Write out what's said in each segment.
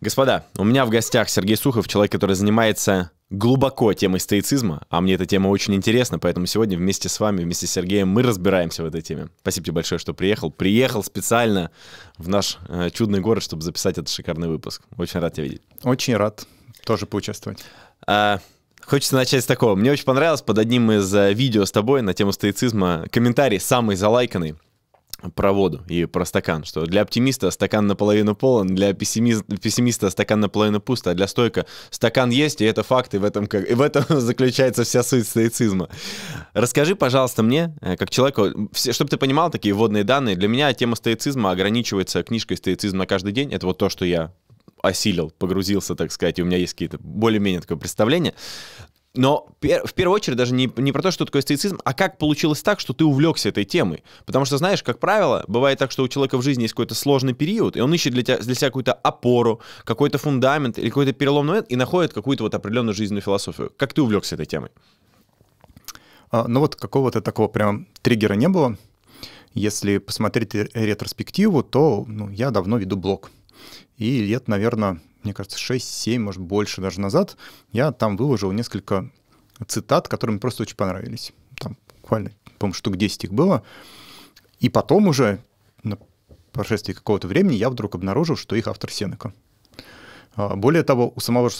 Господа, у меня в гостях Сергей Сухов, человек, который занимается глубоко темой стоицизма, а мне эта тема очень интересна, поэтому сегодня вместе с вами, вместе с Сергеем мы разбираемся в этой теме. Спасибо тебе большое, что приехал. Приехал специально в наш э, чудный город, чтобы записать этот шикарный выпуск. Очень рад тебя видеть. Очень рад тоже поучаствовать. А, Хочется начать с такого. Мне очень понравилось под одним из э, видео с тобой на тему стоицизма комментарий, самый залайканный про воду и про стакан, что для оптимиста стакан наполовину полон, для пессимиста, пессимиста стакан наполовину пуст, а для стойка стакан есть, и это факт, и в этом, как, и в этом заключается вся суть стоицизма. Расскажи, пожалуйста, мне, э, как человеку, все, чтобы ты понимал такие водные данные, для меня тема стоицизма ограничивается книжкой «Стоицизм на каждый день», это вот то, что я осилил, погрузился, так сказать, и у меня есть какие-то более-менее такое представление, но пер, в первую очередь даже не, не про то, что такое стоицизм, а как получилось так, что ты увлекся этой темой. Потому что, знаешь, как правило, бывает так, что у человека в жизни есть какой-то сложный период, и он ищет для, тебя, для себя какую-то опору, какой-то фундамент или какой-то переломный момент, и находит какую-то вот определенную жизненную философию. Как ты увлекся этой темой? А, ну вот какого-то такого прям триггера не было. Если посмотреть ретроспективу, то ну, я давно веду блог. И лет, наверное, мне кажется, 6-7, может, больше даже назад, я там выложил несколько цитат, которые мне просто очень понравились. Там буквально, по-моему, штук 10 их было. И потом уже, на прошествии какого-то времени, я вдруг обнаружил, что их автор Сенека. А, более того, у самого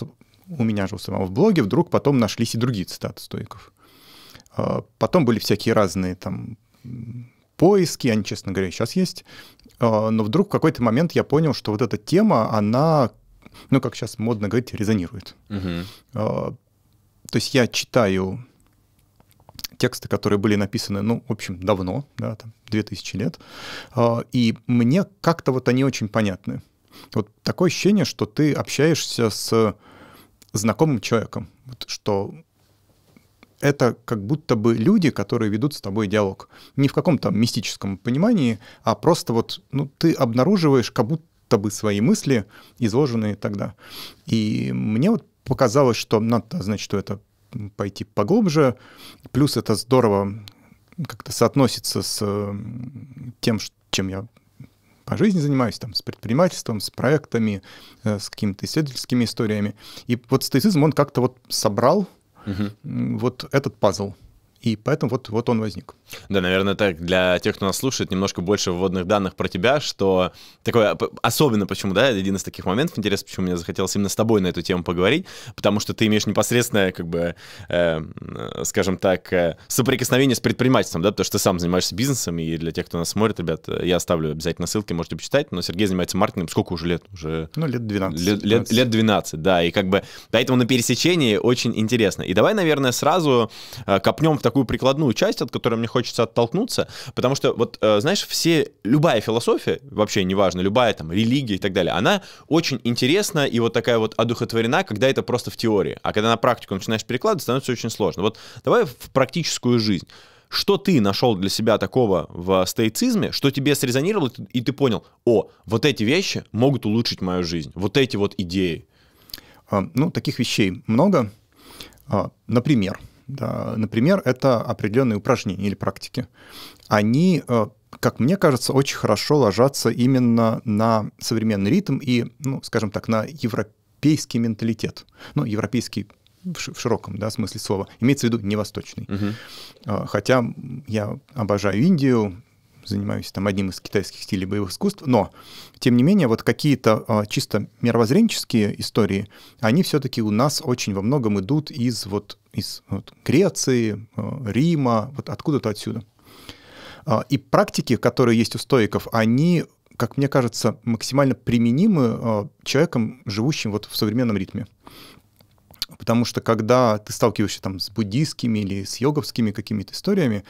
у меня же у самого в блоге вдруг потом нашлись и другие цитаты стоиков. А, потом были всякие разные там поиски, они, честно говоря, сейчас есть. А, но вдруг в какой-то момент я понял, что вот эта тема, она ну, как сейчас модно говорить, резонирует. Угу. То есть я читаю тексты, которые были написаны, ну, в общем, давно, да, там, 2000 лет, а, и мне как-то вот они очень понятны. Вот такое ощущение, что ты общаешься с знакомым человеком, вот, что это как будто бы люди, которые ведут с тобой диалог. Не в каком-то мистическом понимании, а просто вот ну, ты обнаруживаешь как будто бы свои мысли, изложенные тогда. И мне вот показалось, что надо, значит, что это пойти поглубже. Плюс это здорово как-то соотносится с тем, чем я по жизни занимаюсь, там, с предпринимательством, с проектами, э, с какими-то исследовательскими историями. И вот стоицизм, он как-то вот собрал угу. вот этот пазл. И поэтому вот, вот он возник. Да, наверное, так для тех, кто нас слушает, немножко больше вводных данных про тебя, что такое, особенно почему, да, один из таких моментов, интересно, почему мне захотелось именно с тобой на эту тему поговорить, потому что ты имеешь непосредственное, как бы, эм, э, скажем так, э, соприкосновение с предпринимательством, да, потому что ты сам занимаешься бизнесом, и для тех, кто нас смотрит, ребят, э, я оставлю обязательно ссылки, можете почитать, но Сергей занимается маркетингом сколько уже лет? Уже... Ну, лет 12. Лет, 12. лет, лет 12, да, и как бы, поэтому на пересечении очень интересно. И давай, наверное, сразу э, копнем в такую прикладную часть, от которой мне хочется оттолкнуться, потому что вот, э, знаешь, все, любая философия, вообще неважно, любая там религия и так далее, она очень интересна и вот такая вот одухотворена, когда это просто в теории, а когда на практику начинаешь перекладывать, становится очень сложно. Вот давай в практическую жизнь. Что ты нашел для себя такого в стоицизме, что тебе срезонировало, и ты понял, о, вот эти вещи могут улучшить мою жизнь, вот эти вот идеи? А, ну, таких вещей много. А, например, да. Например, это определенные упражнения или практики. Они э, как мне кажется, очень хорошо ложатся именно на современный ритм и, ну, скажем так, на европейский менталитет. Ну, европейский в широком да, смысле слова. Имеется в виду не восточный. Угу. Хотя я обожаю Индию, занимаюсь там одним из китайских стилей боевых искусств, но, тем не менее, вот какие-то а, чисто мировоззренческие истории, они все-таки у нас очень во многом идут из вот из вот, Греции, а, Рима, вот откуда-то отсюда. А, и практики, которые есть у стоиков, они, как мне кажется, максимально применимы а, человеком, живущим вот в современном ритме. Потому что когда ты сталкиваешься там с буддийскими или с йоговскими какими-то историями,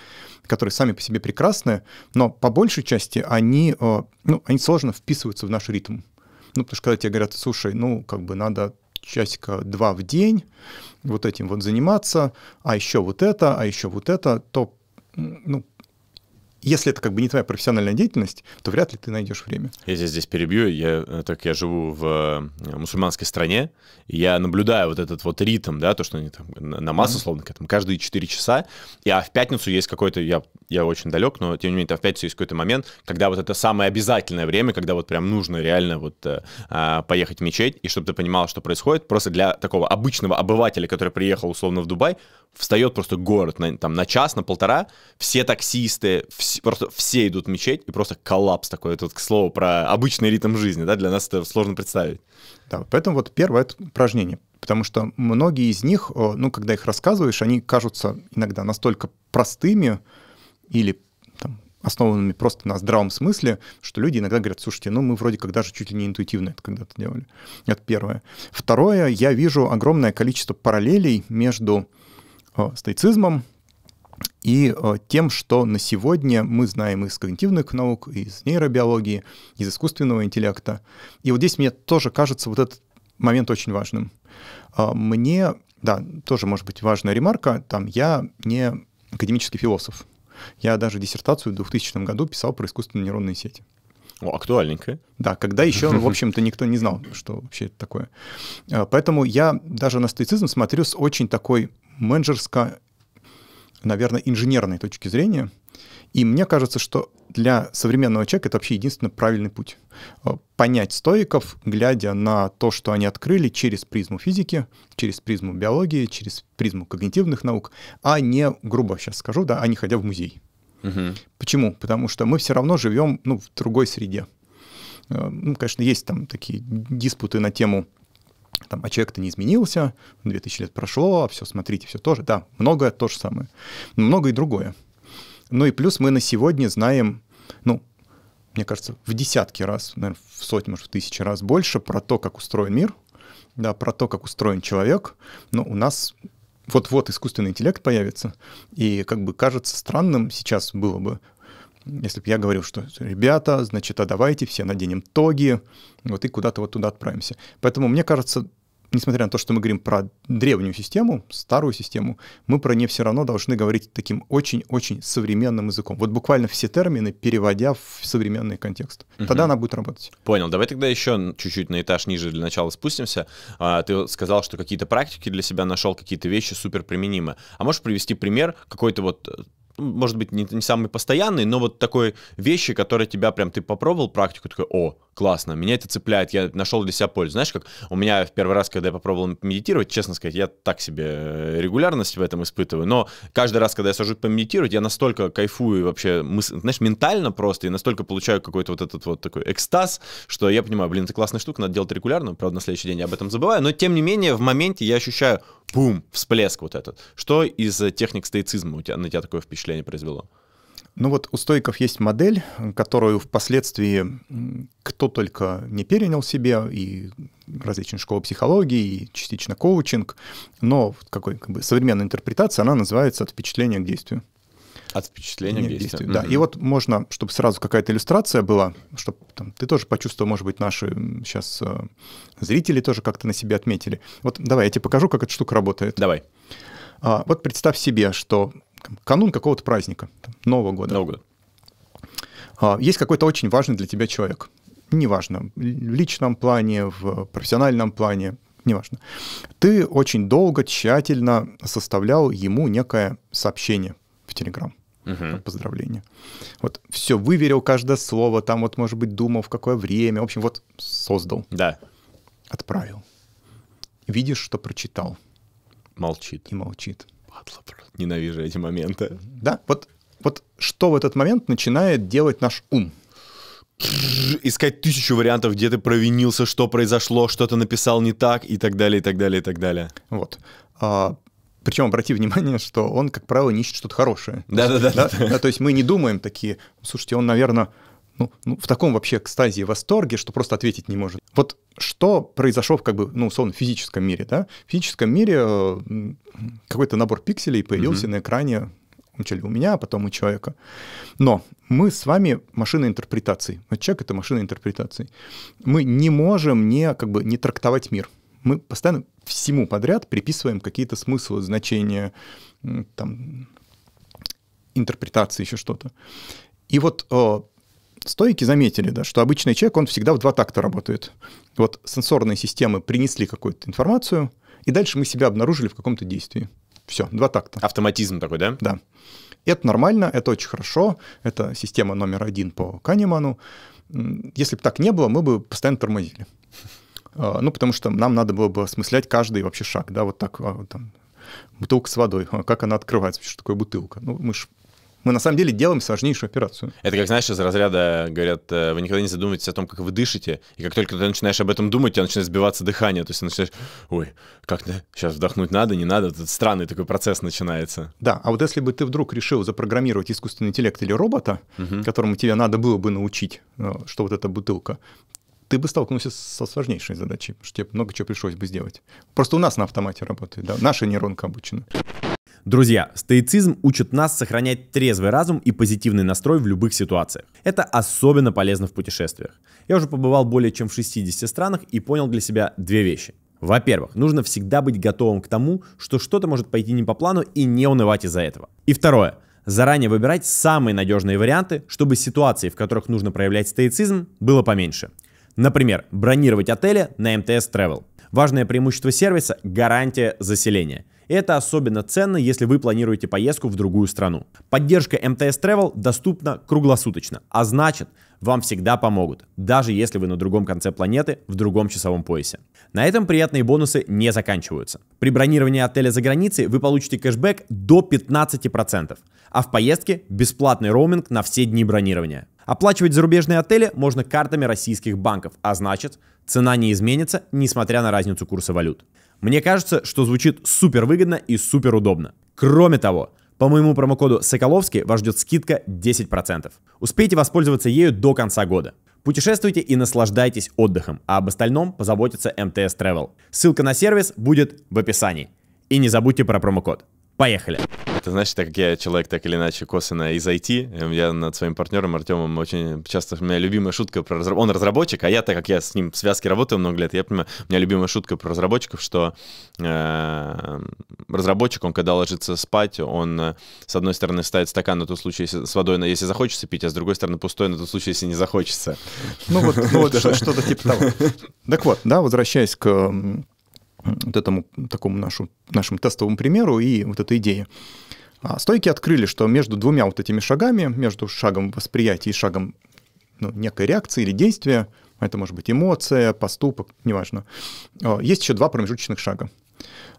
которые сами по себе прекрасны, но по большей части они, э, ну, они сложно вписываются в наш ритм. Ну, потому что когда тебе говорят, слушай, ну, как бы надо часика два в день вот этим вот заниматься, а еще вот это, а еще вот это, то, ну, если это как бы не твоя профессиональная деятельность, то вряд ли ты найдешь время. Я тебя здесь перебью. Я, э, так я живу в э, мусульманской стране, и я наблюдаю вот этот вот ритм, да, то, что они там намаз, условно, к этому, каждые 4 часа, и, а в пятницу есть какой-то, я я очень далек, но тем не менее там в есть какой-то момент, когда вот это самое обязательное время, когда вот прям нужно реально вот э, а, поехать в мечеть, и чтобы ты понимал, что происходит, просто для такого обычного обывателя, который приехал условно в Дубай, встает просто город на, там на час, на полтора, все таксисты, вс, просто все идут в мечеть, и просто коллапс такой, это вот, к слову, про обычный ритм жизни, да, для нас это сложно представить. Да, поэтому вот первое это упражнение, потому что многие из них, ну, когда их рассказываешь, они кажутся иногда настолько простыми, или там, основанными просто на здравом смысле, что люди иногда говорят, слушайте, ну мы вроде как даже чуть ли не интуитивно это когда-то делали. Это первое. Второе, я вижу огромное количество параллелей между э, стоицизмом и э, тем, что на сегодня мы знаем из когнитивных наук, из нейробиологии, из искусственного интеллекта. И вот здесь мне тоже кажется вот этот момент очень важным. Э, мне, да, тоже может быть важная ремарка, там я не академический философ, я даже диссертацию в 2000 году писал про искусственные нейронные сети. О, актуальненько. Да, когда еще, в общем-то, никто не знал, что вообще это такое. А, поэтому я даже на стоицизм смотрю с очень такой менеджерской наверное, инженерной точки зрения. И мне кажется, что для современного человека это вообще единственный правильный путь. Э, понять стоиков, глядя на то, что они открыли через призму физики, через призму биологии, через призму когнитивных наук, а не, грубо сейчас скажу, да, а не ходя в музей. Угу. Почему? Потому что мы все равно живем ну, в другой среде. Э, ну, конечно, есть там такие диспуты на тему там, а человек-то не изменился, 2000 лет прошло, все, смотрите, все тоже. Да, многое то же самое, но многое и другое. Ну и плюс мы на сегодня знаем, ну, мне кажется, в десятки раз, наверное, в сотни, может, в тысячи раз больше про то, как устроен мир, да, про то, как устроен человек. Но у нас вот-вот искусственный интеллект появится, и как бы кажется странным сейчас было бы если бы я говорил, что ребята, значит, а давайте все наденем тоги, вот и куда-то вот туда отправимся. Поэтому мне кажется, несмотря на то, что мы говорим про древнюю систему, старую систему, мы про нее все равно должны говорить таким очень-очень современным языком. Вот буквально все термины переводя в современный контекст. Тогда угу. она будет работать. Понял. Давай тогда еще чуть-чуть на этаж ниже для начала спустимся. А, ты сказал, что какие-то практики для себя нашел, какие-то вещи супер применимы. А можешь привести пример какой-то вот э, может быть, не, не самый постоянный, но вот такой вещи, которые тебя прям, ты попробовал практику, такой, о, классно, меня это цепляет, я нашел для себя пользу. Знаешь, как у меня в первый раз, когда я попробовал медитировать, честно сказать, я так себе э, регулярность в этом испытываю, но каждый раз, когда я сажусь помедитировать, я настолько кайфую вообще, мысль, знаешь, ментально просто, и настолько получаю какой-то вот этот вот такой экстаз, что я понимаю, блин, это классная штука, надо делать регулярно, правда, на следующий день я об этом забываю, но тем не менее в моменте я ощущаю, бум, всплеск вот этот. Что из э, техник стоицизма у тебя, на тебя такое впечатление произвело? Ну вот у стоиков есть модель, которую впоследствии кто только не перенял себе, и различные школы психологии, и частично коучинг, но какой как бы, современной интерпретации она называется «от впечатления к действию». От впечатления к действию. Да, mm-hmm. и вот можно, чтобы сразу какая-то иллюстрация была, чтобы там, ты тоже почувствовал, может быть, наши сейчас э, зрители тоже как-то на себе отметили. Вот давай, я тебе покажу, как эта штука работает. Давай. А, вот представь себе, что канун какого-то праздника, там, Нового года. Нового года. А, есть какой-то очень важный для тебя человек. Неважно, в личном плане, в профессиональном плане, неважно. Ты очень долго, тщательно составлял ему некое сообщение – Телеграм. Угу. Поздравления. Вот все, выверил каждое слово, там вот, может быть, думал, в какое время. В общем, вот создал. Да. Отправил. Видишь, что прочитал. Молчит. И молчит. Падла, ненавижу эти моменты. Да, вот, вот что в этот момент начинает делать наш ум? искать тысячу вариантов, где ты провинился, что произошло, что то написал не так и так далее, и так далее, и так далее. Вот. А, причем обрати внимание, что он, как правило, не ищет что-то хорошее. Да-да-да. да. То есть мы не думаем такие, слушайте, он, наверное, ну, ну, в таком вообще экстазе и восторге, что просто ответить не может. Вот что произошло в, как бы, ну, условно, физическом мире, да? В физическом мире э, какой-то набор пикселей появился угу. на экране вначале у меня, а потом у человека. Но мы с вами машина интерпретации. Вот человек — это машина интерпретации. Мы не можем не, как бы, не трактовать мир мы постоянно всему подряд приписываем какие-то смыслы, значения, там, интерпретации, еще что-то. И вот э, стойки заметили, да, что обычный человек, он всегда в два такта работает. Вот сенсорные системы принесли какую-то информацию, и дальше мы себя обнаружили в каком-то действии. Все, два такта. Автоматизм такой, да? Да. Это нормально, это очень хорошо, это система номер один по Канеману. Если бы так не было, мы бы постоянно тормозили. А, ну, потому что нам надо было бы осмыслять каждый вообще шаг, да, вот так, а, там, бутылка с водой, а, как она открывается, что такое бутылка. Ну, мы же мы на самом деле делаем сложнейшую операцию. Это как, знаешь, из разряда говорят, э, вы никогда не задумываетесь о том, как вы дышите, и как только ты начинаешь об этом думать, у тебя начинает сбиваться дыхание, то есть ты начинаешь, ой, как да, сейчас вдохнуть надо, не надо, этот странный такой процесс начинается. Да, а вот если бы ты вдруг решил запрограммировать искусственный интеллект или робота, угу. которому тебе надо было бы научить, э, что вот эта бутылка, ты бы столкнулся со сложнейшей задачей, потому что тебе много чего пришлось бы сделать. Просто у нас на автомате работает, да, наша нейронка обучена. Друзья, стоицизм учит нас сохранять трезвый разум и позитивный настрой в любых ситуациях. Это особенно полезно в путешествиях. Я уже побывал более чем в 60 странах и понял для себя две вещи. Во-первых, нужно всегда быть готовым к тому, что что-то может пойти не по плану и не унывать из-за этого. И второе, заранее выбирать самые надежные варианты, чтобы ситуаций, в которых нужно проявлять стоицизм, было поменьше. Например, бронировать отели на МТС Travel. Важное преимущество сервиса – гарантия заселения. Это особенно ценно, если вы планируете поездку в другую страну. Поддержка МТС Travel доступна круглосуточно, а значит, вам всегда помогут, даже если вы на другом конце планеты, в другом часовом поясе. На этом приятные бонусы не заканчиваются. При бронировании отеля за границей вы получите кэшбэк до 15%, а в поездке бесплатный роуминг на все дни бронирования. Оплачивать зарубежные отели можно картами российских банков, а значит, цена не изменится, несмотря на разницу курса валют. Мне кажется, что звучит супер выгодно и супер удобно. Кроме того, по моему промокоду Соколовский вас ждет скидка 10%. Успейте воспользоваться ею до конца года. Путешествуйте и наслаждайтесь отдыхом, а об остальном позаботится МТС Travel. Ссылка на сервис будет в описании. И не забудьте про промокод. Поехали! Ты знаешь, так как я человек так или иначе косвенно из IT, эм, я над своим партнером Артемом очень часто... У меня любимая шутка про разработчиков. Он разработчик, а я, так как я с ним в связке работаю много лет, я понимаю, у меня любимая шутка про разработчиков, что э, разработчик, он когда ложится спать, он э, с одной стороны ставит стакан на тот случай, если, с водой, если захочется пить, а с другой стороны пустой на тот случай, если не захочется. Ну вот, ну, вот что-то типа того. Так вот, да, возвращаясь к вот этому такому нашу, нашему тестовому примеру и вот этой идее. А, стойки открыли, что между двумя вот этими шагами, между шагом восприятия и шагом ну, некой реакции или действия, это может быть эмоция, поступок, неважно, а, есть еще два промежуточных шага.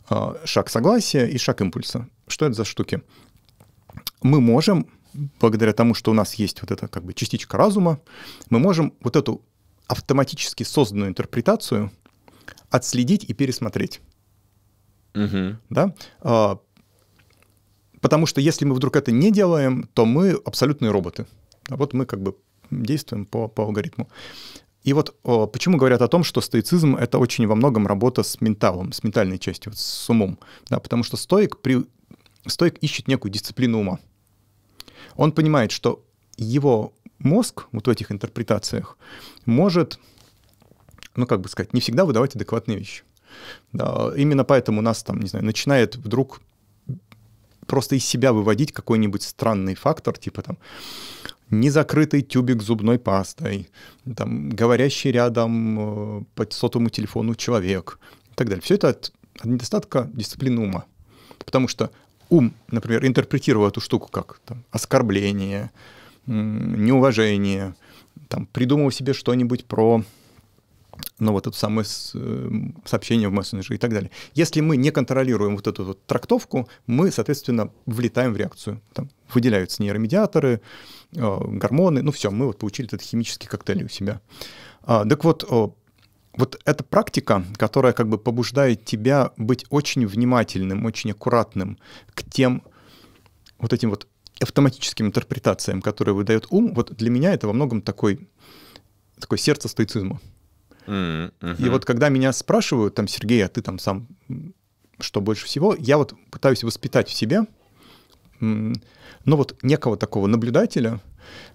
А, шаг согласия и шаг импульса. Что это за штуки? Мы можем, благодаря тому, что у нас есть вот эта как бы частичка разума, мы можем вот эту автоматически созданную интерпретацию отследить и пересмотреть. Угу. Да? Потому что если мы вдруг это не делаем, то мы абсолютные роботы. А вот мы как бы действуем по, по алгоритму. И вот о, почему говорят о том, что стоицизм — это очень во многом работа с менталом, с ментальной частью, вот с умом. Да, потому что стоик, при... стоик ищет некую дисциплину ума. Он понимает, что его мозг вот в этих интерпретациях может, ну как бы сказать, не всегда выдавать адекватные вещи. Да, именно поэтому у нас там, не знаю, начинает вдруг просто из себя выводить какой-нибудь странный фактор, типа там незакрытый тюбик зубной пастой, там, говорящий рядом э, по сотовому телефону человек и так далее. Все это от, от недостатка дисциплины ума. Потому что ум, например, интерпретировал эту штуку как там, оскорбление, неуважение, там, придумал себе что-нибудь про ну, вот это самое э, сообщение в мессенджере и так далее. Если мы не контролируем вот эту вот трактовку, мы, соответственно, влетаем в реакцию. Там выделяются нейромедиаторы, э, гормоны, ну все, мы вот получили этот химический коктейль у себя. А, так вот, вот эта практика, которая как бы побуждает тебя быть очень внимательным, очень аккуратным к тем вот этим вот автоматическим интерпретациям, которые выдает ум, вот для меня это во многом такой, такой сердце стоицизма. Mm-hmm. И вот когда меня спрашивают, там, Сергей, а ты там сам что больше всего, я вот пытаюсь воспитать в себе, ну вот некого такого наблюдателя,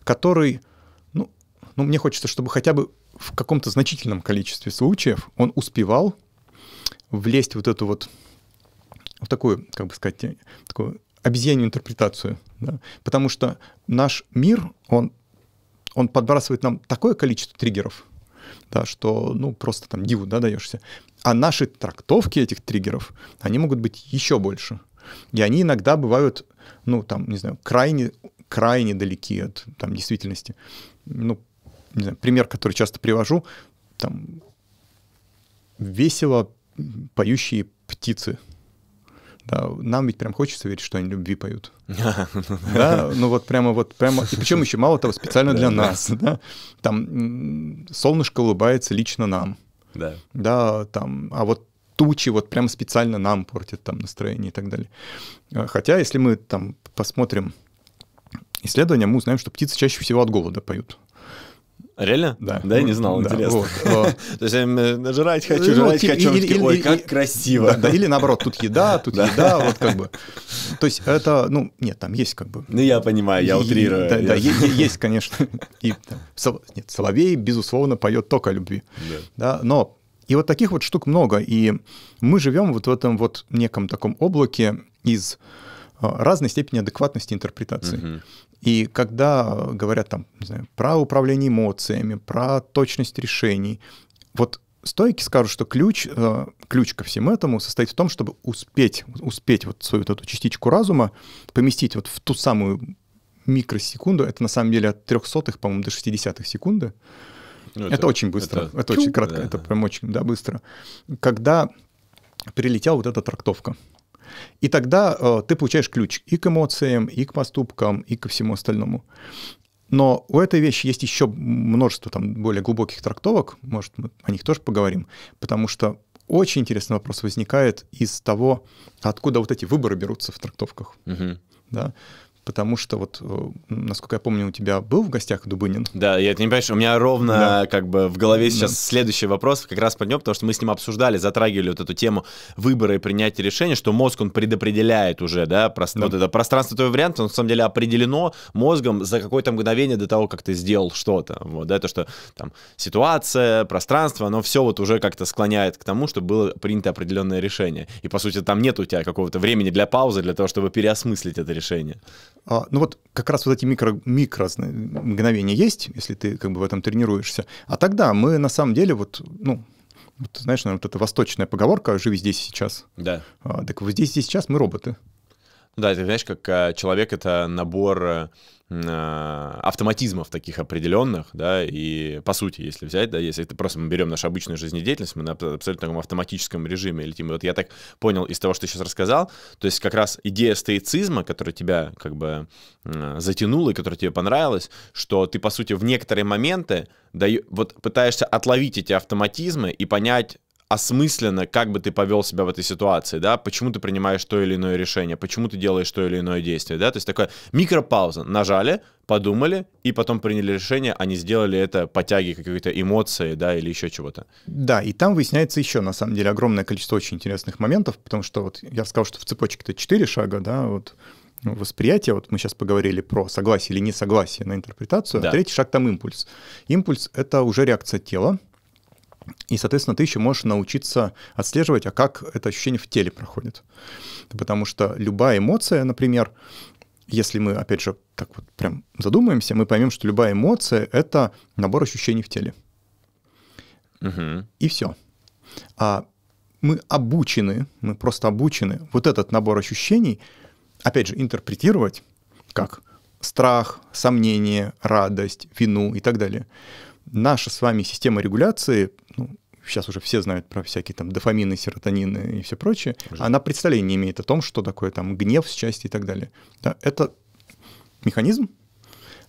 который, ну, ну мне хочется, чтобы хотя бы в каком-то значительном количестве случаев он успевал влезть вот эту вот, в такую, как бы сказать, такую обезьянью интерпретацию. Да? Потому что наш мир, он, он подбрасывает нам такое количество триггеров – да, что, ну, просто там диву, да, даешься. А наши трактовки этих триггеров, они могут быть еще больше. И они иногда бывают, ну, там, не знаю, крайне, крайне далеки от там, действительности. Ну, не знаю, пример, который часто привожу, там, весело поющие птицы — да, нам ведь прям хочется верить, что они любви поют. Да, ну вот прямо вот прямо. И причем еще мало того, специально для нас. Да? Там солнышко улыбается лично нам. Да. Да, там, а вот тучи вот прям специально нам портят там настроение и так далее. А, хотя, если мы там посмотрим исследования, мы узнаем, что птицы чаще всего от голода поют. Реально? Да. Да, я не знал, интересно. То есть я эм, ну, жрать типа, хочу, жрать хочу. Ой, как красиво. Да, или наоборот, тут еда, тут еда, вот как бы. То есть это, ну, нет, там есть как бы... Ну, я понимаю, я утрирую. Да, есть, конечно. И, нет, Соловей, безусловно, поет только о любви. Да. Но и вот таких вот штук много. И мы живем вот в этом вот неком таком облаке из а, разной степени адекватности интерпретации. Угу. И когда э, говорят там, не знаю, про управление эмоциями, про точность решений, вот стойки скажут, что ключ, э, ключ ко всему этому состоит в том, чтобы успеть, успеть вот свою вот эту частичку разума поместить вот в ту самую микросекунду, это на самом деле от трехсотых, по-моему, до 60 секунды. Ну, это, это очень быстро, это, это очень кратко, да. это прям очень да, быстро. Когда прилетела вот эта трактовка. И тогда э, ты получаешь ключ и к эмоциям, и к поступкам, и ко всему остальному. Но у этой вещи есть еще множество там более глубоких трактовок, может, мы о них тоже поговорим, потому что очень интересный вопрос возникает из того, откуда вот эти выборы берутся в трактовках. Угу. Да? потому что вот, э, насколько я помню, у тебя был в гостях Дубынин. Да, я это не понимаю, у меня ровно да. как бы в голове сейчас да. следующий вопрос как раз по нему, потому что мы с ним обсуждали, затрагивали вот эту тему выбора и принятия решения, что мозг, он предопределяет уже, да, про... да. вот это пространство твоего варианта, он на самом деле определено мозгом за какое-то мгновение до того, как ты сделал что-то, вот, да, то, что там ситуация, пространство, оно все вот уже как-то склоняет к тому, что было принято определенное решение, и, по сути, там нет у тебя какого-то времени для паузы, для того, чтобы переосмыслить это решение. А, ну вот как раз вот эти микро, микро мгновения есть, если ты как бы в этом тренируешься. А тогда мы на самом деле вот, ну, вот, знаешь, наверное, вот эта восточная поговорка «живи здесь и сейчас». Да. А, так вот здесь и сейчас мы роботы. Да, ты знаешь, как э, человек — это набор э, Э, автоматизмов таких определенных, да, и по сути, если взять, да, если это просто мы берем нашу обычную жизнедеятельность, мы на абсолютно таком автоматическом режиме летим. И вот я так понял из того, что ты сейчас рассказал, то есть как раз идея стоицизма, которая тебя как бы э, затянула и которая тебе понравилась, что ты, по сути, в некоторые моменты даю, вот пытаешься отловить эти автоматизмы и понять, осмысленно, как бы ты повел себя в этой ситуации, да, почему ты принимаешь то или иное решение, почему ты делаешь то или иное действие, да, то есть такая микропауза, нажали, подумали и потом приняли решение, а не сделали это по тяге какой-то эмоции, да, или еще чего-то. Да, и там выясняется еще, на самом деле, огромное количество очень интересных моментов, потому что вот я сказал, что в цепочке-то четыре шага, да, вот ну, восприятие, вот мы сейчас поговорили про согласие или несогласие на интерпретацию, а да. а третий шаг там импульс. Импульс — это уже реакция тела, и, соответственно, ты еще можешь научиться отслеживать, а как это ощущение в теле проходит. Потому что любая эмоция, например, если мы, опять же, так вот прям задумаемся, мы поймем, что любая эмоция — это набор ощущений в теле. Угу. И все. А мы обучены, мы просто обучены вот этот набор ощущений, опять же, интерпретировать как страх, сомнение, радость, вину и так далее. Наша с вами система регуляции сейчас уже все знают про всякие там дофамины, серотонины и все прочее, Жестко. она представления не имеет о том, что такое там гнев, счастье и так далее. Да, это механизм,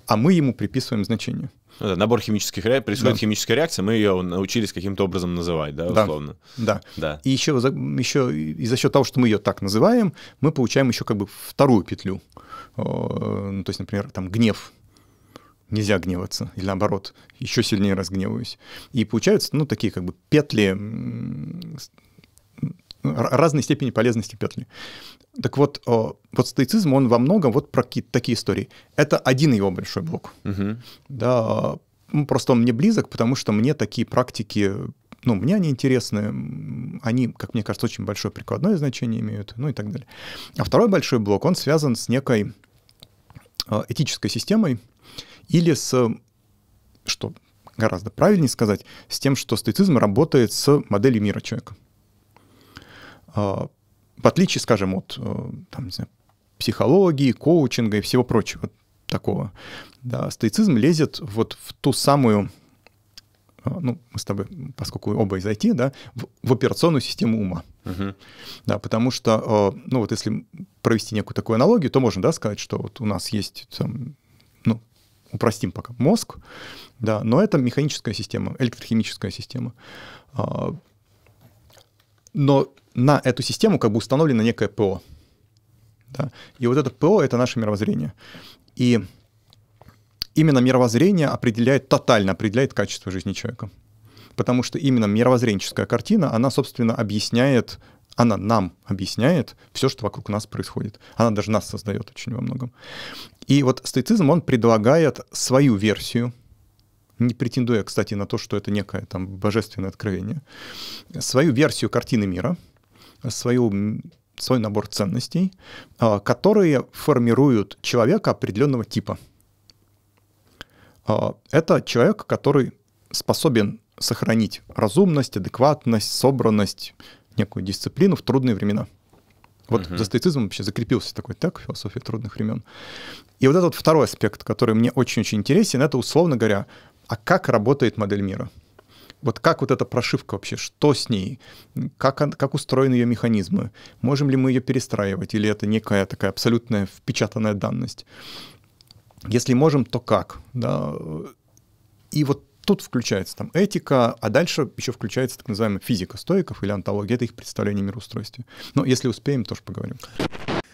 а мы ему приписываем значение. Ну, набор химических реакций, происходит да. химическая реакция, мы ее научились каким-то образом называть, да, условно. Да. да. да. И еще, еще и за счет того, что мы ее так называем, мы получаем еще как бы вторую петлю. Ну, то есть, например, там гнев нельзя гневаться, или наоборот, еще сильнее разгневаюсь. И получаются, ну, такие как бы петли, ну, разной степени полезности петли. Так вот, вот стоицизм, он во многом вот про какие-то такие истории. Это один его большой блок. Угу. Да, ну, просто он мне близок, потому что мне такие практики ну, мне они интересны, они, как мне кажется, очень большое прикладное значение имеют, ну и так далее. А второй большой блок, он связан с некой э, этической системой, или с, что гораздо правильнее сказать, с тем, что стоицизм работает с моделью мира человека. А, в отличие, скажем, от э, там, не знаю, психологии, коучинга и всего прочего такого, да, стоицизм лезет вот в ту самую э, ну, мы с тобой, поскольку оба из IT, да, в, в операционную систему ума. uh Да, потому что, э, ну вот если провести некую такую аналогию, то можно, да, сказать, что вот у нас есть там упростим пока, мозг, да, но это механическая система, электрохимическая система. А, но на эту систему как бы установлено некое ПО. Да? И вот это ПО — это наше мировоззрение. И именно мировоззрение определяет, тотально определяет качество жизни человека. Потому что именно мировоззренческая картина, она, собственно, объясняет она нам объясняет все, что вокруг нас происходит. Она даже нас создает очень во многом. И вот стоицизм, он предлагает свою версию, не претендуя, кстати, на то, что это некое там божественное откровение, свою версию картины мира, свою, свой набор ценностей, а, которые формируют человека определенного типа. А, это человек, который способен сохранить разумность, адекватность, собранность, некую дисциплину в трудные времена. Вот угу. за стоицизмом вообще закрепился такой так, философия трудных времен. И вот этот вот второй аспект, который мне очень-очень интересен, это, условно говоря, а как работает модель мира? Вот как вот эта прошивка вообще, что с ней, как, как устроены ее механизмы, можем ли мы ее перестраивать, или это некая такая абсолютная впечатанная данность. Если можем, то как, да? И вот Тут включается там этика, а дальше еще включается так называемая физика стоиков или антология, это их представление о мироустройстве. Но если успеем, тоже поговорим.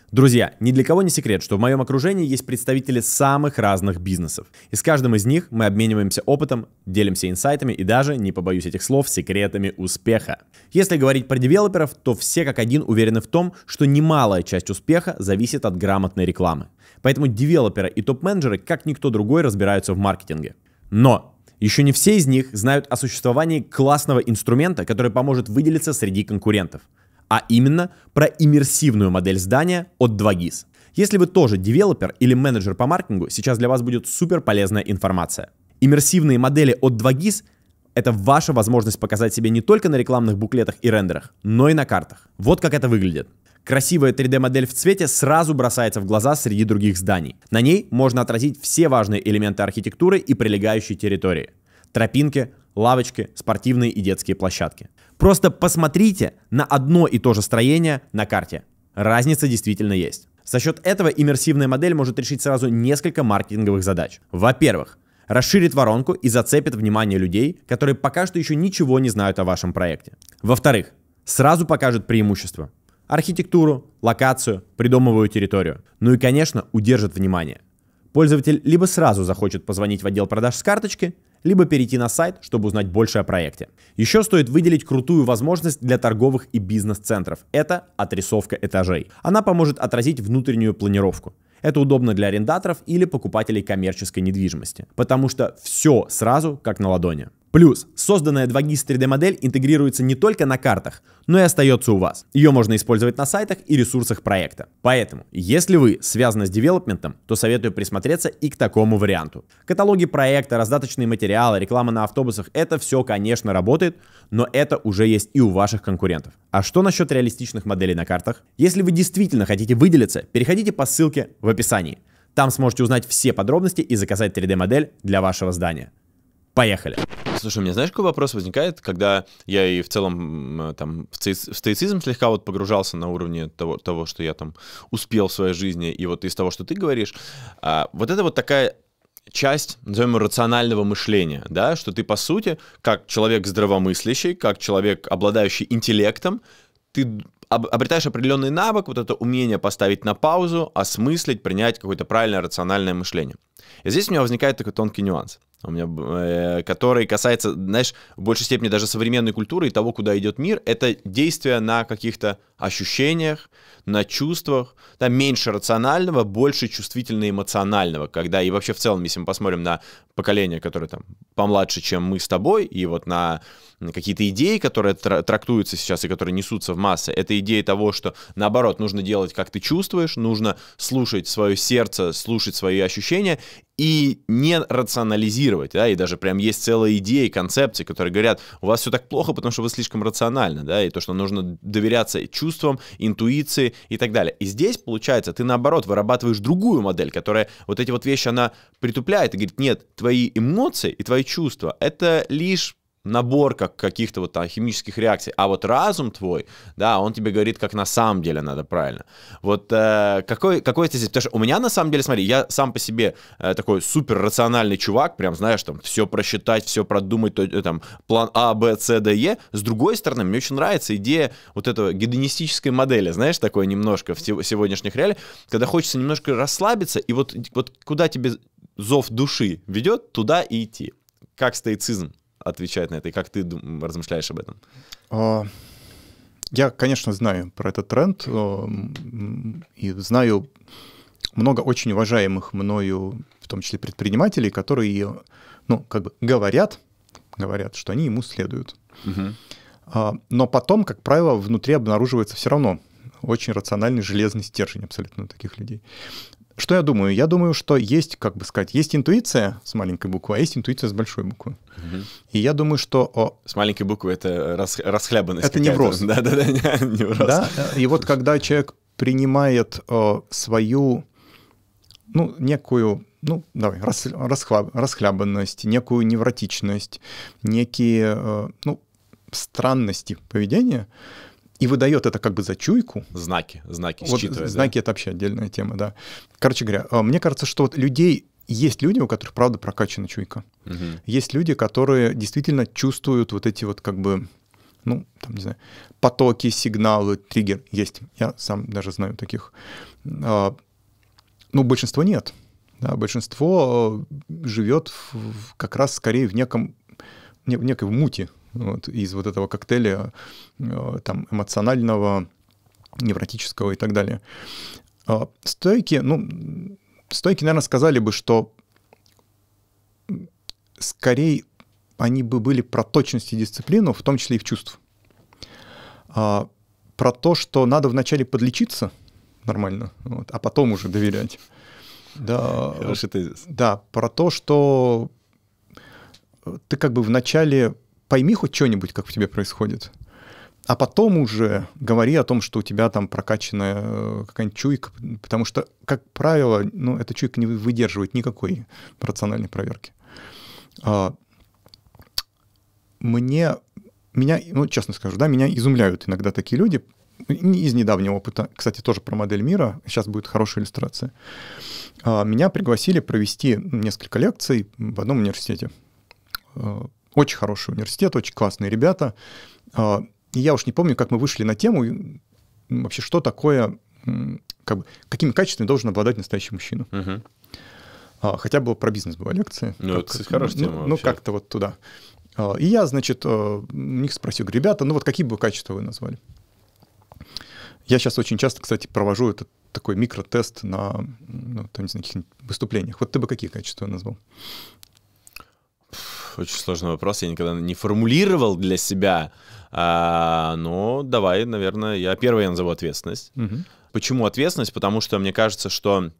Друзья, ни для кого не секрет, что в моем окружении есть представители самых разных бизнесов. И с каждым из них мы обмениваемся опытом, делимся инсайтами и даже, не побоюсь этих слов, секретами успеха. Если говорить про девелоперов, то все как один уверены в том, что немалая часть успеха зависит от грамотной рекламы. Поэтому девелоперы и топ-менеджеры, как никто другой, разбираются в маркетинге. Но еще не все из них знают о существовании классного инструмента, который поможет выделиться среди конкурентов, а именно про иммерсивную модель здания от 2GIS. Если вы тоже девелопер или менеджер по маркетингу, сейчас для вас будет супер полезная информация. Иммерсивные модели от 2GIS — это ваша возможность показать себя не только на рекламных буклетах и рендерах, но и на картах. Вот как это выглядит. Красивая 3D-модель в цвете сразу бросается в глаза среди других зданий. На ней можно отразить все важные элементы архитектуры и прилегающей территории. Тропинки, лавочки, спортивные и детские площадки. Просто посмотрите на одно и то же строение на карте. Разница действительно есть. За счет этого иммерсивная модель может решить сразу несколько маркетинговых задач. Во-первых, расширит воронку и зацепит внимание людей, которые пока что еще ничего не знают о вашем проекте. Во-вторых, сразу покажет преимущества архитектуру, локацию, придумываю территорию. Ну и, конечно, удержит внимание. Пользователь либо сразу захочет позвонить в отдел продаж с карточки, либо перейти на сайт, чтобы узнать больше о проекте. Еще стоит выделить крутую возможность для торговых и бизнес-центров. Это отрисовка этажей. Она поможет отразить внутреннюю планировку. Это удобно для арендаторов или покупателей коммерческой недвижимости, потому что все сразу как на ладони. Плюс, созданная 2GIS 3D модель интегрируется не только на картах, но и остается у вас. Ее можно использовать на сайтах и ресурсах проекта. Поэтому, если вы связаны с девелопментом, то советую присмотреться и к такому варианту. Каталоги проекта, раздаточные материалы, реклама на автобусах – это все, конечно, работает, но это уже есть и у ваших конкурентов. А что насчет реалистичных моделей на картах? Если вы действительно хотите выделиться, переходите по ссылке в описании. Там сможете узнать все подробности и заказать 3D-модель для вашего здания. Поехали. Слушай, у меня знаешь, какой вопрос возникает, когда я и в целом э, там в стоицизм слегка вот погружался на уровне того, того, что я там успел в своей жизни, и вот из того, что ты говоришь, а, вот это вот такая часть, назовем ее рационального мышления, да, что ты, по сути, как человек здравомыслящий, как человек, обладающий интеллектом, ты обретаешь определенный навык, вот это умение поставить на паузу, осмыслить, принять какое-то правильное рациональное мышление. И здесь у меня возникает такой тонкий нюанс – у меня, э, который касается, знаешь, в большей степени даже современной культуры и того, куда идет мир, это действие на каких-то ощущениях, на чувствах, там меньше рационального, больше чувствительно-эмоционального, когда и вообще в целом, если мы посмотрим на поколение, которое там помладше, чем мы с тобой, и вот на какие-то идеи, которые трактуются сейчас и которые несутся в массы, это идея того, что наоборот, нужно делать, как ты чувствуешь, нужно слушать свое сердце, слушать свои ощущения и не рационализировать, да, и даже прям есть целые идеи, концепции, которые говорят, у вас все так плохо, потому что вы слишком рациональны, да, и то, что нужно доверяться чувствам, интуиции и так далее. И здесь, получается, ты наоборот вырабатываешь другую модель, которая вот эти вот вещи, она притупляет и говорит, нет, твои эмоции и твои чувства — это лишь набор как каких-то вот там химических реакций, а вот разум твой, да, он тебе говорит, как на самом деле надо правильно. Вот э, какой, какой ты здесь, потому что у меня на самом деле, смотри, я сам по себе э, такой супер рациональный чувак, прям, знаешь, там, все просчитать, все продумать, то, там, план А, Б, С, Д, Е. С другой стороны, мне очень нравится идея вот этого гедонистической модели, знаешь, такой немножко в сегодняшних реалиях, когда хочется немножко расслабиться, и вот, вот куда тебе зов души ведет, туда и идти. Как стоицизм отвечает на это, и как ты размышляешь об этом? А, я, конечно, знаю про этот тренд э, и знаю много очень уважаемых мною, в том числе предпринимателей, которые, ну, как бы говорят, говорят, что они ему следуют. Угу. Но потом, как правило, внутри обнаруживается все равно очень рациональный железный стержень абсолютно таких людей. Что я думаю? Я думаю, что есть, как бы сказать, есть интуиция с маленькой буквы, а есть интуиция с большой буквы. Угу. И я думаю, что... О... С маленькой буквы это рас... расхлябанность. Это невроз. Да-да-да, невроз. Да? И вот когда человек принимает о, свою, ну, некую, ну, давай, рас... расхляб... расхлябанность, некую невротичность, некие, э, ну, странности поведения, и выдает это как бы за чуйку. Знаки, знаки вот считывает. Знаки да? — это вообще отдельная тема, да. Короче говоря, а, мне кажется, что вот людей есть люди, у которых правда прокачана чуйка. Угу. Есть люди, которые действительно чувствуют вот эти вот как бы ну, там, не знаю, потоки, сигналы, триггер есть. Я сам даже знаю таких. А, ну, большинство нет. Да, большинство а, живет в, как раз скорее в неком в некой муте, вот, из вот этого коктейля э, там, эмоционального, невротического и так далее. А, стойки, ну, стойки, наверное, сказали бы, что скорее они бы были про точность и дисциплину, в том числе и в чувств. А, про то, что надо вначале подлечиться нормально, вот, а потом уже доверять. Да, Хороший тезис. Да, про то, что ты как бы вначале пойми хоть что-нибудь, как в тебе происходит. А потом уже говори о том, что у тебя там прокачанная э, какая-нибудь чуйка, потому что, как правило, ну, эта чуйка не выдерживает никакой рациональной проверки. А, мне, меня, ну, честно скажу, да, меня изумляют иногда такие люди, из недавнего опыта, кстати, тоже про модель мира, сейчас будет хорошая иллюстрация. А, меня пригласили провести несколько лекций в одном университете а, очень хороший университет, очень классные ребята. А, и я уж не помню, как мы вышли на тему, вообще что такое, как бы, какими качествами должен обладать настоящий мужчина. Угу. хотя бы про бизнес была лекция. Ну, как, это кстати, хорошая ну, тема Ну, как-то вот туда. А, и я, значит, у них спросил, ребята, ну вот какие бы качества вы назвали? Я сейчас очень часто, кстати, провожу этот такой микротест на ну, там, не знаю, каких выступлениях. Вот ты бы какие качества назвал? очень сложный вопрос. Я никогда не формулировал для себя. А, но давай, наверное, я первый я назову ответственность. Угу. Почему ответственность? Потому что мне кажется, что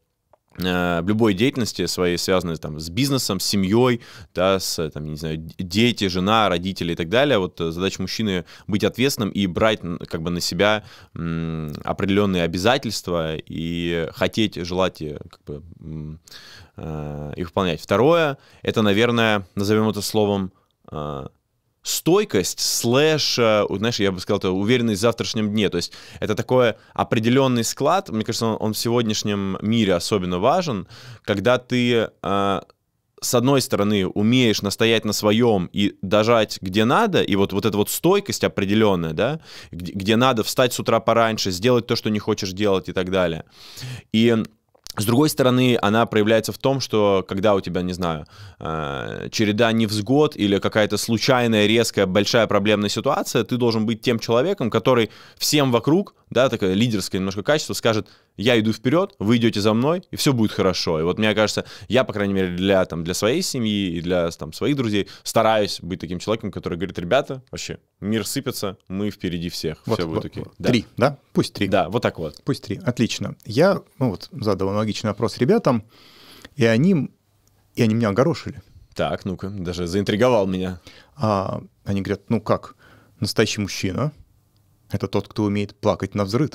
Э, любой деятельности своей, связанной там, с бизнесом, с семьей, да, с, там, не знаю, дети, жена, родители и так далее. Вот э, задача мужчины быть ответственным и брать как бы на себя м, определенные обязательства и хотеть, желать э, как бы, м, э, их выполнять. Второе, это, наверное, назовем это словом э, стойкость, слэш, э, знаешь, я бы сказал, это уверенность в завтрашнем дне. То есть это такой определенный склад, мне кажется, он, он в сегодняшнем мире особенно важен, когда ты э, с одной стороны, умеешь настоять на своем и дожать где надо, и вот, вот эта вот стойкость определенная, да, где, где надо встать с утра пораньше, сделать то, что не хочешь делать и так далее. И с другой стороны, она проявляется в том, что когда у тебя, не знаю, э, череда невзгод или какая-то случайная, резкая, большая проблемная ситуация, ты должен быть тем человеком, который всем вокруг да, такое лидерское немножко качество, скажет, я иду вперед, вы идете за мной, и все будет хорошо. И вот мне кажется, я, по крайней мере, для, там, для своей семьи и для там, своих друзей стараюсь быть таким человеком, который говорит, ребята, вообще, мир сыпется, мы впереди всех, вот, все будет вот, Да. Три, да? Пусть три. Да, вот так вот. Пусть три, отлично. Я, ну вот, задал аналогичный вопрос ребятам, и они, и они меня огорошили. Так, ну-ка, даже заинтриговал меня. А, они говорят, ну как, настоящий мужчина, это тот, кто умеет плакать на взрыв.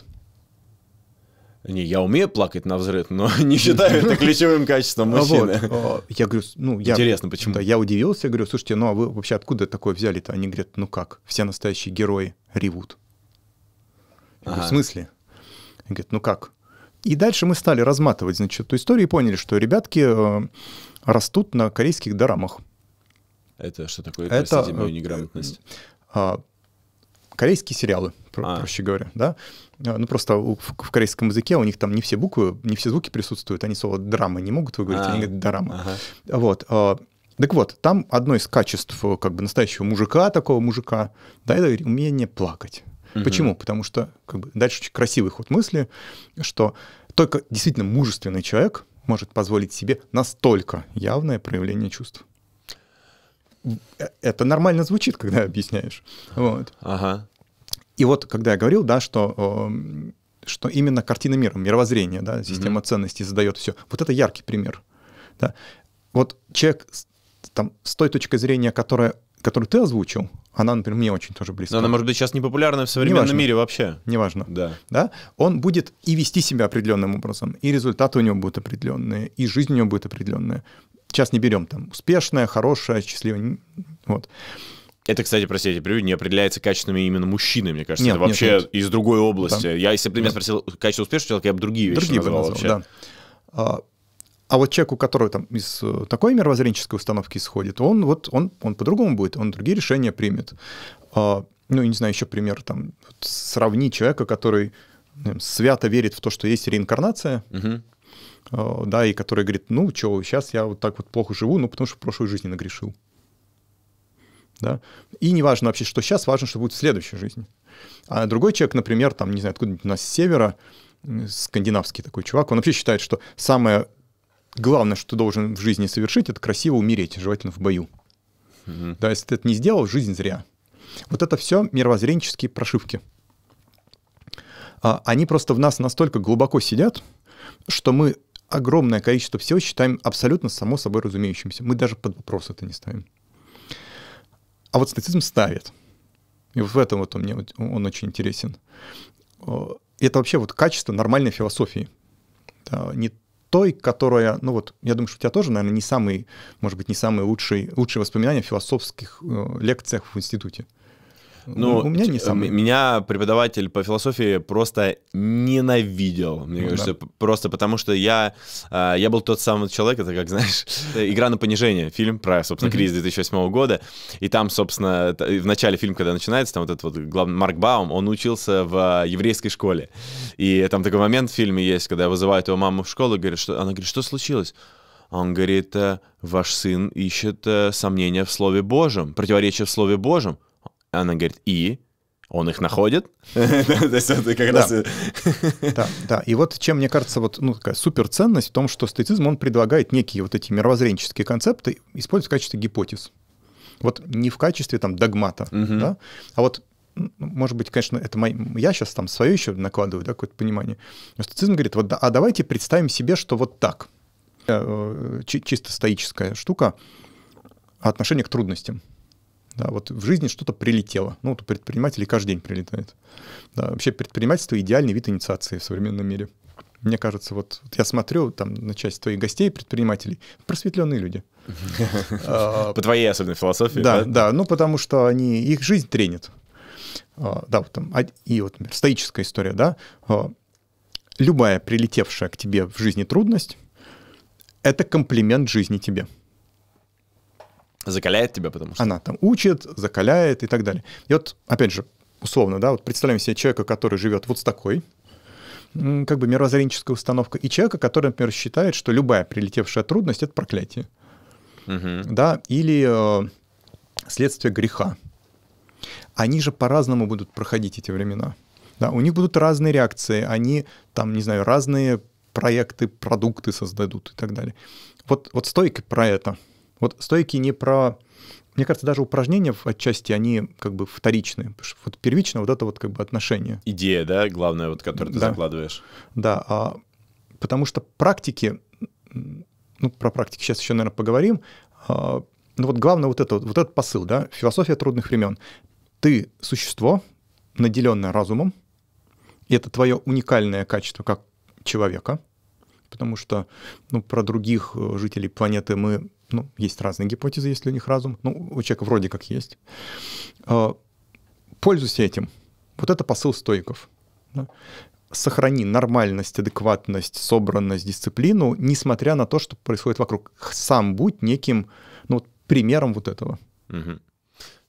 Не, я умею плакать на взрыв, но не считаю это ключевым качеством а мужчины. Вот. Я говорю, ну, я... Интересно, почему? Да, я удивился, говорю, слушайте, ну, а вы вообще откуда такое взяли-то? Они говорят, ну как, все настоящие герои ревут. Я ага. в смысле? Они говорят, ну как? И дальше мы стали разматывать, значит, эту историю и поняли, что ребятки э, растут на корейских дорамах. Это что такое? Это, простите, мою э, неграмотность. Э, корейские сериалы про- а. проще говоря, да. А, ну, просто в, в корейском языке у них там не все буквы, не все звуки присутствуют, они слово «драма» не могут выговорить, а. они говорят драма, Ага. Вот. А, так вот, там одно из качеств э, как бы настоящего мужика, такого мужика, да, это умение плакать. Угу. Почему? Потому что как бы, дальше очень красивый ход мысли, что только действительно мужественный человек может позволить себе настолько явное проявление чувств. Э, это нормально звучит, когда объясняешь. Вот. Ага. И вот, когда я говорил, да, что эм, что именно картина мира, мировоззрение, да, система mm-hmm. ценностей задает все. Вот это яркий пример. Да. Вот человек там, с той точки зрения, которая, которую ты озвучил, она, например, мне очень тоже близка. Но она, может быть, сейчас не популярна в современном Неважно. мире вообще. Неважно. Да. да. Он будет и вести себя определенным образом, и результаты у него будут определенные, и жизнь у него будет определенная. Сейчас не берем там успешная, хорошая, счастливая. Вот. Это, кстати, простите, превью не определяется качественными именно мужчинами, мне кажется. Нет, это вообще нет. из другой области. Да. Я, если бы меня спросил качество успешного человека, я бы другие вещи другие назвал, назвал вообще. Да. А, а вот человек, у которого там из э, такой мировоззренческой установки исходит, он вот он, он по-другому будет, он другие решения примет. А, ну, я не знаю, еще пример там сравни человека, который знаю, ну, свято верит в то, что есть реинкарнация, угу да, и который говорит, ну, что, сейчас я вот так вот плохо живу, ну, потому что в прошлой жизни нагрешил. Да? И не важно вообще, что сейчас, важно, что будет в следующей жизни. А другой человек, например, там, не знаю, откуда-нибудь у нас с севера, скандинавский такой чувак, он вообще считает, что самое главное, что ты должен в жизни совершить, это красиво умереть, желательно в бою. mm Да, если ты это не сделал, жизнь зря. Вот это все мировоззренческие прошивки. А, они просто в нас настолько глубоко сидят, что мы огромное количество всего считаем абсолютно само собой разумеющимся. Мы даже под вопрос это не ставим. А вот статизм ставит. И вот в этом вот он мне он очень интересен. Э, это вообще вот качество нормальной философии. Да, не той, которая, ну вот, я думаю, что у тебя тоже, наверное, не самый, может быть, не самые лучшие, лучшие воспоминания о философских э, лекциях в институте. Ну, ну, у меня не самый. Меня преподаватель по философии просто ненавидел, мне ну, кажется, да. просто потому что я, а, я был тот самый человек, это как, знаешь, «Игра на понижение», фильм про, собственно, кризис 2008 года, и там, собственно, в начале фильма, когда начинается, там вот этот вот главный Марк Баум, он учился в а, еврейской школе, и там такой момент в фильме есть, когда вызывают его маму в школу, говорит, что она говорит, что случилось? Он говорит, «Э, ваш сын ищет э, сомнения в Слове Божьем, противоречие в Слове Божьем. Она говорит, и? Он их находит. Да, И вот чем, мне кажется, вот ну, такая суперценность в том, что стоицизм, он предлагает некие вот эти мировоззренческие концепты, использовать в качестве гипотез. Вот не в качестве там догмата, да, а вот ну, может быть, конечно, это мой, я сейчас там свое еще накладываю, да, какое-то понимание. Но стоицизм говорит, вот, а давайте представим себе, что вот так. Э, э, чисто стоическая штука отношение к трудностям. Да, вот в жизни что-то прилетело. Ну, вот у предпринимателей каждый день прилетает. Да, вообще предпринимательство — идеальный вид инициации в современном мире. Мне кажется, вот, вот я смотрю там на часть твоих гостей, предпринимателей, просветленные люди. А, По твоей особенной философии. Да, да, ну потому что они, их жизнь тренит. А, да, вот там, а, и вот, например, стоическая история, да, любая прилетевшая к тебе в жизни трудность — это комплимент жизни тебе. Закаляет тебя, потому что... Она там учит, закаляет и так далее. И вот, опять же, условно, да, вот представляем себе человека, который живет вот с такой, как бы мировоззренческая установка, и человека, который, например, считает, что любая прилетевшая трудность — это проклятие. Угу. Да, или э, следствие греха. Они же по-разному будут проходить эти времена. Да, у них будут разные реакции, они там, не знаю, разные проекты, продукты создадут и так далее. Вот, вот стойка про это — вот стойки не про... Мне кажется, даже упражнения в отчасти, они как бы вторичные, вот первично вот это вот как бы отношение. Идея, да, главное, вот, которую ты да. закладываешь. Да, а, потому что практики, ну, про практики сейчас еще, наверное, поговорим. А, ну вот главное вот это вот, вот этот посыл, да, философия трудных времен. Ты существо, наделенное разумом, и это твое уникальное качество как человека, потому что ну, про других э, жителей планеты мы ну, есть разные гипотезы, если у них разум. Ну, у человека вроде как есть. А, пользуйся этим. Вот это посыл стойков. Да? Сохрани нормальность, адекватность, собранность, дисциплину, несмотря на то, что происходит вокруг. Сам будь неким ну, вот, примером вот этого. Угу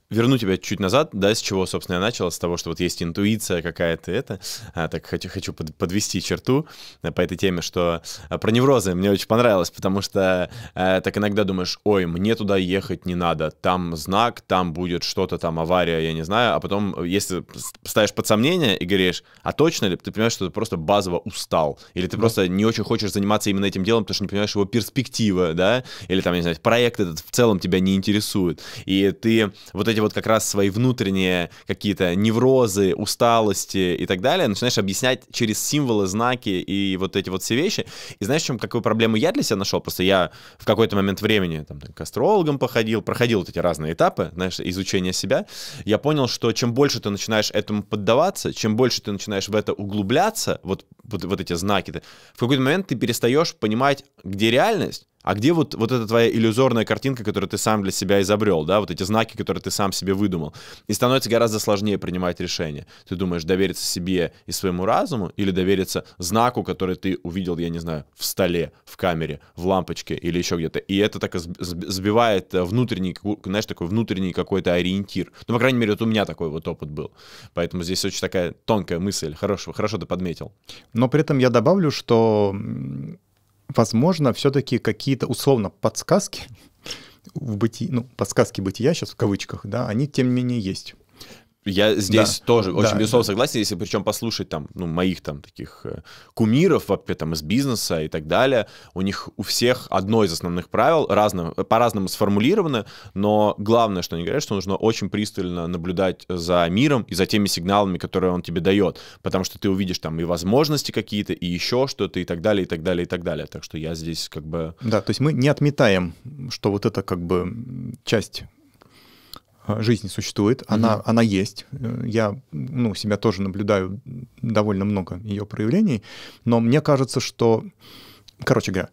верну тебя чуть назад, да, с чего, собственно, я начал, с того, что вот есть интуиция какая-то это, а, так хочу, хочу под, подвести черту э, по этой теме, что а, про неврозы мне очень понравилось, потому что а, так иногда думаешь, ой, мне туда ехать не надо, там знак, там будет что-то, там авария, я не знаю, а потом, если ставишь под сомнение и говоришь, а точно ли, ты понимаешь, что ты просто базово устал, или ты да. просто не очень хочешь заниматься именно этим делом, потому что не понимаешь его перспективы, да, или там, не знаю, проект этот в целом тебя не интересует, и ты вот эти эти вот как раз свои внутренние какие-то неврозы, усталости и так далее, начинаешь объяснять через символы, знаки и вот эти вот все вещи. И знаешь, в чем какую проблему я для себя нашел? Просто я в какой-то момент времени там, к астрологам походил, проходил вот эти разные этапы, знаешь, изучения себя. Я понял, что чем больше ты начинаешь этому поддаваться, чем больше ты начинаешь в это углубляться, вот, вот, вот эти знаки, в какой-то момент ты перестаешь понимать, где реальность, а где вот, вот эта твоя иллюзорная картинка, которую ты сам для себя изобрел, да, вот эти знаки, которые ты сам себе выдумал. И становится гораздо сложнее принимать решение. Ты думаешь, довериться себе и своему разуму или довериться знаку, который ты увидел, я не знаю, в столе, в камере, в лампочке или еще где-то. И это так сбивает э, внутренний, знаешь, такой внутренний какой-то ориентир. Ну, по крайней мере, вот у меня такой вот опыт был. Поэтому здесь очень такая тонкая мысль. Хорошо, хорошо ты подметил. Но при этом я добавлю, что возможно, все-таки какие-то условно подсказки в бытии, ну, подсказки бытия сейчас в кавычках, да, они тем не менее есть. Я здесь да. тоже очень, да, безусловно, да. согласен, если причем послушать там, ну, моих там таких э, кумиров вообще там из бизнеса и так далее, у них у всех одно из основных правил, разно, по-разному сформулировано, но главное, что они говорят, что нужно очень пристально наблюдать за миром и за теми сигналами, которые он тебе дает, потому что ты увидишь там и возможности какие-то, и еще что-то, и так далее, и так далее, и так далее. Так что я здесь как бы... Да, то есть мы не отметаем, что вот это как бы часть Э, жизни существует, она, mm-hmm. она есть. Я ну, себя тоже наблюдаю довольно много ее проявлений, но мне кажется, что, короче говоря,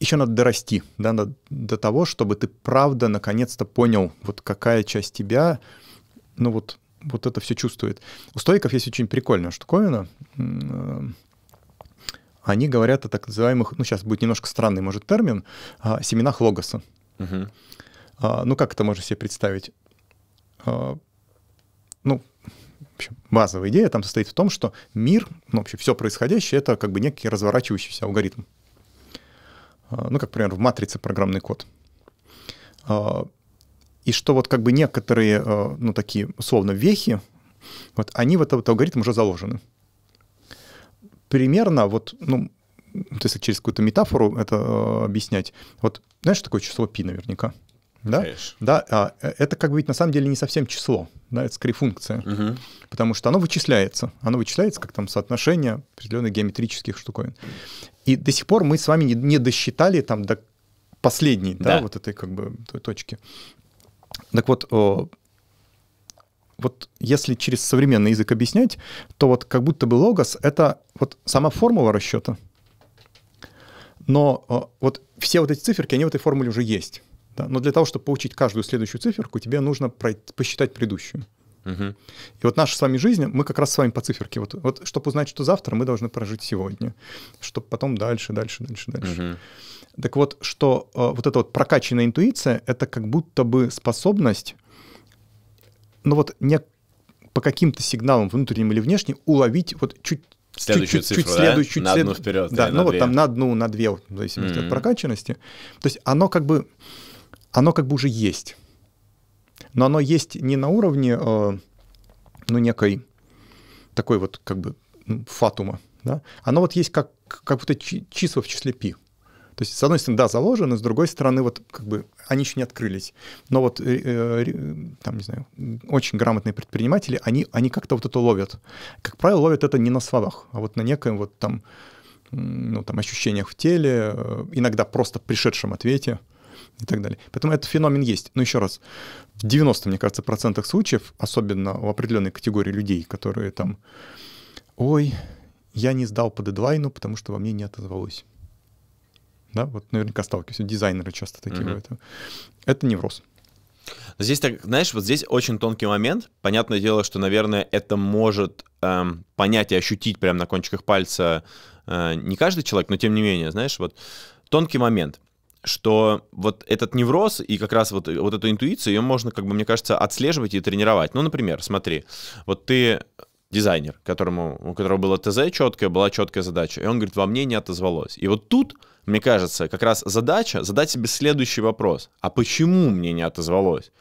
еще надо дорасти да, до, до того, чтобы ты правда наконец-то понял, вот какая часть тебя, ну вот, вот это все чувствует. У стоиков есть очень прикольная штуковина. Э, они говорят о так называемых, ну сейчас будет немножко странный, может, термин, а, семенах логоса. Угу. mm Ну, как это можно себе представить? А, ну, общем, базовая идея там состоит в том, что мир, ну, вообще все происходящее, это как бы некий разворачивающийся алгоритм. А, ну, как, например, в матрице программный код. А, и что вот как бы некоторые, ну, такие условно вехи, вот они в этот алгоритм уже заложены. Примерно вот, ну, если через какую-то метафору это объяснять, вот знаешь, что такое число пи, наверняка? да? Да, а, э, это как бы ведь на самом деле не совсем число, да, это скорее функция, угу. потому что оно вычисляется, оно вычисляется как там соотношение определенных геометрических штуковин. И до сих пор мы с вами не, не досчитали там до последней, да. да, вот этой как бы той точки. Так вот, о, вот если через современный язык объяснять, то вот как будто бы логос — это вот сама формула расчета, но вот все вот эти циферки, они в этой формуле уже есть. Да? Но для того, чтобы получить каждую следующую циферку, тебе нужно посчитать предыдущую. Угу. И вот наша с вами жизнь, мы как раз с вами по циферке. Вот, вот чтобы узнать, что завтра, мы должны прожить сегодня, чтобы потом дальше, дальше, дальше, дальше. Угу. Так вот, что э, вот эта вот прокачанная интуиция, это как будто бы способность, ну вот не по каким-то сигналам внутренним или внешним уловить вот чуть Следующую чуть, чуть, цифру, чуть, да? следующую, на след... одну вперед. Да, ну вот две. там на одну, на две, вот, в зависимости mm-hmm. от прокачанности. То есть оно как бы оно как бы уже есть. Но оно есть не на уровне, э, ну, некой такой вот как бы фатума, да? Оно вот есть как, как будто числа в числе пи. То есть, с одной стороны, да, заложено, с другой стороны, вот как бы они еще не открылись. Но вот, э, э, там, не знаю, очень грамотные предприниматели, они, они как-то вот это ловят. Как правило, ловят это не на словах, а вот на некоем вот там, ну, там ощущениях в теле, э, иногда просто пришедшем ответе – и так далее. Поэтому этот феномен есть. Но еще раз, в 90, мне кажется, процентах случаев, особенно у определенной категории людей, которые там, ой, я не сдал по дедлайну, потому что во мне не отозвалось. Да, вот наверняка сталкиваюсь, дизайнеры часто такие. Mm-hmm. Это. это невроз. Здесь так, знаешь, вот здесь очень тонкий момент. Понятное дело, что, наверное, это может эм, понять и ощутить прямо на кончиках пальца э, не каждый человек, но тем не менее, знаешь, вот тонкий момент что вот этот невроз и как раз вот, вот эту интуицию, ее можно, как бы, мне кажется, отслеживать и тренировать. Ну, например, смотри, вот ты дизайнер, которому, у которого было ТЗ четкое, была четкая задача, и он говорит, во мне не отозвалось. И вот тут, мне кажется, как раз задача задать себе следующий вопрос, а почему мне не отозвалось?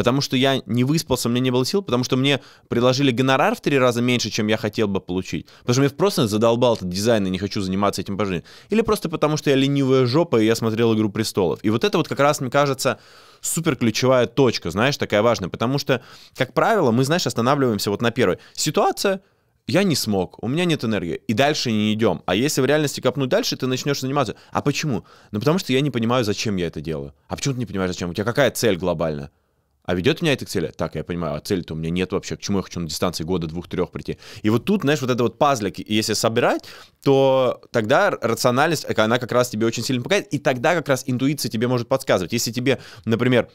потому что я не выспался, у меня не было сил, потому что мне предложили гонорар в три раза меньше, чем я хотел бы получить, потому что мне просто задолбал этот дизайн и не хочу заниматься этим по жизни, или просто потому что я ленивая жопа и я смотрел «Игру престолов». И вот это вот как раз, мне кажется, супер ключевая точка, знаешь, такая важная, потому что, как правило, мы, знаешь, останавливаемся вот на первой. Ситуация, я не смог, у меня нет энергии, и дальше не идем. А если в реальности копнуть дальше, ты начнешь заниматься. А почему? Ну потому что я не понимаю, зачем я это делаю. А почему ты не понимаешь, зачем? У тебя какая цель глобальная? А ведет меня это к цели? Так, я понимаю, а цели-то у меня нет вообще. К чему я хочу на дистанции года, двух-трех прийти? И вот тут, знаешь, вот это вот пазлик, если собирать, то тогда рациональность, э, она как раз тебе очень сильно помогает, и тогда как раз интуиция тебе может подсказывать. Если тебе, например,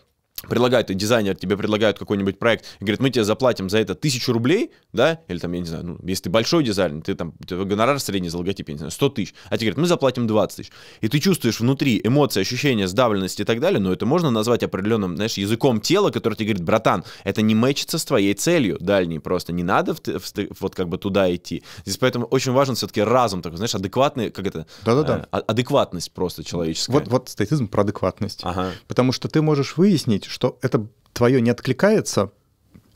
предлагают, и дизайнер тебе предлагают какой-нибудь проект, и говорит, мы тебе заплатим за это тысячу рублей, да, или там, я не знаю, ну, если ты большой дизайнер, ты там, гонорар средний за логотип, я не знаю, 100 тысяч, а тебе говорят, мы заплатим 20 тысяч. И ты чувствуешь внутри эмоции, ощущения сдавленности и так далее, но это можно назвать определенным, знаешь, языком тела, который тебе говорит, братан, это не мэчится с твоей целью дальней просто, не надо в, в, вот как бы туда идти. Здесь поэтому очень важен все-таки разум такой, знаешь, адекватный, как это? Да-да-да. Э, а, адекватность просто человеческая. Вот, вот стоицизм про адекватность. Ага. Потому что ты можешь выяснить, что это твое не откликается,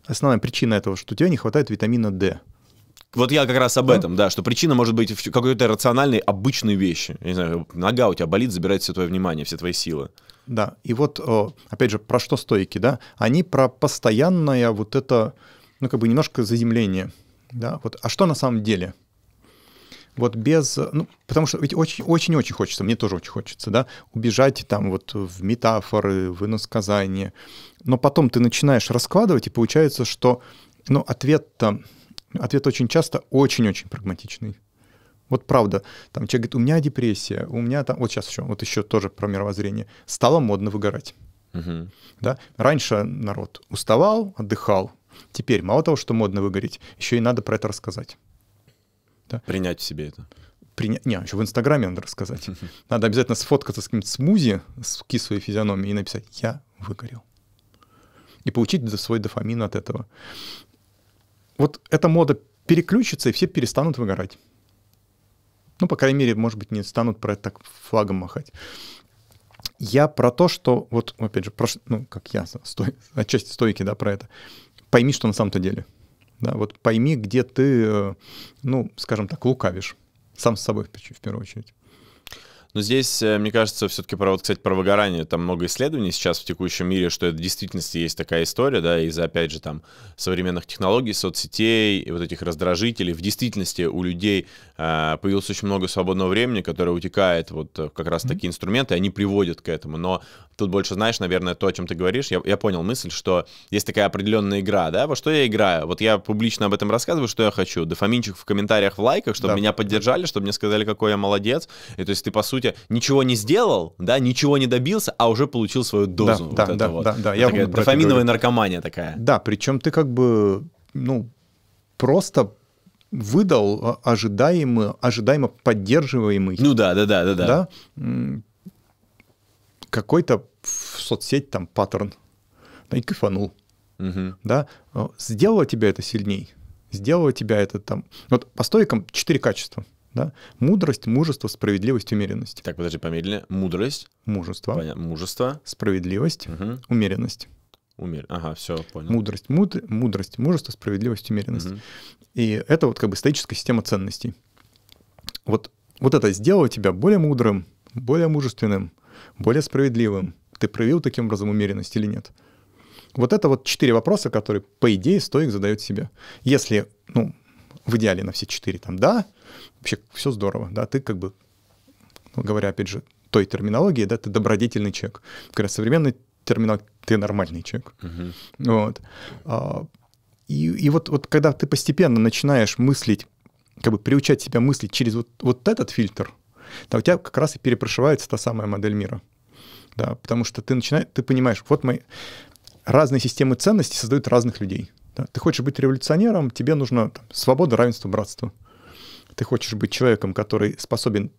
основная причина этого, что тебе не хватает витамина D. Вот я как раз об да? этом, да, что причина может быть в какой-то рациональной, обычной вещи. Я не знаю, нога у тебя болит, забирает все твое внимание, все твои силы. Да, и вот, опять же, про что стойки, да? Они про постоянное вот это, ну, как бы немножко заземление, да? Вот, а что на самом деле? Вот без... Ну, потому что ведь очень-очень хочется, мне тоже очень хочется, да, убежать там вот в метафоры, в иносказания. Но потом ты начинаешь раскладывать, и получается, что ну, ответ там Ответ очень часто очень-очень прагматичный. Вот правда, там человек говорит, у меня депрессия, у меня там, вот сейчас еще, вот еще тоже про мировоззрение, стало модно выгорать. Угу. Да? Раньше народ уставал, отдыхал. Теперь мало того, что модно выгореть, еще и надо про это рассказать. Да. Принять в себе это. Приня... Не, еще в Инстаграме надо рассказать. Надо обязательно сфоткаться с каким-то смузи, с кислой физиономией и написать «Я выгорел». И получить свой дофамин от этого. Вот эта мода переключится, и все перестанут выгорать. Ну, по крайней мере, может быть, не станут про это так флагом махать. Я про то, что вот, опять же, про, ну, как я, сто, отчасти стойки, да, про это. Пойми, что на самом-то деле – да? Вот пойми, где ты, э, ну, скажем так, лукавишь. Сам с собой в первую очередь. Но здесь, э, мне кажется, все-таки про вот, кстати, про выгорание. Там много исследований сейчас в текущем мире, что это в действительности есть такая история, да, из-за, опять же, там, современных технологий, соцсетей и вот этих раздражителей. В действительности у людей э, появилось очень много свободного времени, которое утекает вот э, как раз mm-hmm. такие инструменты, они приводят к этому. Но тут больше, знаешь, наверное, то, о чем ты говоришь. Я, я понял мысль, что есть такая определенная игра, да, во что я играю. Вот я публично об этом рассказываю, что я хочу. Дофаминчик в комментариях, в лайках, чтобы да. меня поддержали, чтобы мне сказали, какой я молодец. И то есть ты, по сути, ничего не сделал, да, ничего не добился, а уже получил свою дозу. Да, вот да, да, вот. да, да. Вот я дофаминовая наркомания такая. Да, причем ты как бы, ну, просто выдал а, ожидаемо, ожидаемо поддерживаемый. Ну да, да, да, да, да. да? какой-то в соцсеть там паттерн, ну, и кайфанул. Угу. Да? Э, сделало тебя это сильней, сделало тебя это там... Вот по стойкам четыре качества. Да? Мудрость, мужество, справедливость, умеренность. Так, подожди, помедленнее. Мудрость. Мужество. Понятно. Мужество. Справедливость, угу. умеренность. Умер. Ага, все, понял. Мудрость, мудр... мудрость, мужество, справедливость, умеренность. Угу. И это вот как бы стоическая система ценностей. Вот, вот это сделало тебя более мудрым, более мужественным, более справедливым. Ты проявил таким образом умеренность или нет? Вот это вот четыре вопроса, которые, по идее, стоик задает себе. Если, ну, в идеале на все четыре там «да», вообще все здорово, да, ты как бы, ну, говоря, опять же, той терминологии, да, ты добродетельный человек. Как раз современный терминал, ты нормальный человек. Угу. Вот. А, и, и вот, вот когда ты постепенно начинаешь мыслить, как бы приучать себя мыслить через вот, вот этот фильтр, то у тебя как раз и перепрошивается та самая модель мира. Да, потому что ты начинаешь, ты понимаешь, вот мы разные системы ценностей создают разных людей. Да. Ты хочешь быть революционером, тебе нужно там, свобода, равенство, братство. Ты хочешь быть человеком, который способен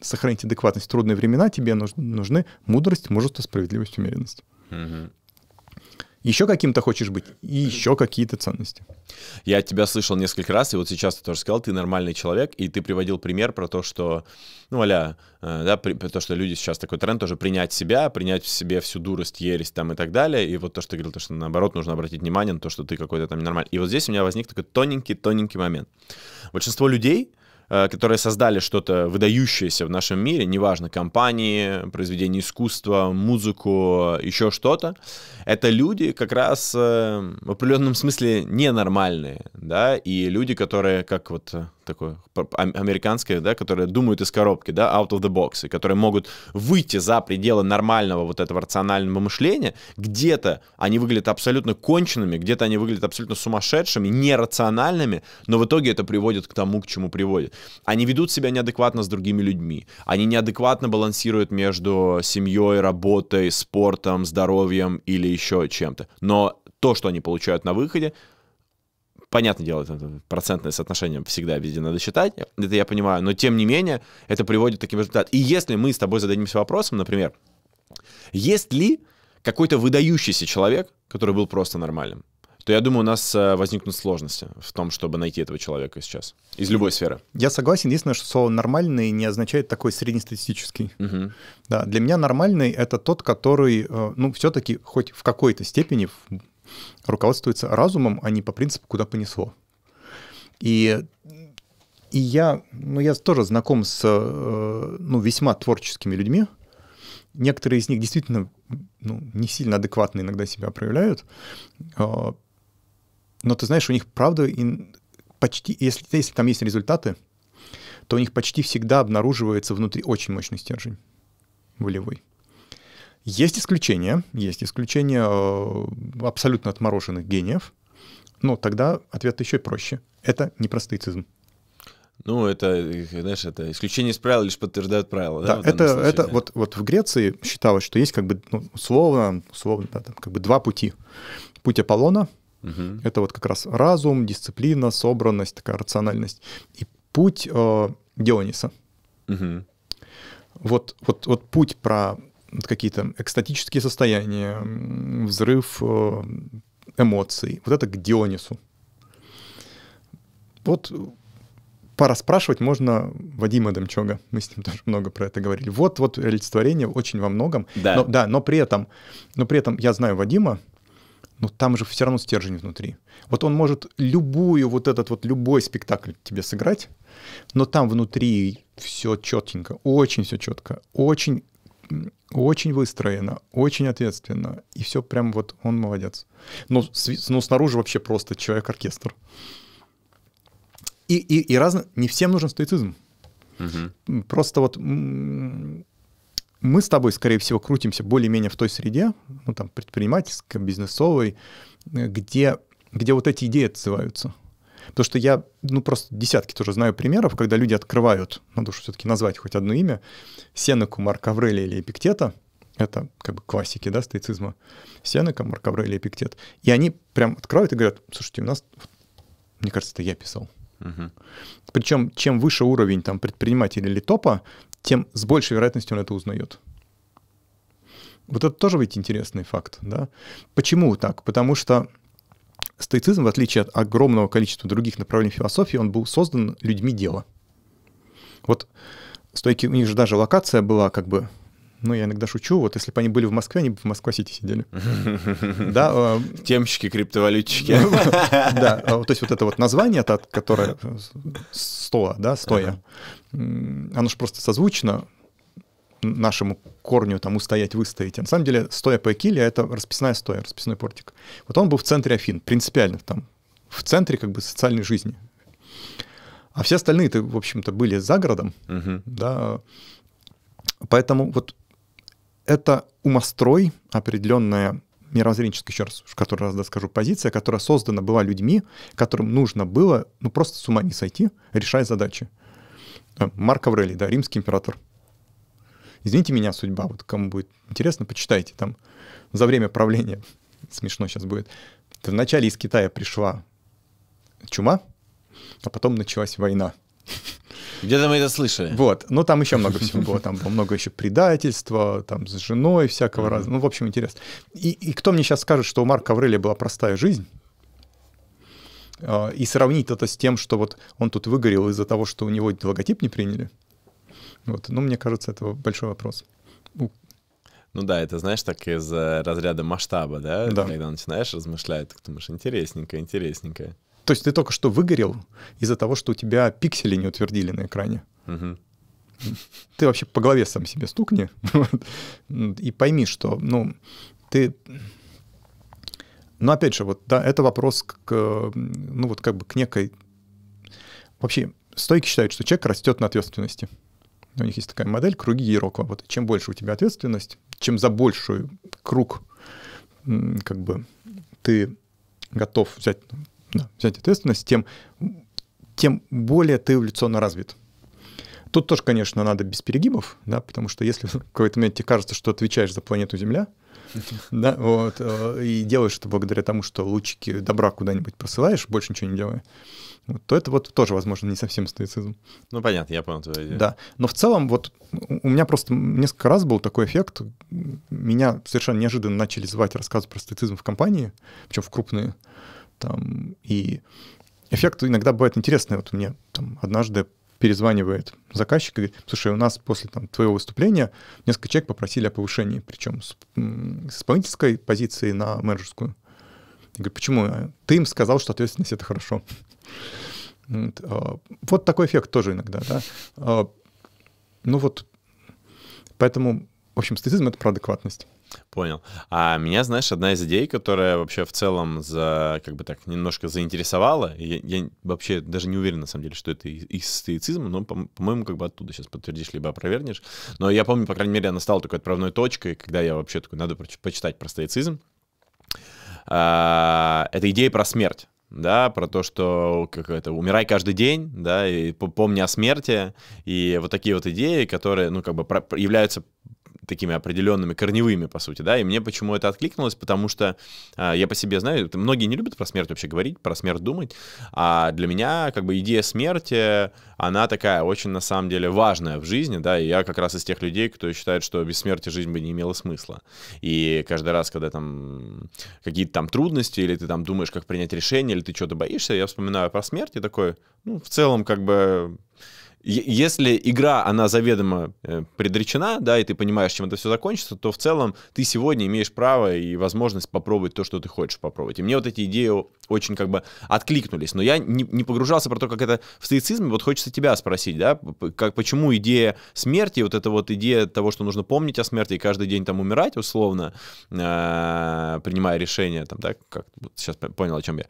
сохранить адекватность в трудные времена, тебе нужны, мудрость, мужество, справедливость, умеренность. Угу еще каким-то хочешь быть, и еще какие-то ценности. Я тебя слышал несколько раз, и вот сейчас ты тоже сказал, ты нормальный человек, и ты приводил пример про то, что, ну, а да, при, то, что люди сейчас такой тренд тоже принять себя, принять в себе всю дурость, ересь там и так далее, и вот то, что ты говорил, то, что наоборот нужно обратить внимание на то, что ты какой-то там нормальный. И вот здесь у меня возник такой тоненький-тоненький момент. Большинство людей, Э, которые создали что-то выдающееся в нашем мире, неважно, компании, произведения искусства, музыку, еще что-то, это люди как раз э, в определенном смысле ненормальные, да, и люди, которые, как вот э, такое американское, да, которые думают из коробки, да, out of the box, и которые могут выйти за пределы нормального вот этого рационального мышления, где-то они выглядят абсолютно конченными, где-то они выглядят абсолютно сумасшедшими, нерациональными, но в итоге это приводит к тому, к чему приводит. Они ведут себя неадекватно с другими людьми. Они неадекватно балансируют между семьей, работой, спортом, здоровьем или еще чем-то. Но то, что они получают на выходе, понятное дело, это процентное соотношение всегда везде надо считать, это я понимаю, но тем не менее это приводит к таким результатам. И если мы с тобой зададимся вопросом, например, есть ли какой-то выдающийся человек, который был просто нормальным? то я думаю, у нас э, возникнут сложности в том, чтобы найти этого человека сейчас. Из любой сферы. Я согласен. Единственное, что слово «нормальный» не означает такой среднестатистический. Угу. Да, для меня нормальный — это тот, который, э, ну, все-таки хоть в какой-то степени руководствуется разумом, а не по принципу «куда понесло». И и я, ну, я тоже знаком с э, ну, весьма творческими людьми. Некоторые из них действительно ну, не сильно адекватно иногда себя проявляют. Но ты знаешь, у них правда почти, если, если там есть результаты, то у них почти всегда обнаруживается внутри очень мощный стержень волевой. Есть исключения, есть исключения э, абсолютно отмороженных гениев, но тогда ответ еще и проще. Это непростыцизм. Ну, это, э, знаешь, это исключение из правил лишь подтверждает правила. Да, да это, это Вот, вот в Греции считалось, что есть как бы ну, условно, условно да, там, как бы два пути. Путь Аполлона Угу. Это вот как раз разум, дисциплина, собранность, такая рациональность. И путь э, Диониса. Угу. Вот, вот, вот путь про вот какие-то экстатические состояния, взрыв э, эмоций. Вот это к Дионису. Вот пораспрашивать можно Вадима Демчога. Мы с ним тоже много про это говорили. Вот, вот олицетворение очень во многом. Да. Но, да, но при этом, но при этом я знаю Вадима, но там же все равно стержень внутри. Вот он может любую, вот этот вот любой спектакль тебе сыграть, но там внутри все четенько, очень все четко, очень очень выстроено, очень ответственно, и все прям вот он молодец. Но, но снаружи вообще просто человек-оркестр. И, и, и разно... не всем нужен стоицизм. Угу. Просто вот мы с тобой, скорее всего, крутимся более-менее в той среде, ну, там, предпринимательской, бизнесовой, э, где, где вот эти идеи отзываются. Потому что я, ну, просто десятки тоже знаю примеров, когда люди открывают, надо уж все-таки назвать хоть одно имя, Сенеку, Марка Аврелия или Эпиктета, это как бы классики, да, стоицизма, Сенека, Марк Аврелий, Эпиктет, и они прям открывают и говорят, слушайте, у нас, мне кажется, это я писал. Угу. Причем чем выше уровень там предпринимателя или топа, тем с большей вероятностью он это узнает. Вот это тоже ведь интересный факт. Да? Почему так? Потому что стоицизм, в отличие от огромного количества других направлений философии, он был создан людьми дела. Вот стойки, у них же даже локация была как бы ну, я иногда шучу, вот если бы они были в Москве, они бы в Москва-Сити сидели. Да. А, Темщики, криптовалютчики. Да, а то есть вот это вот название, которое стоя, да, стоя, оно же просто созвучно нашему корню там устоять, выстоять. А на самом деле стоя по Экиле — это расписная стоя, расписной портик. Вот он был в центре Афин, принципиально там, в центре как бы социальной жизни. А все остальные-то, в общем-то, были за городом, да, Поэтому вот это умострой, определенная мировоззренческая, еще раз, в который раз да, скажу, позиция, которая создана была людьми, которым нужно было ну, просто с ума не сойти, решая задачи. Э, Марк Аврелий, да, римский император. Извините меня, судьба, вот кому будет интересно, почитайте там за время правления, смешно сейчас будет, вначале из Китая пришла чума, а потом началась война. Где-то мы это слышали. Вот, ну там еще много всего было, там много еще предательства, там с женой всякого разного, ну в общем интересно. И, и кто мне сейчас скажет, что у Марка Аврелия была простая жизнь? А, и сравнить это с тем, что вот он тут выгорел из-за того, что у него логотип не приняли. Вот, ну мне кажется, это большой вопрос. Ну да, это знаешь, так из э, разряда масштаба, да? да. Когда начинаешь размышлять, так думаешь, интересненько, интересненько. То есть ты только что выгорел из-за того, что у тебя пиксели не утвердили на экране. Угу. Ты вообще по голове сам себе стукни вот, и пойми, что, ну, ты... Но ну, опять же, вот, да, это вопрос к, ну, вот как бы к некой... Вообще, стойки считают, что человек растет на ответственности. У них есть такая модель круги Ерокова. Вот чем больше у тебя ответственность, чем за большую круг как бы ты готов взять да, взять ответственность, тем, тем более ты эволюционно развит. Тут тоже, конечно, надо без перегибов, да, потому что если в какой-то момент тебе кажется, что отвечаешь за планету Земля, да, вот, э, и делаешь это благодаря тому, что лучики добра куда-нибудь посылаешь, больше ничего не делая, вот, то это вот тоже, возможно, не совсем стоицизм. Ну, понятно, я понял твою идею. Да, но в целом вот у меня просто несколько раз был такой эффект, меня совершенно неожиданно начали звать рассказывать про стоицизм в компании, причем в крупные, там, и эффект иногда бывает интересный. Вот мне там однажды перезванивает заказчик и говорит, слушай, у нас после там, твоего выступления несколько человек попросили о повышении, причем с, с исполнительской позиции на менеджерскую. Я говорю, почему? А ты им сказал, что ответственность — это хорошо. А, вот такой эффект тоже иногда, да. А, ну вот, поэтому в общем, стоицизм — это про адекватность. Понял. А меня, знаешь, одна из идей, которая вообще в целом за, как бы так, немножко заинтересовала, я, я вообще даже не уверен, на самом деле, что это из стоицизма, но, по-моему, как бы оттуда сейчас подтвердишь, либо опровергнешь. Но я помню, по крайней мере, она стала такой отправной точкой, когда я вообще такой, надо по почитать про стоицизм. А, это идея про смерть да, про то, что как это, умирай каждый день, да, и помни о смерти, и вот такие вот идеи, которые, ну, как бы про, являются такими определенными корневыми, по сути, да, и мне почему это откликнулось, потому что э, я по себе знаю, многие не любят про смерть вообще говорить, про смерть думать, а для меня как бы идея смерти, она такая очень на самом деле важная в жизни, да, и я как раз из тех людей, кто считает, что без смерти жизнь бы не имела смысла. И каждый раз, когда там какие-то там трудности, или ты там думаешь, как принять решение, или ты что-то боишься, я вспоминаю про смерть и такой, ну, в целом как бы если игра, она заведомо э, предречена, да, и ты понимаешь, чем это все закончится, то в целом ты сегодня имеешь право и возможность попробовать то, что ты хочешь попробовать. И мне вот эти идеи очень как бы откликнулись, но я не, не погружался про то, как это в стоицизме, вот хочется тебя спросить, да, как, почему идея смерти, вот эта вот идея того, что нужно помнить о смерти и каждый день там умирать условно, э, принимая решения, там, да, как сейчас понял, о чем я,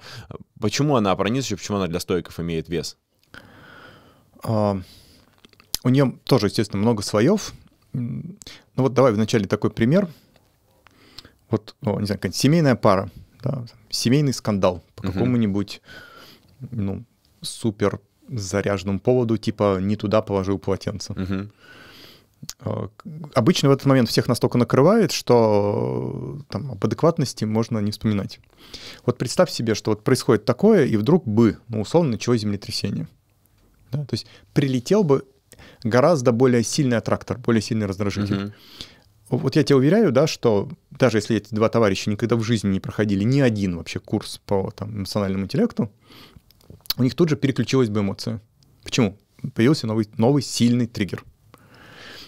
почему она проникла, почему она для стоиков имеет вес? А, у нее тоже, естественно, много слоев. Ну вот давай вначале такой пример. Вот, ну, не знаю, какая семейная пара, да, семейный скандал по угу. какому-нибудь ну, супер заряженному поводу, типа не туда положил полотенце. Угу. А, обычно в этот момент всех настолько накрывает, что там, об адекватности можно не вспоминать. Вот представь себе, что вот происходит такое, и вдруг бы, ну, условно, началось землетрясение. Да? То есть прилетел бы гораздо более сильный аттрактор, более сильный раздражитель. Угу. Вот я тебя уверяю, да, что даже если эти два товарища никогда в жизни не проходили ни один вообще курс по там, эмоциональному интеллекту, у них тут же переключилась бы эмоция. Почему? Появился новый, новый сильный триггер.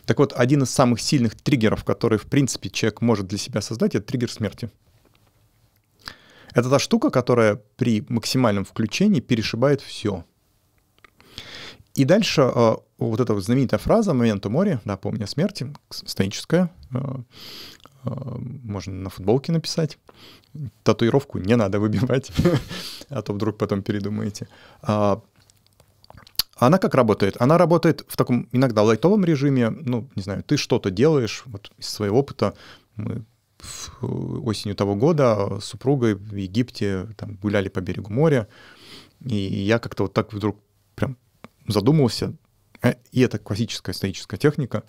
Так вот, один из самых сильных триггеров, который, в принципе, человек может для себя создать, это триггер смерти. Это та штука, которая при максимальном включении перешибает все. И дальше э, вот эта вот знаменитая фраза "Момент у моря", да, «Помни о смерти», станическая, э, э, можно на футболке написать. Татуировку не надо выбивать, а то вдруг потом передумаете. А, она как работает? Она работает в таком иногда лайтовом режиме, ну, не знаю, ты что-то делаешь, вот из своего опыта мы осенью того года с супругой в Египте там, гуляли по берегу моря, и я как-то вот так вдруг прям задумался, э, и это классическая стоическая техника,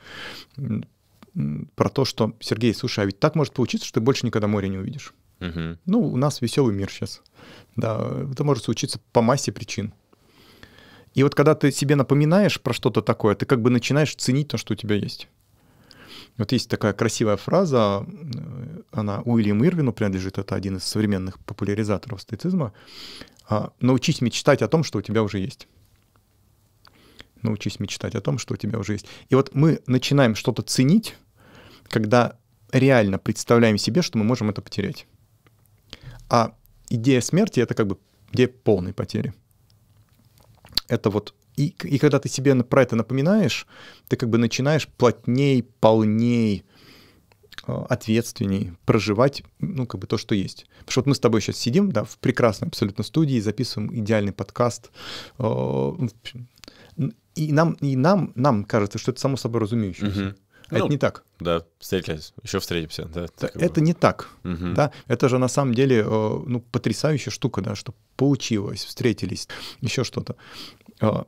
про то, что, Сергей, слушай, а ведь так может получиться, что ты больше никогда море не увидишь. Угу. Ну, у нас веселый мир сейчас. Да, это может случиться по массе причин. И вот когда ты себе напоминаешь про что-то такое, ты как бы начинаешь ценить то, что у тебя есть. Вот есть такая красивая фраза, э, она Уильяму Ирвину принадлежит, это один из современных популяризаторов стоицизма. А «Научись мечтать о том, что у тебя уже есть» научись мечтать о том, что у тебя уже есть. И вот мы начинаем что-то ценить, когда реально представляем себе, что мы можем это потерять. А идея смерти — это как бы идея полной потери. Это вот и, и когда ты себе про это напоминаешь, ты как бы начинаешь плотней, полней, а, ответственней проживать, ну, как бы то, что есть. Потому что вот мы с тобой сейчас сидим, да, в прекрасной абсолютно студии, записываем идеальный подкаст, а, и нам, и нам, нам кажется, что это само собой разумеющееся. Угу. А ну, это не так. Да, встретились, еще встретимся. Да, это это не так. Угу. Да? Это же на самом деле э, ну, потрясающая штука, да, что получилось, встретились, еще что-то. Э,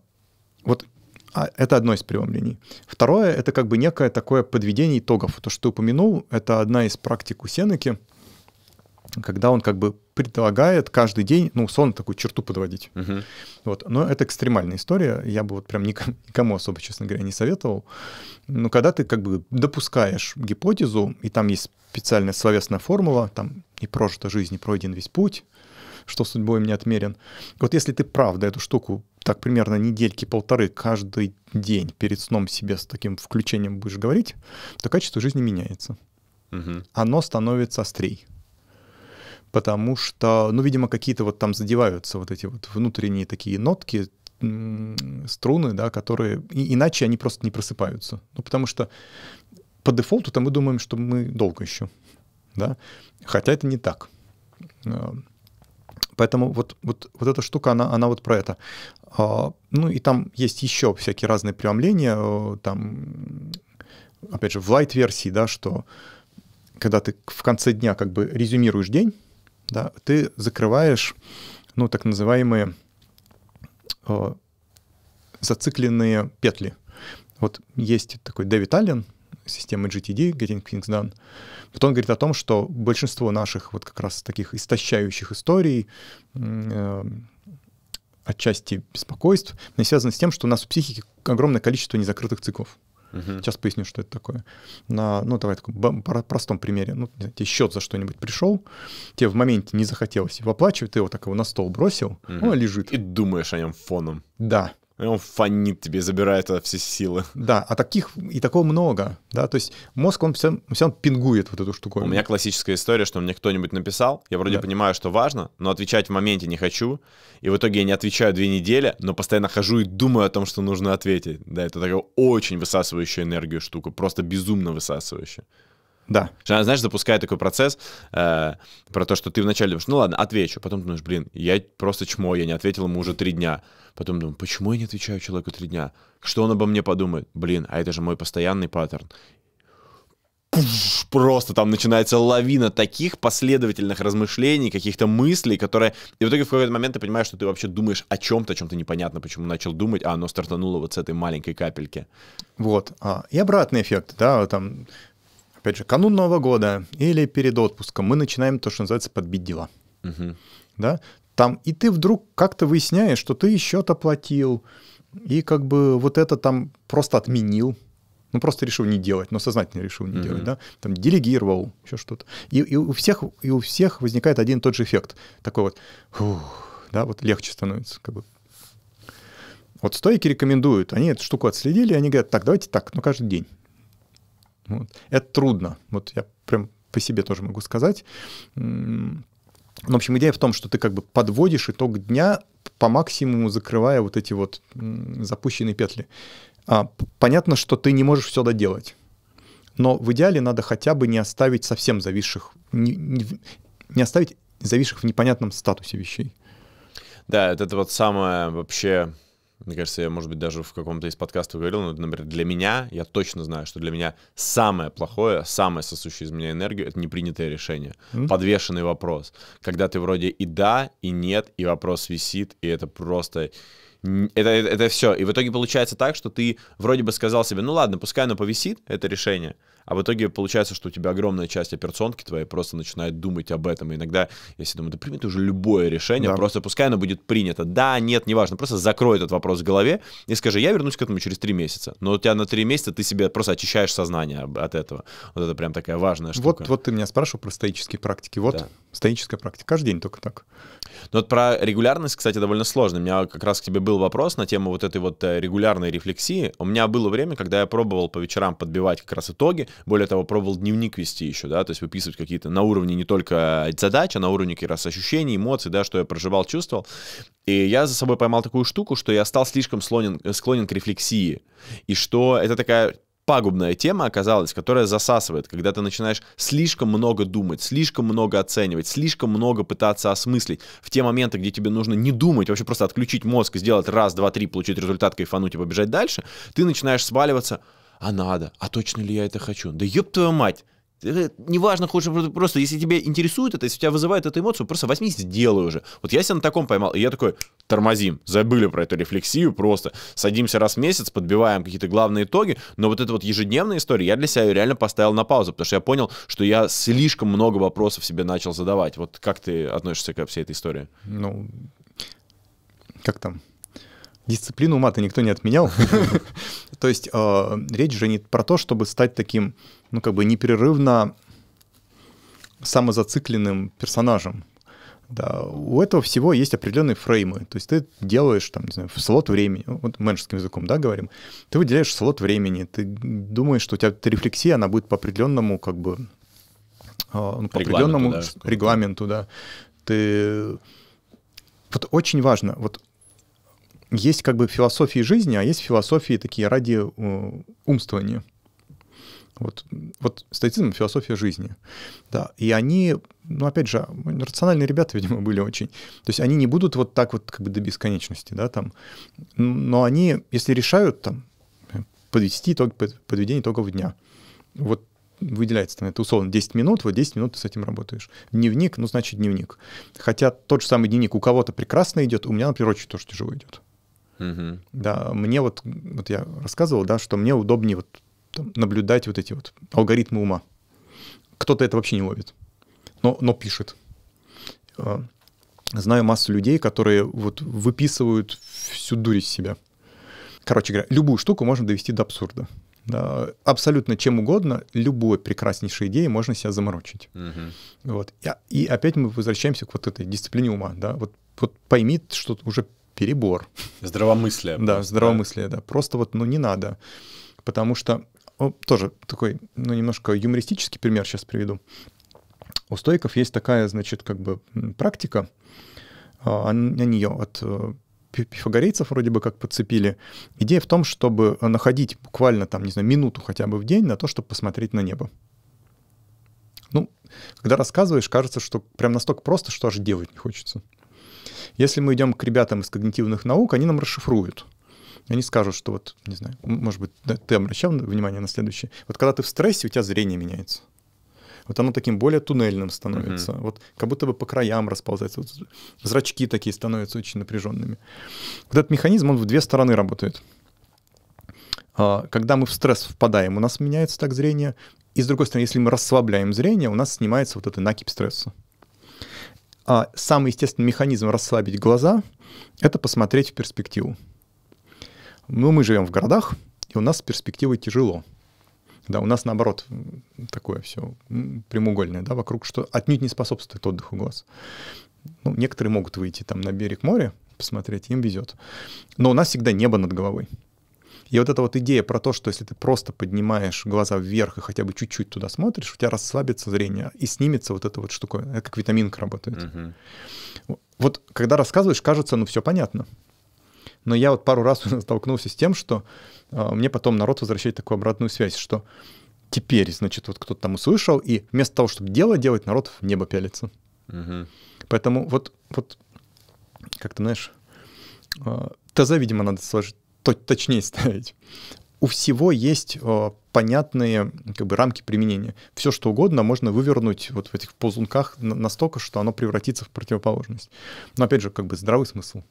вот а, это одно из преломлений. Второе — это как бы некое такое подведение итогов. То, что ты упомянул, это одна из практик у Сенеки — когда он как бы предлагает каждый день, ну, сон такую черту подводить. Угу. Вот. Но это экстремальная история, я бы вот прям никому особо, честно говоря, не советовал. Но когда ты как бы допускаешь гипотезу, и там есть специальная словесная формула, там и прожита жизнь, и пройден весь путь, что судьбой мне отмерен. Вот если ты правда эту штуку так примерно недельки-полторы каждый день перед сном себе с таким включением будешь говорить, то качество жизни меняется. Угу. Оно становится острей потому что, ну, видимо, какие-то вот там задеваются вот эти вот внутренние такие нотки, струны, да, которые и, иначе они просто не просыпаются. Ну, потому что по дефолту там мы думаем, что мы долго еще, да, хотя это не так. А, поэтому вот, вот, вот эта штука, она, она вот про это. А, ну и там есть еще всякие разные преломления, а, там, опять же, в лайт-версии, да, что когда ты в конце дня как бы резюмируешь день, да, ты закрываешь, ну, так называемые э, зацикленные петли. Вот есть такой Дэвид Аллен, системы GTD, Getting Things Done. Вот он говорит о том, что большинство наших вот как раз таких истощающих историй, э, отчасти беспокойств, связано с тем, что у нас в психике огромное количество незакрытых циклов. Угу. Сейчас поясню, что это такое. На, ну, давай таком простом примере. Ну, тебе счет за что-нибудь пришел, тебе в моменте не захотелось его оплачивать, ты его так его на стол бросил, угу. он лежит. И думаешь о нем фоном. Да. И он фонит тебе, забирает все силы. Да, а таких и такого много, да, то есть мозг, он все, все он пингует вот эту штуку. У меня классическая история, что мне кто-нибудь написал, я вроде да. понимаю, что важно, но отвечать в моменте не хочу, и в итоге я не отвечаю две недели, но постоянно хожу и думаю о том, что нужно ответить. Да, это такая очень высасывающая энергию штука, просто безумно высасывающая. Да. Она, знаешь, запускает такой процесс э, про то, что ты вначале думаешь, ну ладно, отвечу. Потом думаешь, блин, я просто чмо, я не ответил ему уже три дня. Потом думаю, почему я не отвечаю человеку три дня? Что он обо мне подумает? Блин, а это же мой постоянный паттерн. просто там начинается лавина таких последовательных размышлений, каких-то мыслей, которые... И в итоге в какой-то момент ты понимаешь, что ты вообще думаешь о чем-то, о чем-то непонятно, почему начал думать, а оно стартануло вот с этой маленькой капельки. Вот. А, и обратный эффект, да, там опять же, канун Нового года или перед отпуском мы начинаем то, что называется, подбить дела. Угу. Да? Там, и ты вдруг как-то выясняешь, что ты счет оплатил, и как бы вот это там просто отменил. Ну, просто решил не делать, но сознательно решил не mm делать, да, там делегировал, еще что-то. И, и, у всех, и у всех возникает один и тот же эффект. Такой вот, фух, да, вот легче становится, как бы вот стойки рекомендуют, они эту штуку отследили, они говорят, так, давайте так, но ну, каждый день. Вот. Это трудно. Вот я прям по себе тоже могу сказать. В общем, идея в том, что ты как бы подводишь итог дня по максимуму, закрывая вот эти вот запущенные петли. А, понятно, что ты не можешь все доделать. Но в идеале надо хотя бы не оставить совсем зависших, не, не, не оставить зависших в непонятном статусе вещей. Да, это вот самое вообще мне кажется, я, может быть, даже в каком-то из подкастов говорил, но, например, для меня, я точно знаю, что для меня самое плохое, самое сосущее из меня энергию — это непринятое решение, mm-hmm. подвешенный вопрос. Когда ты вроде и да, и нет, и вопрос висит, и это просто это, это, это все. И в итоге получается так, что ты вроде бы сказал себе, ну ладно, пускай оно повисит, это решение, а в итоге получается, что у тебя огромная часть операционки твоей просто начинает думать об этом. И иногда, если думаю, да примет уже любое решение, да. просто пускай оно будет принято. Да, нет, неважно, просто закрой этот вопрос в голове и скажи, я вернусь к этому через три месяца. Но у тебя на три месяца ты себе просто очищаешь сознание от этого. Вот это прям такая важная штука. Вот, вот ты меня спрашивал про стоические практики. Вот да. стоическая практика. Каждый день только так. Ну вот про регулярность, кстати, довольно сложно. У меня как раз к тебе был вопрос на тему вот этой вот э, регулярной рефлексии. У меня было время, когда я пробовал по вечерам подбивать как раз итоги, более того, пробовал дневник вести еще, да, то есть выписывать какие-то на уровне не только э, задач, а на уровне как раз ощущений, эмоций, да, что я проживал, чувствовал. И я за собой поймал такую штуку, что я стал слишком склонен, э, склонен к рефлексии, и что это такая пагубная тема оказалась, которая засасывает, когда ты начинаешь слишком много думать, слишком много оценивать, слишком много пытаться осмыслить в те моменты, где тебе нужно не думать, а вообще просто отключить мозг, сделать раз, два, три, получить результат, кайфануть и побежать дальше, ты начинаешь сваливаться а надо, а точно ли я это хочу? Да ёб твою мать! Неважно, хочешь просто, если тебя интересует это, если тебя вызывает эту эмоцию, просто возьми, и сделай уже. Вот я себя на таком поймал, и я такой, тормозим, забыли про эту рефлексию просто, садимся раз в месяц, подбиваем какие-то главные итоги, но вот эта вот ежедневная история, я для себя ее реально поставил на паузу, потому что я понял, что я слишком много вопросов себе начал задавать. Вот как ты относишься к всей этой истории? Ну, как там? Дисциплину мата никто не отменял. То есть э, речь же не про то, чтобы стать таким, ну, как бы непрерывно самозацикленным персонажем. Да, у этого всего есть определенные фреймы. То есть ты делаешь там, не знаю, слот времени, ну, вот менеджерским языком, да, говорим, ты выделяешь слот времени, ты думаешь, что у тебя эта рефлексия, она будет по определенному, как бы, э, ну, по регламенту, определенному да, регламенту, да. Ты... Вот очень важно, вот есть как бы философии жизни, а есть философии такие ради э, умствования. Вот, вот стоицизм — философия жизни. Да, и они, ну, опять же, рациональные ребята, видимо, были очень. То есть они не будут вот так вот как бы до бесконечности, да, там. Но они, если решают там э, подвести итог, подведение итогов дня, вот выделяется там, это условно 10 минут, вот 10 минут ты с этим работаешь. Дневник, ну, значит, дневник. Хотя тот же самый дневник у кого-то прекрасно идет, у меня, например, очень тоже тяжело идет. Угу. Да, мне вот, вот я рассказывал, да, что мне удобнее вот там, наблюдать вот эти вот алгоритмы ума. Кто-то это вообще не ловит, но, но пишет. А, знаю массу людей, которые вот выписывают всю дурь из себя. Короче говоря, любую штуку можно довести до абсурда. Да, абсолютно чем угодно, любой прекраснейшей идеей можно себя заморочить. Угу. Вот. И, а, и опять мы возвращаемся к вот этой дисциплине ума. Да? Вот, вот пойми, что уже перебор. Здравомыслие. Да, здравомыслие, да. Просто вот, ну, не надо. Потому что, тоже такой, ну, немножко юмористический пример сейчас приведу. У стойков есть такая, значит, как бы практика, а, они ее от э, пифагорейцев вроде бы как подцепили. Идея в том, чтобы э, находить буквально там, не знаю, минуту хотя бы в день на то, чтобы посмотреть на небо. Ну, когда рассказываешь, кажется, что прям настолько просто, что аж делать не хочется. Если мы идем к ребятам из когнитивных наук, они нам расшифруют. Они скажут, что вот, не знаю, может быть, ты обращал внимание на следующее. Вот когда ты в стрессе, у тебя зрение меняется. Вот оно таким более туннельным становится. Угу. Вот как будто бы по краям расползается. Вот зрачки такие становятся очень напряженными. Вот этот механизм, он в две стороны работает. А, когда мы в стресс впадаем, у нас меняется так зрение. И с другой стороны, если мы расслабляем зрение, у нас снимается вот эта накипь стресса а, самый естественный механизм расслабить глаза — это посмотреть в перспективу. Ну, мы живем в городах, и у нас с перспективой тяжело. Да, у нас наоборот такое все прямоугольное, да, вокруг, что отнюдь не способствует отдыху глаз. Ну, некоторые могут выйти там на берег моря, посмотреть, им везет. Но у нас всегда небо над головой. И вот эта вот идея про то, что если ты просто поднимаешь глаза вверх и хотя бы чуть-чуть туда смотришь, у тебя расслабится зрение и снимется вот эта вот штука. Это как витаминка работает. Угу. Вот когда рассказываешь, кажется, ну все понятно. Но я вот пару раз столкнулся с тем, что э, мне потом народ возвращает такую обратную связь, что теперь, значит, вот кто-то там услышал, и вместо того, чтобы дело делать, народ в небо пялится. Угу. Поэтому вот, вот как то знаешь, э, ТЗ, видимо, надо сложить точнее ставить. У всего есть э, понятные как бы, рамки применения. Все, что угодно, можно вывернуть вот в этих ползунках настолько, что оно превратится в противоположность. Но опять же, как бы здравый смысл.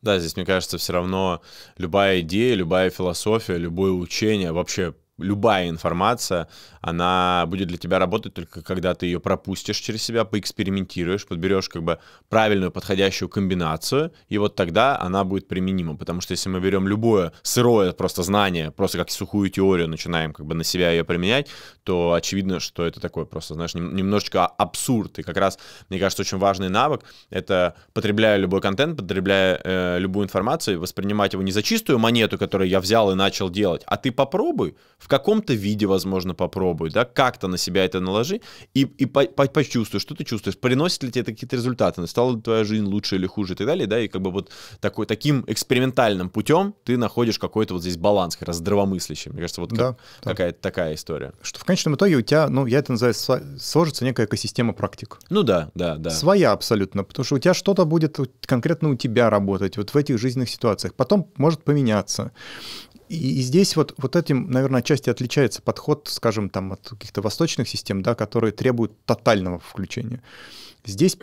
Да, здесь, мне кажется, все равно любая идея, любая философия, любое учение, вообще любая информация, она будет для тебя работать только когда ты ее пропустишь через себя, поэкспериментируешь, подберешь как бы правильную подходящую комбинацию, и вот тогда она будет применима, потому что если мы берем любое сырое просто знание, просто как сухую теорию начинаем как бы на себя ее применять, то очевидно, что это такое просто, знаешь, немножечко а, абсурд, и как раз, мне кажется, очень важный навык — это потребляя любой контент, потребляя э, любую информацию, воспринимать его не за чистую монету, которую я взял и начал делать, а ты попробуй, в каком-то виде, возможно, попробуй, да, как-то на себя это наложи и, и по, по, почувствуй, что ты чувствуешь, приносит ли тебе какие-то результаты, стала ли твоя жизнь лучше или хуже и так далее, да, и как бы вот такой, таким экспериментальным путем ты находишь какой-то вот здесь баланс, как раз здравомыслящий, мне кажется, вот как, да, да. какая-то такая история. Что в конечном итоге у тебя, ну, я это называю, сложится некая экосистема практик. Ну да, да, да. Своя абсолютно, потому что у тебя что-то будет конкретно у тебя работать вот в этих жизненных ситуациях, потом может поменяться. И, и здесь вот, вот этим, наверное, отчасти отличается подход, скажем, там, от каких-то восточных систем, да, которые требуют тотального включения. Здесь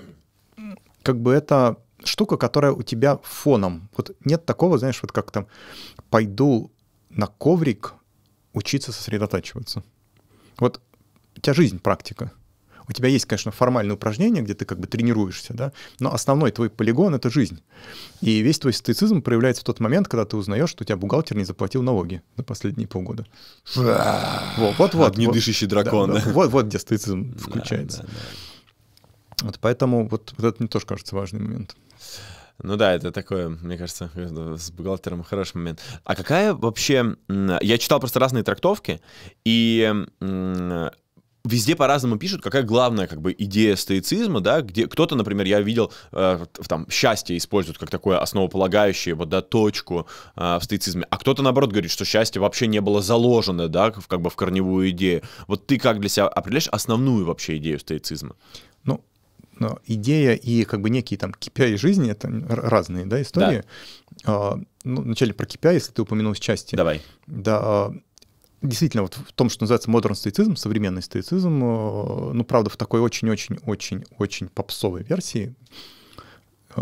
как бы это штука, которая у тебя фоном. Вот нет такого, знаешь, вот как там пойду на коврик учиться сосредотачиваться. Вот у тебя жизнь практика. У тебя есть, конечно, формальные упражнения, где ты как бы тренируешься, да, но основной твой полигон — это жизнь. И весь твой стоицизм проявляется в тот момент, когда ты узнаешь, что у тебя бухгалтер не заплатил налоги за последние полгода. Вот-вот. Недышащий дракон. Вот-вот где стоицизм включается. Вот поэтому вот, вот это мне тоже кажется важный момент. Ну да, это такое, мне кажется, с бухгалтером хороший момент. А какая вообще... Я читал просто разные трактовки, и везде по-разному пишут, какая главная как бы идея стоицизма, да, где кто-то, например, я видел, э, там, счастье используют как такое основополагающее, вот, да, точку э, в стоицизме, а кто-то, наоборот, говорит, что счастье вообще не было заложено, да, в, как бы в корневую идею. Вот ты как для себя определяешь основную вообще идею стоицизма? Ну, но идея и как бы некие там KPI жизни — это разные, да, истории. Да. А, ну, вначале про KPI, если ты упомянул счастье. Давай. Да, а, действительно, вот в том, что называется модерн стоицизм, современный стоицизм, э, ну, правда, в такой очень-очень-очень-очень попсовой версии, э,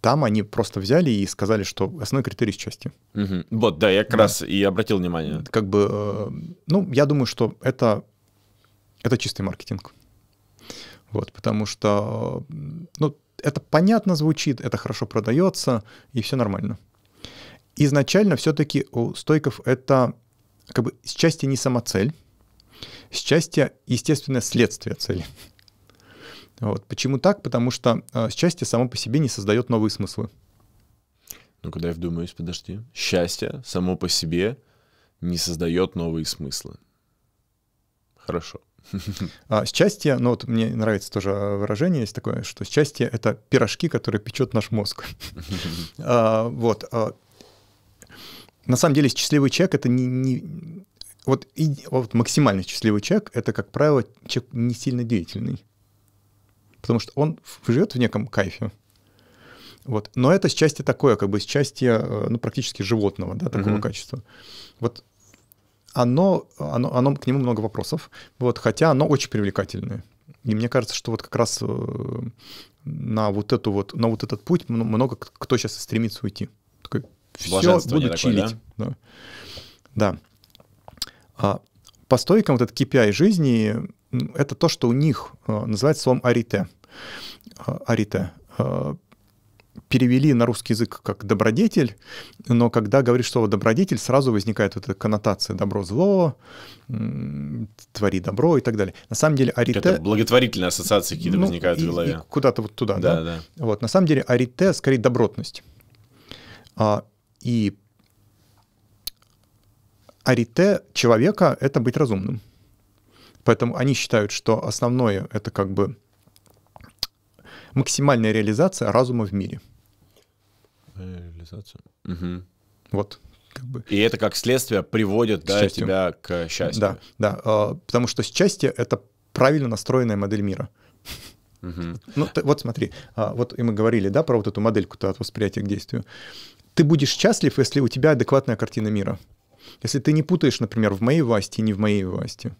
там они просто взяли и сказали, что основной критерий счастья. Угу. Вот, да, я как да. раз и обратил внимание. Как бы, э, ну, я думаю, что это, это чистый маркетинг. Вот, потому что, ну, это понятно звучит, это хорошо продается, и все нормально. Изначально все-таки у стойков это как бы счастье не цель, счастье — естественное следствие цели. Вот. Почему так? Потому что э, счастье само по себе не создает новые смыслы. Ну, когда я вдумаюсь, подожди. Счастье само по себе не создает новые смыслы. Хорошо. А, счастье, ну вот мне нравится тоже э, выражение есть такое, что счастье — это пирожки, которые печет наш мозг. А, вот. А, на самом деле счастливый человек это не, не вот, и, вот максимально счастливый человек это, как правило, человек не сильно деятельный. Потому что он живет в неком кайфе. Вот. Но это счастье такое, как бы счастье э, ну, практически животного, да, такого Uh -huh. качества. Вот оно, оно, оно, к нему много вопросов, вот, хотя оно очень привлекательное. И мне кажется, что вот как раз э, на вот, эту вот, на вот этот путь много кто сейчас стремится уйти все, будут такое, чилить. Да? Ну, да. А, по стойкам вот этот KPI а жизни — это то, что у них а, называется словом «арите». А, «Арите» перевели на русский язык как «добродетель», но когда говоришь слово «добродетель», сразу возникает вот эта коннотация «добро-зло», «твори добро» и так далее. На самом деле арите... Это благотворительные ассоциации какие-то ну, возникают и, в голове. куда-то вот туда, да? Да, да. Вот, на самом деле арите скорее добротность. И арите человека — это быть разумным. Поэтому они считают, что основное — это как бы максимальная реализация разума в мире. Реализация. Угу. Вот. Как бы. И это как следствие приводит да, тебя к счастью. Да, да. Э, потому что счастье — это правильно настроенная модель мира. Угу. Ну, ты, вот смотри, а, вот и мы говорили, да, про вот эту модельку-то от восприятия к действию ты будешь счастлив, если у тебя адекватная картина мира. Если ты не путаешь, например, в моей власти и не в моей власти.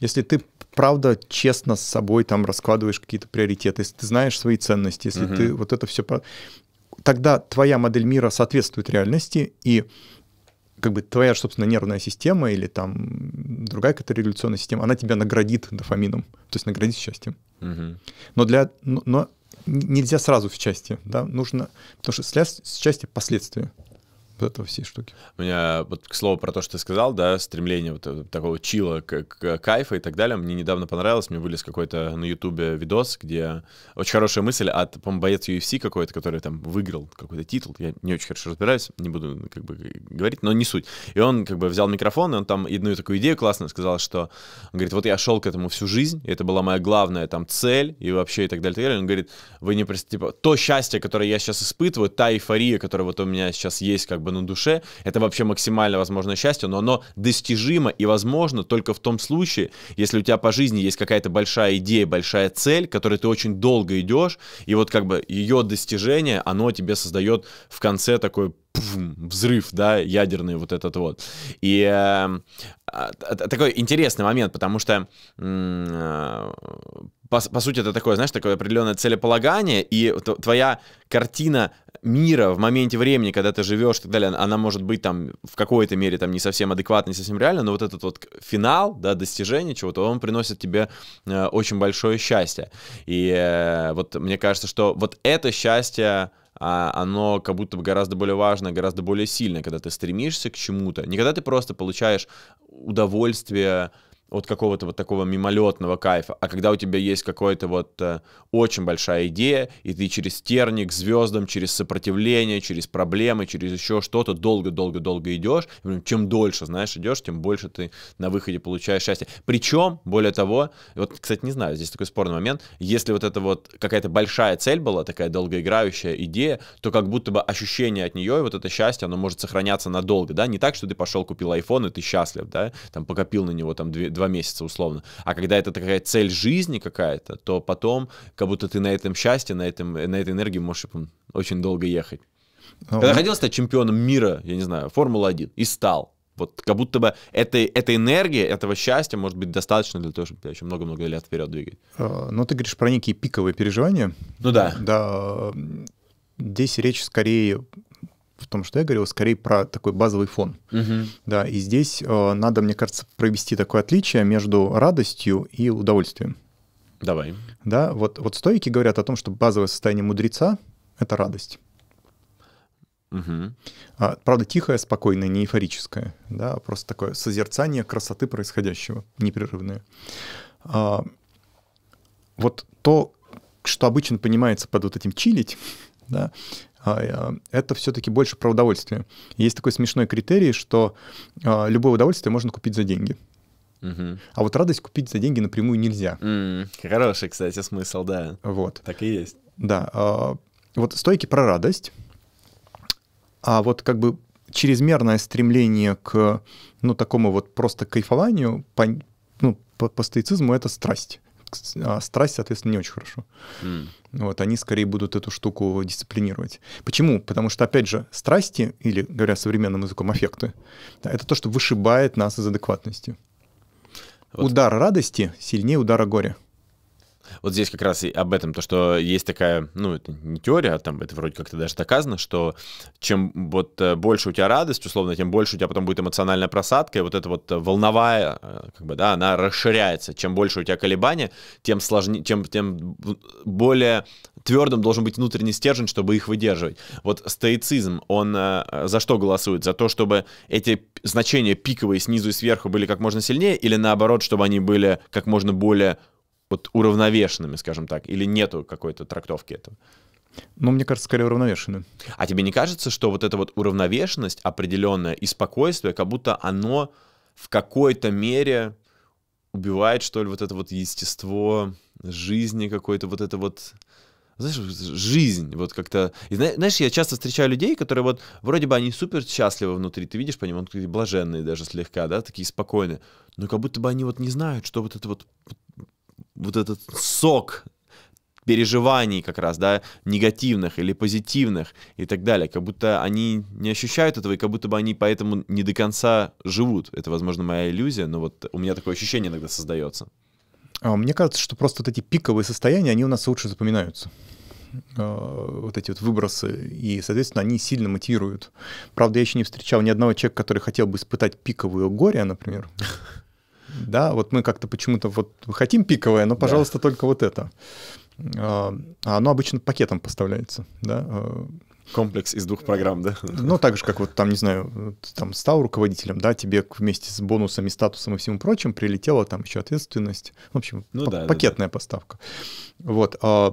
Если ты правда честно с собой там раскладываешь какие-то приоритеты, если ты знаешь свои ценности, если угу. ты вот это все... Тогда твоя модель мира соответствует реальности, и как бы твоя, собственно, нервная система или там другая какая-то революционная система, она тебя наградит дофамином, то есть наградит счастьем. Угу. Но, для, но, но нельзя сразу в части, да, нужно, потому что следствие, с части последствия. Вот это все штуки. У меня, вот к слову про то, что ты сказал, да, стремление вот э, такого чила к, к кайфа и так далее, мне недавно понравилось, мне вылез какой-то на ютубе видос, где очень хорошая мысль от, по-моему, боец UFC какой-то, который там выиграл какой-то титул, я не очень хорошо разбираюсь, не буду как бы говорить, но не суть. И он как бы взял микрофон, и он там одну такую идею классную сказал, что, он говорит, вот я шел к этому всю жизнь, и это была моя главная там цель, и вообще и так далее, и так далее. Он говорит, вы не, типа, то счастье, которое я сейчас испытываю, та эйфория, которая вот у меня сейчас есть как бы на душе, это вообще максимально возможное счастье, но оно достижимо и возможно только в том случае, если у тебя по жизни есть какая-то большая идея, большая цель, которой ты очень долго идешь, и вот как бы ее достижение, оно тебе создает в конце такой взрыв, да, ядерный вот этот вот. И э, а, а, такой интересный момент, потому что э, по, по сути, это такое, знаешь, такое определенное целеполагание, и твоя картина мира в моменте времени, когда ты живешь и так далее, она может быть там в какой-то мере там не совсем адекватна, не совсем реально, но вот этот вот финал, да, достижение чего-то, он приносит тебе э, очень большое счастье. И э, вот мне кажется, что вот это счастье, а оно как будто бы гораздо более важно, гораздо более сильное, когда ты стремишься к чему-то. Не когда ты просто получаешь удовольствие вот какого-то вот такого мимолетного кайфа, а когда у тебя есть какая-то вот э, очень большая идея, и ты через терник звездам, через сопротивление, через проблемы, через еще что-то долго-долго-долго идешь, чем дольше, знаешь, идешь, тем больше ты на выходе получаешь счастье. Причем, более того, вот, кстати, не знаю, здесь такой спорный момент, если вот это вот какая-то большая цель была, такая долгоиграющая идея, то как будто бы ощущение от нее и вот это счастье, оно может сохраняться надолго, да, не так, что ты пошел, купил iPhone, и ты счастлив, да, там покопил на него там 2 два месяца условно. А когда это такая цель жизни какая-то, то потом как будто ты на этом счастье, на, этом, на этой энергии можешь типа, очень долго ехать. Но... Ну, когда хотел стать чемпионом мира, я не знаю, Формула-1, и стал. Вот как будто бы этой, этой энергии, этого счастья может быть достаточно для того, чтобы еще много-много лет вперед двигать. А, Но ну, ты говоришь про некие пиковые переживания. Ну да. Да. Здесь речь скорее в том, что я говорил, скорее про такой базовый фон. Угу. Да, и здесь э, надо, мне кажется, провести такое отличие между радостью и удовольствием. Давай. Да, вот, вот стойки говорят о том, что базовое состояние мудреца — это радость. Угу. А, правда, тихое, спокойное, не эйфорическое, да, а просто такое созерцание красоты происходящего, непрерывное. А, вот то, что обычно понимается под вот этим чилить, да, а, э, это все-таки больше про удовольствие. Есть такой смешной критерий, что а, любое удовольствие можно купить за деньги. А вот радость купить за деньги напрямую нельзя. хороший, кстати, смысл, да. Вот. Так и есть. Да. А, вот стойки про радость, а вот как бы чрезмерное стремление к ну такому вот просто кайфованию по, ну, по, по стоицизму это страсть а страсть, соответственно, не очень хорошо. Mm. Вот, они скорее будут эту штуку дисциплинировать. Почему? Потому что, опять же, страсти, или, говоря современным языком, аффекты, да, это то, что вышибает нас из адекватности. Вот. Удар радости сильнее удара горя. Вот здесь как раз и об этом, то, что есть такая, ну, это не теория, а там это вроде как-то даже доказано, что чем вот э, больше у тебя радость, условно, тем больше у тебя потом будет эмоциональная просадка, и вот эта вот э, волновая, э, как бы, да, она расширяется. Чем больше у тебя колебания, тем сложнее, тем, тем более твердым должен быть внутренний стержень, чтобы их выдерживать. Вот стоицизм, он за что голосует? За то, чтобы эти значения пиковые снизу и сверху были как можно сильнее, или наоборот, чтобы они были как можно более вот уравновешенными, скажем так, или нету какой-то трактовки этого? Ну, мне кажется, скорее уравновешенные. А тебе не кажется, что вот эта вот уравновешенность определенная и спокойствие, как будто оно в какой-то мере убивает, что ли, вот это вот естество жизни какой-то, вот это вот знаешь, жизнь, вот как-то... И знаешь, я часто встречаю людей, которые вот вроде бы они супер счастливы внутри, ты видишь по ним, он такие блаженные даже слегка, да, такие спокойные, но как будто бы они вот не знают, что вот это вот, вот вот этот сок переживаний как раз, да, негативных или позитивных и так далее, как будто они не ощущают этого, и как будто бы они поэтому не до конца живут. Это, возможно, моя иллюзия, но вот у меня такое ощущение иногда создается. А, мне кажется, что просто вот эти пиковые состояния, они у нас лучше запоминаются а, вот эти вот выбросы, и, соответственно, они сильно мотивируют. Правда, я еще не встречал ни одного человека, который хотел бы испытать пиковое горе, например. Да, вот мы как-то почему-то вот хотим пиковое, но, пожалуйста, да. только вот это. А, а оно обычно пакетом поставляется, да. Э. Комплекс из двух программ, да? Ну, так же, как вот там, не знаю, там стал руководителем, да, тебе вместе с бонусами, статусом и всему прочим прилетела там еще ответственность. В общем, ну, да, пакетная да, да. поставка. Вот. А,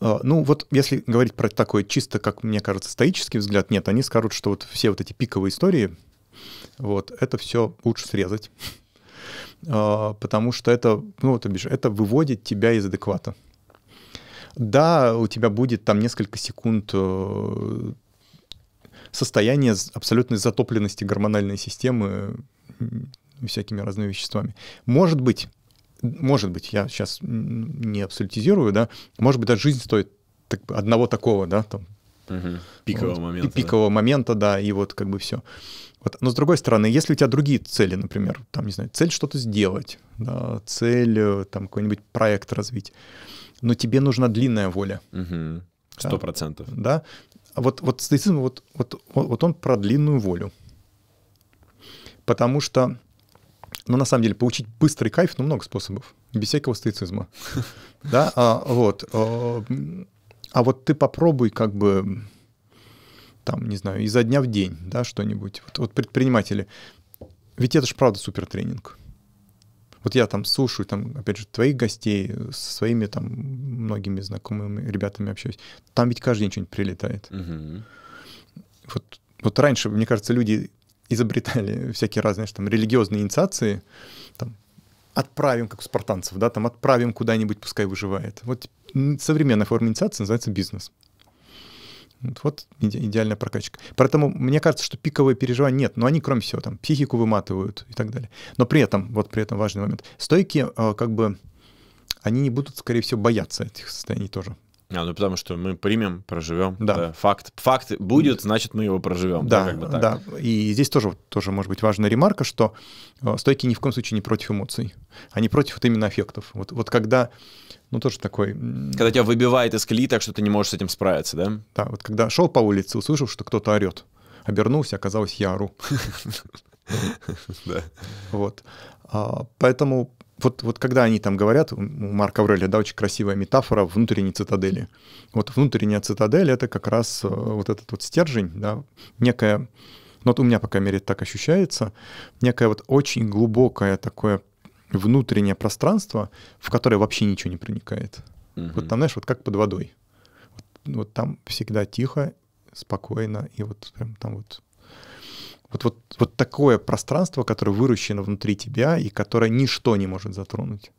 а, ну, вот если говорить про такой чисто, как мне кажется, стоический взгляд, нет, они скажут, что вот все вот эти пиковые истории, вот, это все лучше срезать, а, потому что это, ну вот, это выводит тебя из адеквата. Да, у тебя будет там несколько секунд э, состояние абсолютной затопленности гормональной системы всякими разными веществами. Может быть, может быть, я сейчас не абсолютизирую, да, может быть, даже жизнь стоит так, одного такого, да, там, угу. пикового вот, момента, пикового да. момента, да, и вот как бы все. Вот. Но с другой стороны, если у тебя другие цели, например, там, не знаю, цель что-то сделать, да, цель э, там какой-нибудь проект развить, но тебе нужна длинная воля. Сто процентов. Да? да? А вот, вот стоицизм, вот, вот, вот он про длинную волю. Потому что, ну, на самом деле, получить быстрый кайф, ну, много способов, без всякого стоицизма. Да, А вот. Э, а вот ты попробуй как бы там, не знаю, изо дня в день, да, что-нибудь. Вот, вот предприниматели. Ведь это же правда супер тренинг. Вот я там слушаю, там, опять же, твоих гостей, э, со своими там многими знакомыми ребятами общаюсь. Там ведь каждый день что-нибудь прилетает. Угу. Вот, вот раньше, мне кажется, люди изобретали всякие разные, знаешь, там, религиозные инициации, там, отправим, как у спартанцев, да, там, отправим куда-нибудь, пускай выживает. Вот современная форма инициации называется бизнес. Вот идеальная прокачка. Поэтому мне кажется, что пиковые переживания нет, но они, кроме всего, там, психику выматывают и так далее. Но при этом, вот при этом важный момент, стойки э, как бы они не будут, скорее всего, бояться этих состояний тоже. А, ну потому что мы примем, проживем. Да. да. Факт. Факт будет, значит, мы его проживем. Да, да, как бы так. да. И здесь тоже, тоже может быть важная ремарка, что э, стойки ни в коем случае не против эмоций. Они против вот именно эффектов. Вот, вот когда, ну тоже такой... Когда тебя выбивает из колеи так, что ты не можешь с этим справиться, да? Да, вот когда шел по улице, услышал, что кто-то орет. Обернулся, оказалось, я ору. Да. Вот. А, поэтому вот, вот когда они там говорят, у Марка Аврелия, да, очень красивая метафора внутренней цитадели. Вот внутренняя цитадель — это как раз э, вот этот вот стержень, да, некая, ну вот у меня, по крайней мере, так ощущается, некое вот очень глубокое такое внутреннее пространство, в которое вообще ничего не проникает. Угу. Вот там, знаешь, вот как под водой. Вот, вот там всегда тихо, спокойно, и вот прям там вот вот, вот, вот такое пространство, которое выращено внутри тебя и которое ничто не может затронуть.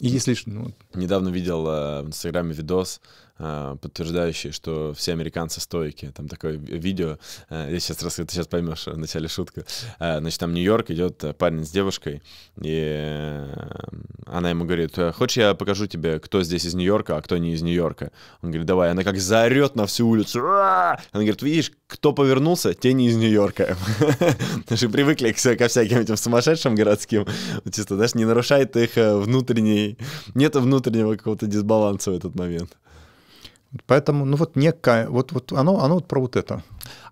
И если... Ну... Недавно видел э, в Инстаграме видос, а, подтверждающие, что все американцы стойки. Там такое видео, а, я сейчас расскажу, ты сейчас поймешь, вначале шутка. А, значит, там Нью-Йорк, идет э, парень с девушкой, и э, она ему говорит, «Э, хочешь я покажу тебе, кто здесь из Нью-Йорка, а кто не из Нью-Йорка? Он говорит, давай. Она как заорет на всю улицу. Она говорит, видишь, кто повернулся, те не из Нью-Йорка. Потому что привыкли ко всяким этим сумасшедшим городским. Чисто, знаешь, не нарушает их внутренний... Нет внутреннего какого-то дисбаланса в этот момент. Поэтому, ну вот некое, вот, вот оно, оно вот про вот это.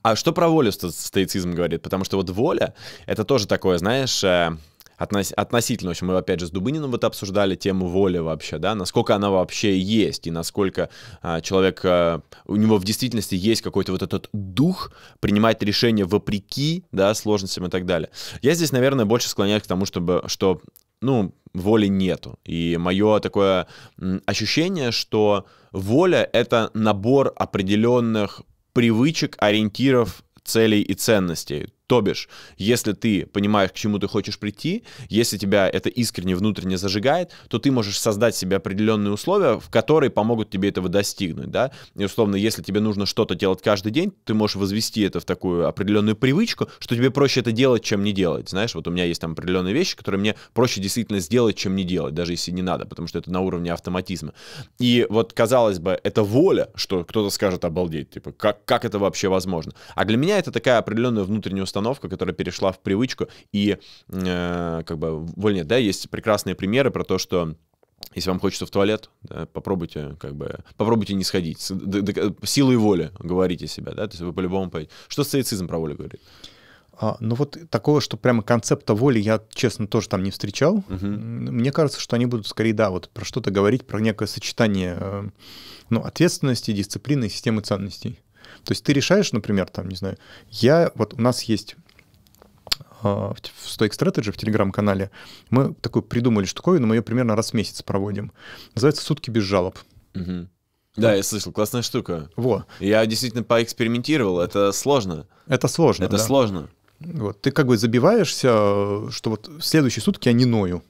А что про волю стоицизм говорит? Потому что вот воля, это тоже такое, знаешь, э, относ, относительно, в общем, мы опять же с Дубыниным вот обсуждали тему воли вообще, да, насколько она вообще есть и насколько а, человек, а, у него в действительности есть какой-то вот этот дух принимать решения вопреки, да, сложностям и так далее. Я здесь, наверное, больше склоняюсь к тому, чтобы, что ну, воли нету. И мое такое ощущение, что воля — это набор определенных привычек, ориентиров, целей и ценностей. То бишь, если ты понимаешь, к чему ты хочешь прийти, если тебя это искренне внутренне зажигает, то ты можешь создать себе определенные условия, в которые помогут тебе этого достигнуть, да. И условно, если тебе нужно что-то делать каждый день, ты можешь возвести это в такую определенную привычку, что тебе проще это делать, чем не делать. Знаешь, вот у меня есть там определенные вещи, которые мне проще действительно сделать, чем не делать, даже если не надо, потому что это на уровне автоматизма. И вот, казалось бы, это воля, что кто-то скажет обалдеть, типа, как, как это вообще возможно? А для меня это такая определенная внутренняя установка, которая перешла в привычку. И э, как бы, вольне, да, есть прекрасные примеры про то, что если вам хочется в туалет, да, попробуйте, как бы, попробуйте не сходить. С, д, д, силой воли говорите себя, да, то есть вы по-любому пойдете. Что стоицизм про волю говорит? А, ну вот такого, что прямо концепта воли я, честно, тоже там не встречал. Угу. Мне кажется, что они будут скорее, да, вот про что-то говорить, про некое сочетание э, ну, ответственности, дисциплины, системы ценностей. То есть ты решаешь, например, там, не знаю, я, вот у нас есть а, в Stoic Strategy, в телеграм-канале, мы такую придумали штуковину, мы ее примерно раз в месяц проводим. Называется «Сутки без жалоб». Угу. Да, я слышал, классная штука. Во. Я действительно поэкспериментировал, это сложно. Это сложно, Это да. сложно. Вот. Ты как бы забиваешься, что вот следующие сутки я не ною.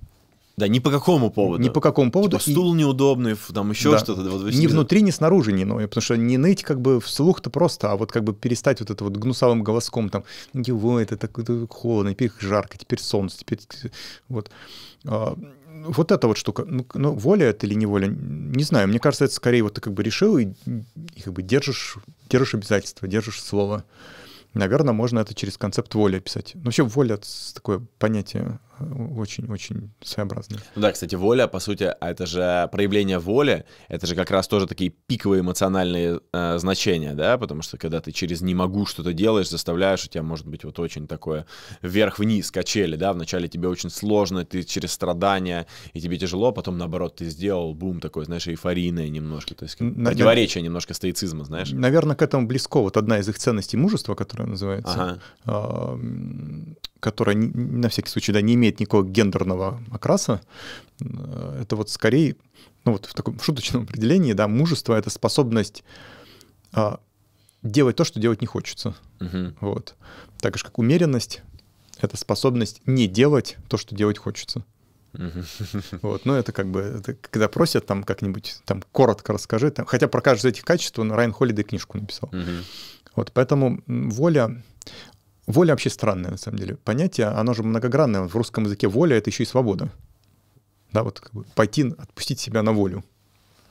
Да, ни по какому поводу. Ни по какому поводу. Типа, стул и... неудобный, там еще да. что-то. Вот, ни внутри, ни снаружи не ноем, ну, потому что не ныть как бы вслух-то просто, а вот как бы перестать вот это вот гнусавым голоском там, его это так это холодно, теперь жарко, теперь солнце, теперь вот. А, вот эта вот штука, ну, ну, воля это или неволя? не знаю, мне кажется, это скорее вот ты как бы решил и, и как бы держишь, держишь обязательства, держишь слово. Наверное, можно это через концепт воли описать. Но ну, вообще воля — это такое понятие Э, очень-очень своеобразный. Ну да, кстати, воля, по сути, а это же проявление воли, это же как раз тоже такие пиковые эмоциональные э, значения, да, потому что когда ты через «не могу» что-то делаешь, заставляешь, у тебя может быть вот очень такое вверх-вниз качели, да, вначале тебе очень сложно, ты через страдания, и тебе тяжело, а потом, наоборот, ты сделал бум такой, знаешь, эйфорийное немножко, то есть Навер... противоречие немножко стоицизма, знаешь. Наверное, к этому близко вот одна из их ценностей мужества, которая называется. Ага которая на всякий случай да, не имеет никакого гендерного окраса, э, это вот скорее, ну вот в таком шуточном определении, да, мужество — это способность а, делать то, что делать не хочется. Угу. Вот. Так же, как умеренность — это способность не делать то, что делать хочется. Вот, но ну, это как бы, это, когда просят там как-нибудь, там коротко расскажи, там, хотя про каждое из этих качеств он Райан Холлидей книжку написал. Вот, поэтому воля, Воля вообще странная, на самом деле. Понятие, оно же многогранное. В русском языке воля — это еще и свобода. Да, вот как бы пойти, отпустить себя на волю.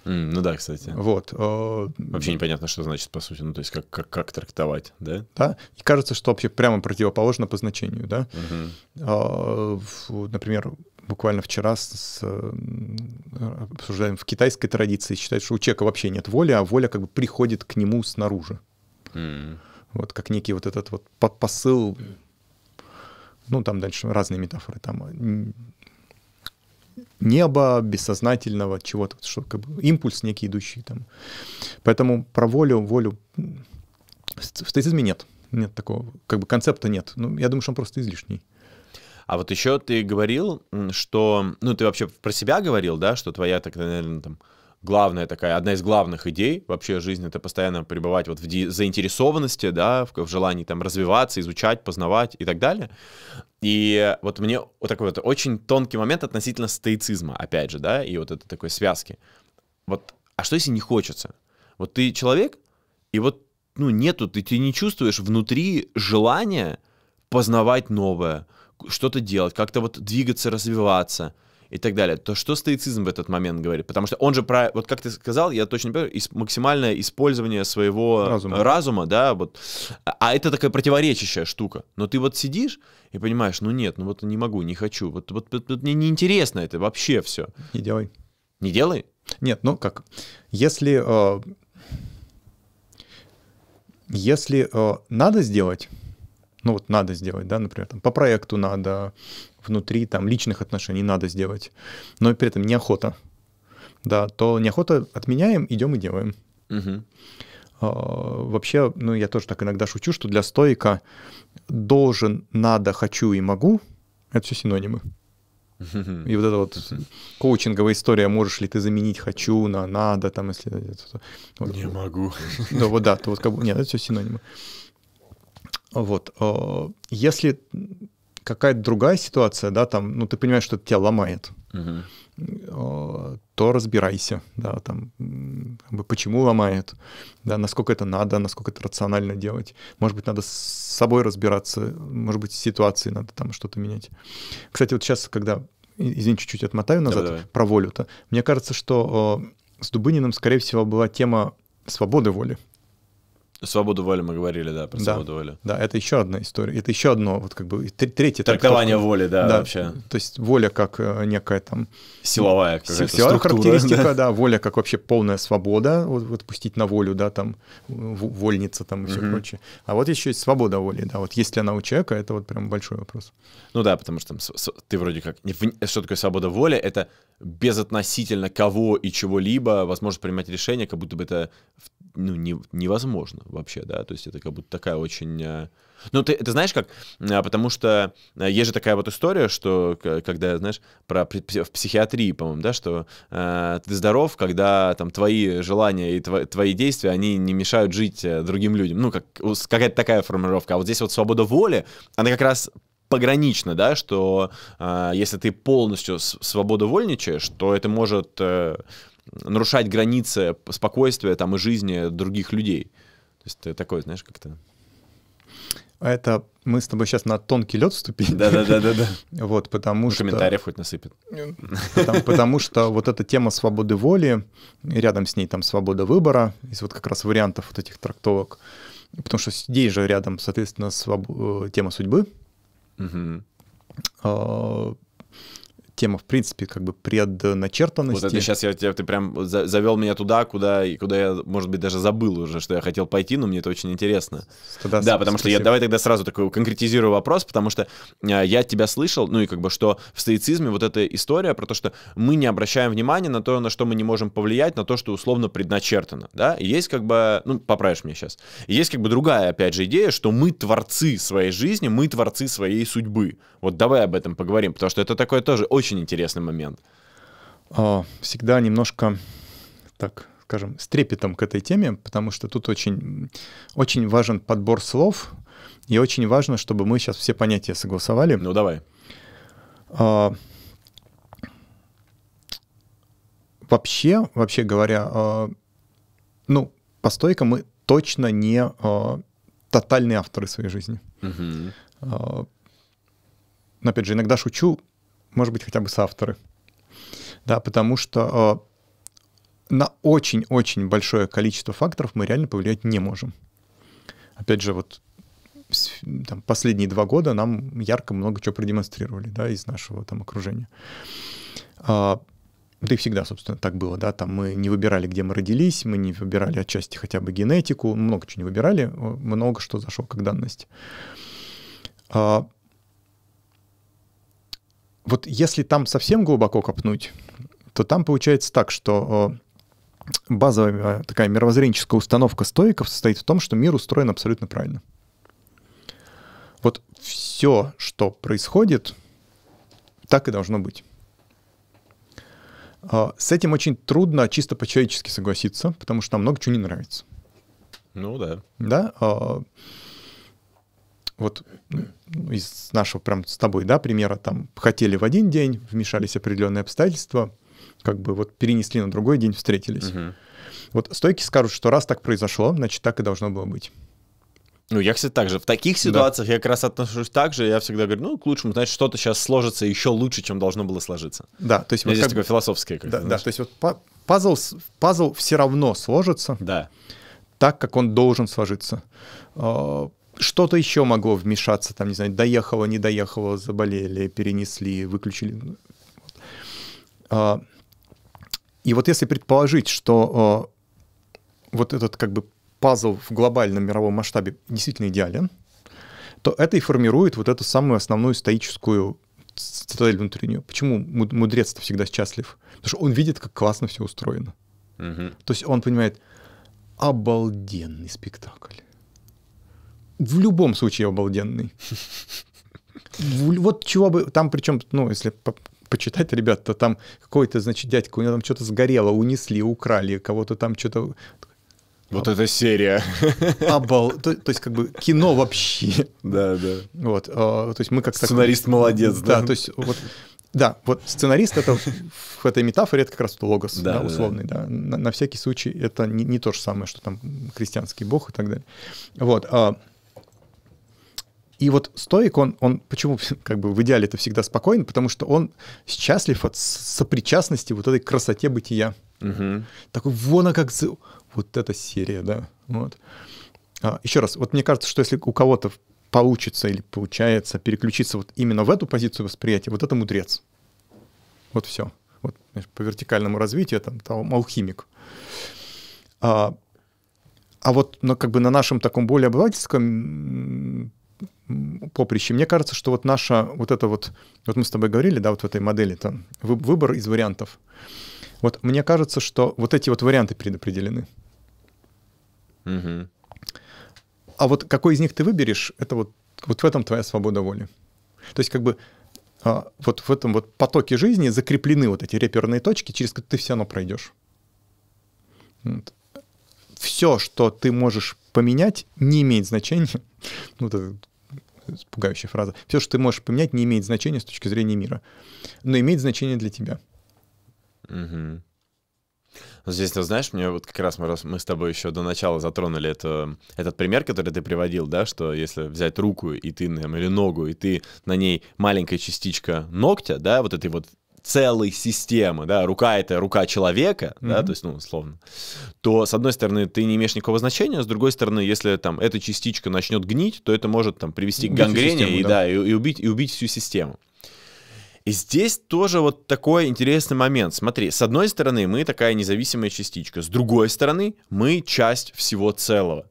Mm, ну да, кстати. Вот. Э, вообще непонятно, что значит, по сути. Ну, то есть как, как, как трактовать, да? Да. И кажется, что вообще прямо противоположно по значению, да? Uh-huh. Например, буквально вчера с, э, обсуждаем в китайской традиции считают, что у человека вообще нет воли, а воля как бы приходит к нему снаружи. Mm. Вот как некий вот этот вот посыл, ну там дальше разные метафоры, там э, небо бессознательного, чего-то, что как бы импульс некий идущий там. Поэтому про волю, волю в стоицизме нет. Нет такого, как бы концепта нет. Ну, я думаю, что он просто излишний. А вот еще ты говорил, что, ну, ты вообще про себя говорил, да, что твоя, так, наверное, там, главная такая, одна из главных идей вообще жизни, это постоянно пребывать вот в заинтересованности, да, в, в желании там развиваться, изучать, познавать и так далее. И вот мне вот такой вот очень тонкий момент относительно стоицизма, опять же, да, и вот этой такой связки. Вот, а что если не хочется? Вот ты человек, и вот, ну, нету, ты, ты не чувствуешь внутри желания познавать новое, что-то делать, как-то вот двигаться, развиваться и так далее, то что стоицизм в этот момент говорит? Потому что он же про, вот как ты сказал, я точно не понимаю, максимальное использование своего э, разума, разума да, вот, а, а это такая противоречащая штука. Но ты вот сидишь и понимаешь, ну нет, ну вот не могу, не хочу, вот, вот, вот, вот мне неинтересно это вообще все. Не делай. Не делай? Нет, ну как, если э, если э, надо сделать, ну вот надо сделать, да, например, там, по проекту надо, внутри там личных отношений надо сделать, но при этом неохота, да, то неохота отменяем, идем и делаем. Угу. Вообще, ну я тоже так иногда шучу, что для стойка должен, надо, хочу и могу — это все синонимы. И вот эта вот коучинговая история, можешь ли ты заменить хочу на надо, там, если... Вот, не могу. Да, вот да, то вот как бы... Нет, это все синонимы. Вот. А, если какая-то другая ситуация, да, там, ну, ты понимаешь, что это тебя ломает, угу. то разбирайся, да, там, как бы, почему ломает, да, насколько это надо, насколько это рационально делать. Может быть, надо с собой разбираться, может быть, с ситуацией надо там что-то менять. Кстати, вот сейчас, когда, извини, чуть-чуть отмотаю назад Давай. про волю-то, мне кажется, что с Дубыниным, скорее всего, была тема свободы воли. Свободу воли мы говорили, да, про да, свободу воли. Да, это еще одна история. Это еще одно, вот как бы третье. Трактование воли, да, да, вообще. То есть воля как э, некая там... Силовая какая-то Силовая характеристика, да. да, воля как вообще полная свобода, вот, вот пустить на волю, да, там, вольница там и все угу. прочее. А вот еще есть свобода воли, да, вот если она у человека, это вот прям большой вопрос. Ну да, потому что там, ты вроде как... Что такое свобода воли? Это безотносительно кого и чего-либо возможность принимать решения, как будто бы это в ну, не, невозможно вообще, да, то есть это как будто такая очень... Э, ну, ты, ты знаешь как, э, потому что э, есть же такая вот история, что когда, знаешь, про в психиатрии, по-моему, да, что э, ты здоров, когда там твои желания и твои, твои действия, они не мешают жить другим людям, ну, как какая-то такая формулировка, а вот здесь вот свобода воли, она как раз погранично, да, что э, если ты полностью свободовольничаешь, то это может э, нарушать границы спокойствия там, и жизни других людей. То есть ты э, такой, знаешь, как-то... А это мы с тобой сейчас на тонкий лед вступили. Да, да, да, да, да. Вот, потому ну, что. Комментариев хоть насыпет. Потому, потому что вот эта тема свободы воли, рядом с ней там свобода выбора, из вот как раз вариантов вот этих трактовок. Потому что здесь же рядом, соответственно, своб... Э, тема судьбы. Угу тема, в принципе, как бы предначертанности. Вот это сейчас я тебя, ты прям завел меня туда, куда, и куда я, может быть, даже забыл уже, что я хотел пойти, но мне это очень интересно. Тогда да, потому спасибо. что я, давай тогда сразу такой конкретизирую вопрос, потому что а, я тебя слышал, ну и как бы, что в стоицизме вот эта история про то, что мы не обращаем внимания на то, на что мы не можем повлиять, на то, что условно предначертано, да, и есть как бы, ну, поправишь меня сейчас, и есть как бы другая, опять же, идея, что мы творцы своей жизни, мы творцы своей судьбы. Вот давай об этом поговорим, потому что это такое тоже очень очень интересный момент. А, всегда немножко, так скажем, с трепетом к этой теме, потому что тут очень, очень важен подбор слов, и очень важно, чтобы мы сейчас все понятия согласовали. Ну давай. А, вообще, вообще говоря, а, ну, по стойкам мы точно не тотальные авторы своей жизни. Угу. А, опять же, иногда шучу, может быть, хотя бы соавторы. Да, потому что э, на очень-очень большое количество факторов мы реально повлиять не можем. Опять же, вот там, последние два года нам ярко много чего продемонстрировали, да, из нашего там окружения. А, да и всегда, собственно, так было, да, там мы не выбирали, где мы родились, мы не выбирали отчасти хотя бы генетику, много чего не выбирали, много что зашло как данность. А, вот если там совсем глубоко копнуть, то там получается так, что базовая э, такая мировоззренческая установка стоиков состоит в том, что мир устроен абсолютно правильно. Вот все, что происходит, так и должно быть. Э, с этим очень трудно чисто по-человечески согласиться, потому что нам много чего не нравится. Ну да. Да. Э, вот ну, из нашего прям с тобой, да, примера, там, хотели в один день, вмешались определенные обстоятельства, как бы вот перенесли на другой день, встретились. Угу. Вот стойки скажут, что раз так произошло, значит, так и должно было быть. Ну, я, кстати, так же. В таких ситуациях да. я как раз отношусь так же. Я всегда говорю, ну, к лучшему, значит, что-то сейчас сложится еще лучше, чем должно было сложиться. Да, то есть... Вот здесь как... такое философское. Как да, да, то есть вот пазл, пазл все равно сложится. Да. Так, как он должен сложиться. А, что-то еще могло вмешаться, там, не знаю, доехало, не доехало, заболели, перенесли, выключили. А, и вот если предположить, что а, вот этот как бы пазл в глобальном мировом масштабе действительно идеален, то это и формирует вот эту самую основную стоическую цитадель внутреннюю. Почему мудрец-то всегда счастлив? Потому что он видит, как классно все устроено. Угу. То есть он понимает, обалденный спектакль в любом случае обалденный. Вот чего бы... Там причем, ну, если почитать, ребят, то там какой-то, значит, дядька, у него там что-то сгорело, унесли, украли, кого-то там что-то... Вот эта серия. Обал... То, то есть как бы кино вообще. Да, да. Вот, а, то есть мы как Сценарист так... молодец, да? Да, то есть вот... Да, вот сценарист это в этой метафоре это как раз логос, да, да, условный, да. да. На, на всякий случай это не, не то же самое, что там крестьянский бог и так далее. Вот. А, и вот стоик, он, он почему как бы в идеале это всегда спокоен? Потому что он счастлив от сопричастности вот этой красоте бытия. Угу. Такой, вон она как... Вот эта серия, да. Вот. А, еще раз, вот мне кажется, что если у кого-то получится или получается переключиться вот именно в эту позицию восприятия, вот это мудрец. Вот все. Вот по вертикальному развитию там, там алхимик. А, а вот ну, как бы на нашем таком более обывательском поприще. Мне кажется, что вот наша, вот это вот, вот мы с тобой говорили, да, вот в этой модели, там, выбор из вариантов. Вот мне кажется, что вот эти вот варианты предопределены. Угу. А вот какой из них ты выберешь, это вот, вот в этом твоя свобода воли. То есть как бы а, вот в этом вот потоке жизни закреплены вот эти реперные точки, через которые ты все равно пройдешь. Вот. Все, что ты можешь поменять, не имеет значения. Ну, это пугающая фраза, все, что ты можешь поменять, не имеет значения с точки зрения мира, но имеет значение для тебя. Угу. Здесь, ну, знаешь, мне вот как раз мы, мы с тобой еще до начала затронули это, этот пример, который ты приводил, да, что если взять руку и ты, наверное, или ногу, и ты на ней маленькая частичка ногтя, да, вот этой вот целой системы, да, рука это рука человека, mm-hmm. да, то есть, ну, условно, то, с одной стороны, ты не имеешь никакого значения, с другой стороны, если там эта частичка начнет гнить, то это может там привести убить к гангрене систему, и, да, да и, и, убить, и убить всю систему. И здесь тоже вот такой интересный момент. Смотри, с одной стороны, мы такая независимая частичка, с другой стороны, мы часть всего целого.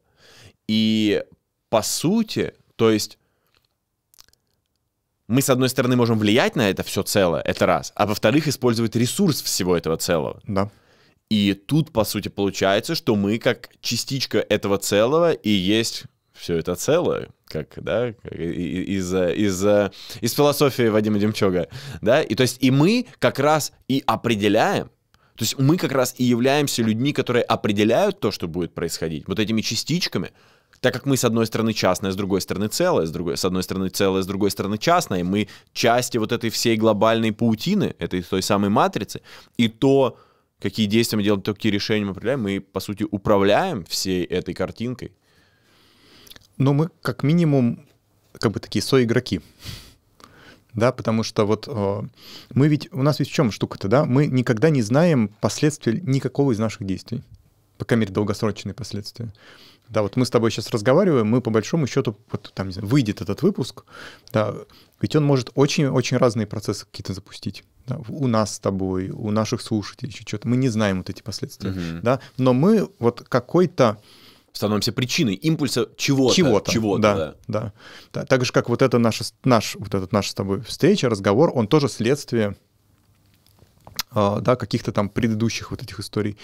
И по сути, то есть мы, с одной стороны, можем влиять на это все целое, это раз, а во-вторых, использовать ресурс всего этого целого. Да. И тут, по сути, получается, что мы как частичка этого целого и есть все это целое, как, да, из, из, из философии Вадима Демчога, да, и то есть и мы как раз и определяем, то есть мы как раз и являемся людьми, которые определяют то, что будет происходить, вот этими частичками, так как мы, с одной стороны, частное, с другой стороны, целое, с, другой, с одной стороны, целое, с другой стороны, частное, мы части вот этой всей глобальной паутины, этой той самой матрицы, и то, какие действия мы делаем, то, какие решения мы определяем, мы, по сути, управляем всей этой картинкой. Но мы, как минимум, как бы такие соигроки. Да, потому что вот э, мы ведь, у нас ведь в чем штука-то, да? Мы никогда не знаем последствий никакого из наших действий. По крайней мере, долгосрочные последствия. Да, вот мы с тобой сейчас разговариваем, мы по большому счету, вот там, не знаю, выйдет этот выпуск, да, ведь он может очень-очень разные процессы какие-то запустить. Да, у нас с тобой, у наших слушателей, еще что-то. Мы не знаем вот эти последствия, угу. да, но мы вот какой-то становимся причиной импульса чего-то. Чего-то, чего да, да. да. да. Так же, как вот это наша, наш, вот этот наш с тобой встреча, разговор, он тоже следствие а, да, каких-то там предыдущих вот этих историй.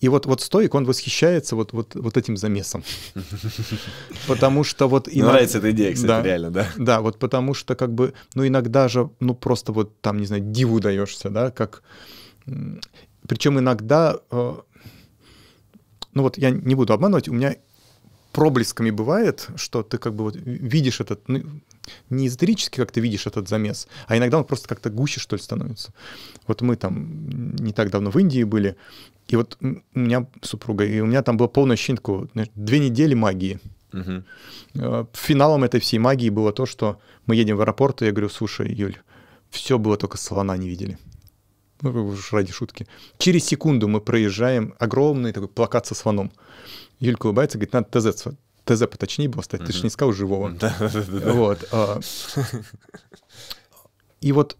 И вот, вот Стоик, он восхищается вот, вот, вот этим замесом. Потому что вот... Нравится эта идея, кстати, реально, да? Да, вот потому что как бы, ну иногда же, ну просто вот там, не знаю, диву даешься, да, как... Причем иногда, э, ну вот я не буду обманывать, у меня проблесками бывает, что ты как бы вот видишь этот, ну, не эзотерически, как ты видишь этот замес, а иногда он просто как-то гуще, что ли, становится. Вот мы там не так давно в Индии были, и вот у меня супруга, и у меня там было полное ощущение такого, две недели магии. Угу. Финалом этой всей магии было то, что мы едем в аэропорт, и я говорю, слушай, Юль, все было только слона не видели. Ну, уж ради шутки. Через секунду мы проезжаем огромный такой плакат со слоном. Юлька улыбается, говорит, надо ТЗ ТЗ поточнее было стать, mm ты же не сказал живого. Вот. А... И вот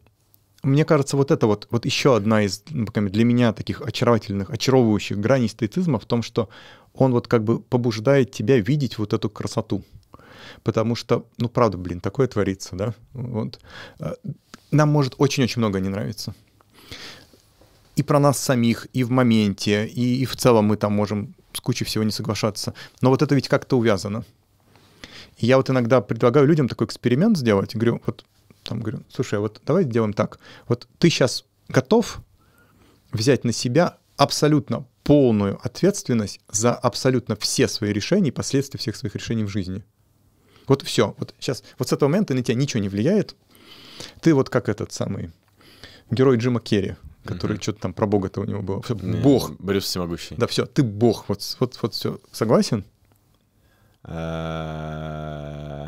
мне кажется, вот это вот, вот еще одна из, ну, для меня таких очаровательных, очаровывающих граней стоицизма в том, что он вот как бы побуждает тебя видеть вот эту красоту. Потому что, ну правда, блин, такое творится, да? Вот. А, нам может очень-очень много не нравиться. И про нас самих, и в моменте, и, и в целом мы там можем с кучей всего не соглашаться. Но вот это ведь как-то увязано. И я вот иногда предлагаю людям такой эксперимент сделать. Говорю, вот там говорю, слушай, а вот давай сделаем так. Вот ты сейчас готов взять на себя абсолютно полную ответственность за абсолютно все свои решения и последствия всех своих решений в жизни. Вот все. Вот сейчас, вот с этого момента на тебя ничего не влияет. Ты вот как этот самый герой Джима Керри который mm-hmm. что-то там про Бога-то у него было. Все, Не, бог. Брюс всемогущий. Да, все, ты Бог. Вот, вот, вот все. Согласен? Э,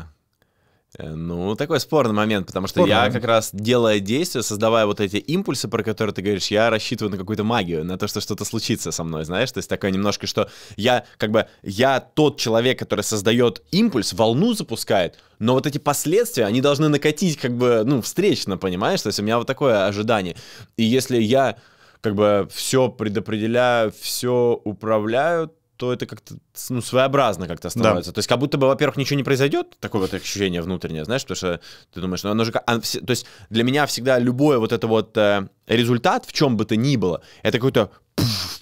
Э, ну, такой спорный момент, потому что спорный я как раз, делая действия, создавая вот эти импульсы, про которые ты говоришь, я рассчитываю на какую-то магию, на то, что что-то случится со мной, знаешь? То есть такое немножко, что я как бы, я тот человек, который создает импульс, волну запускает, но вот эти последствия, они должны накатить как бы, ну, встречно, понимаешь? То есть у меня вот такое ожидание. И если я как бы все предопределяю, все управляю, то это как-то ну, своеобразно как-то становится. Да. То есть как будто бы, во-первых, ничего не произойдет, такое вот ощущение внутреннее, знаешь, потому что ты думаешь, ну оно же... Оно, а, то есть для меня всегда любой вот это вот э, результат, в чем бы то ни было, это какой-то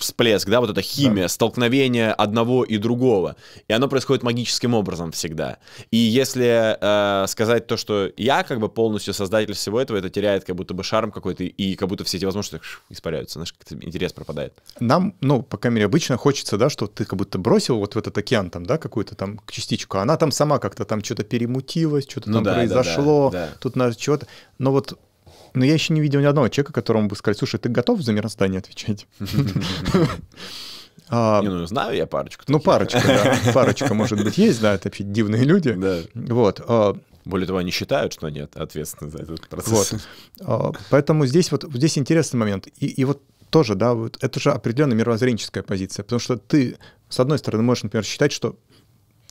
всплеск, да, вот эта химия, да. столкновение одного и другого. И оно происходит магическим образом всегда. И если э, сказать то, что я как бы полностью создатель всего этого, это теряет как будто бы шарм какой-то, и как будто все эти возможности ш, испаряются, наш интерес пропадает. Нам, ну, по крайней мере, обычно хочется, да, что ты как будто бросил вот в этот океан там, да, какую-то там частичку, а она там сама как-то там что-то перемутилась, что-то ну, там да, произошло, да, да, да. тут надо чего-то. Но вот но я еще не видел ни одного человека, которому бы сказали, слушай, ты готов за мироздание отвечать? А, не, ну, знаю я парочку. Ну, парочка, да. Парочка, может быть, есть, да, это вообще дивные люди. Да. Вот. А... Более того, они считают, что они ответственны за этот процесс. Вот. А, поэтому здесь вот здесь интересный момент. И, и вот тоже, да, вот это же определенная мировоззренческая позиция, потому что ты, с одной стороны, можешь, например, считать, что,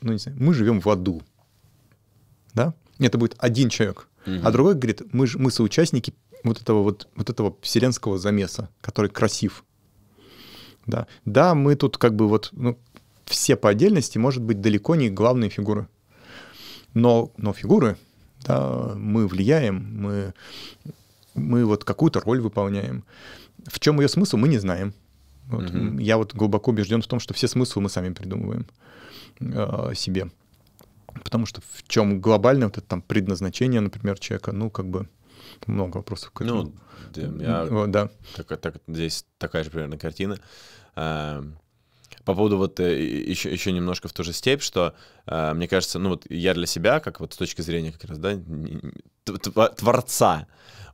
ну, не знаю, мы живем в аду, да? Это будет один человек, Угу. А другой говорит, мы, же мы соучастники вот этого вот, вот этого вселенского замеса, который красив. Да. да, мы тут как бы вот ну, все по отдельности, может быть, далеко не главные фигуры. Но, но фигуры, да, мы влияем, мы, мы вот какую-то роль выполняем. В чем ее смысл, мы не знаем. Вот. Угу. Я вот глубоко убежден в том, что все смыслы мы сами придумываем э, себе. Потому что в чем глобальное вот это там предназначение, например, человека, ну, как бы много вопросов к этому. Ну, да, я, вот, да. Так, так, здесь такая же примерно картина. Эм, по поводу вот еще, э, еще немножко в ту же степь, что э, мне кажется, ну вот я для себя, как вот с точки зрения как раз, да, творца,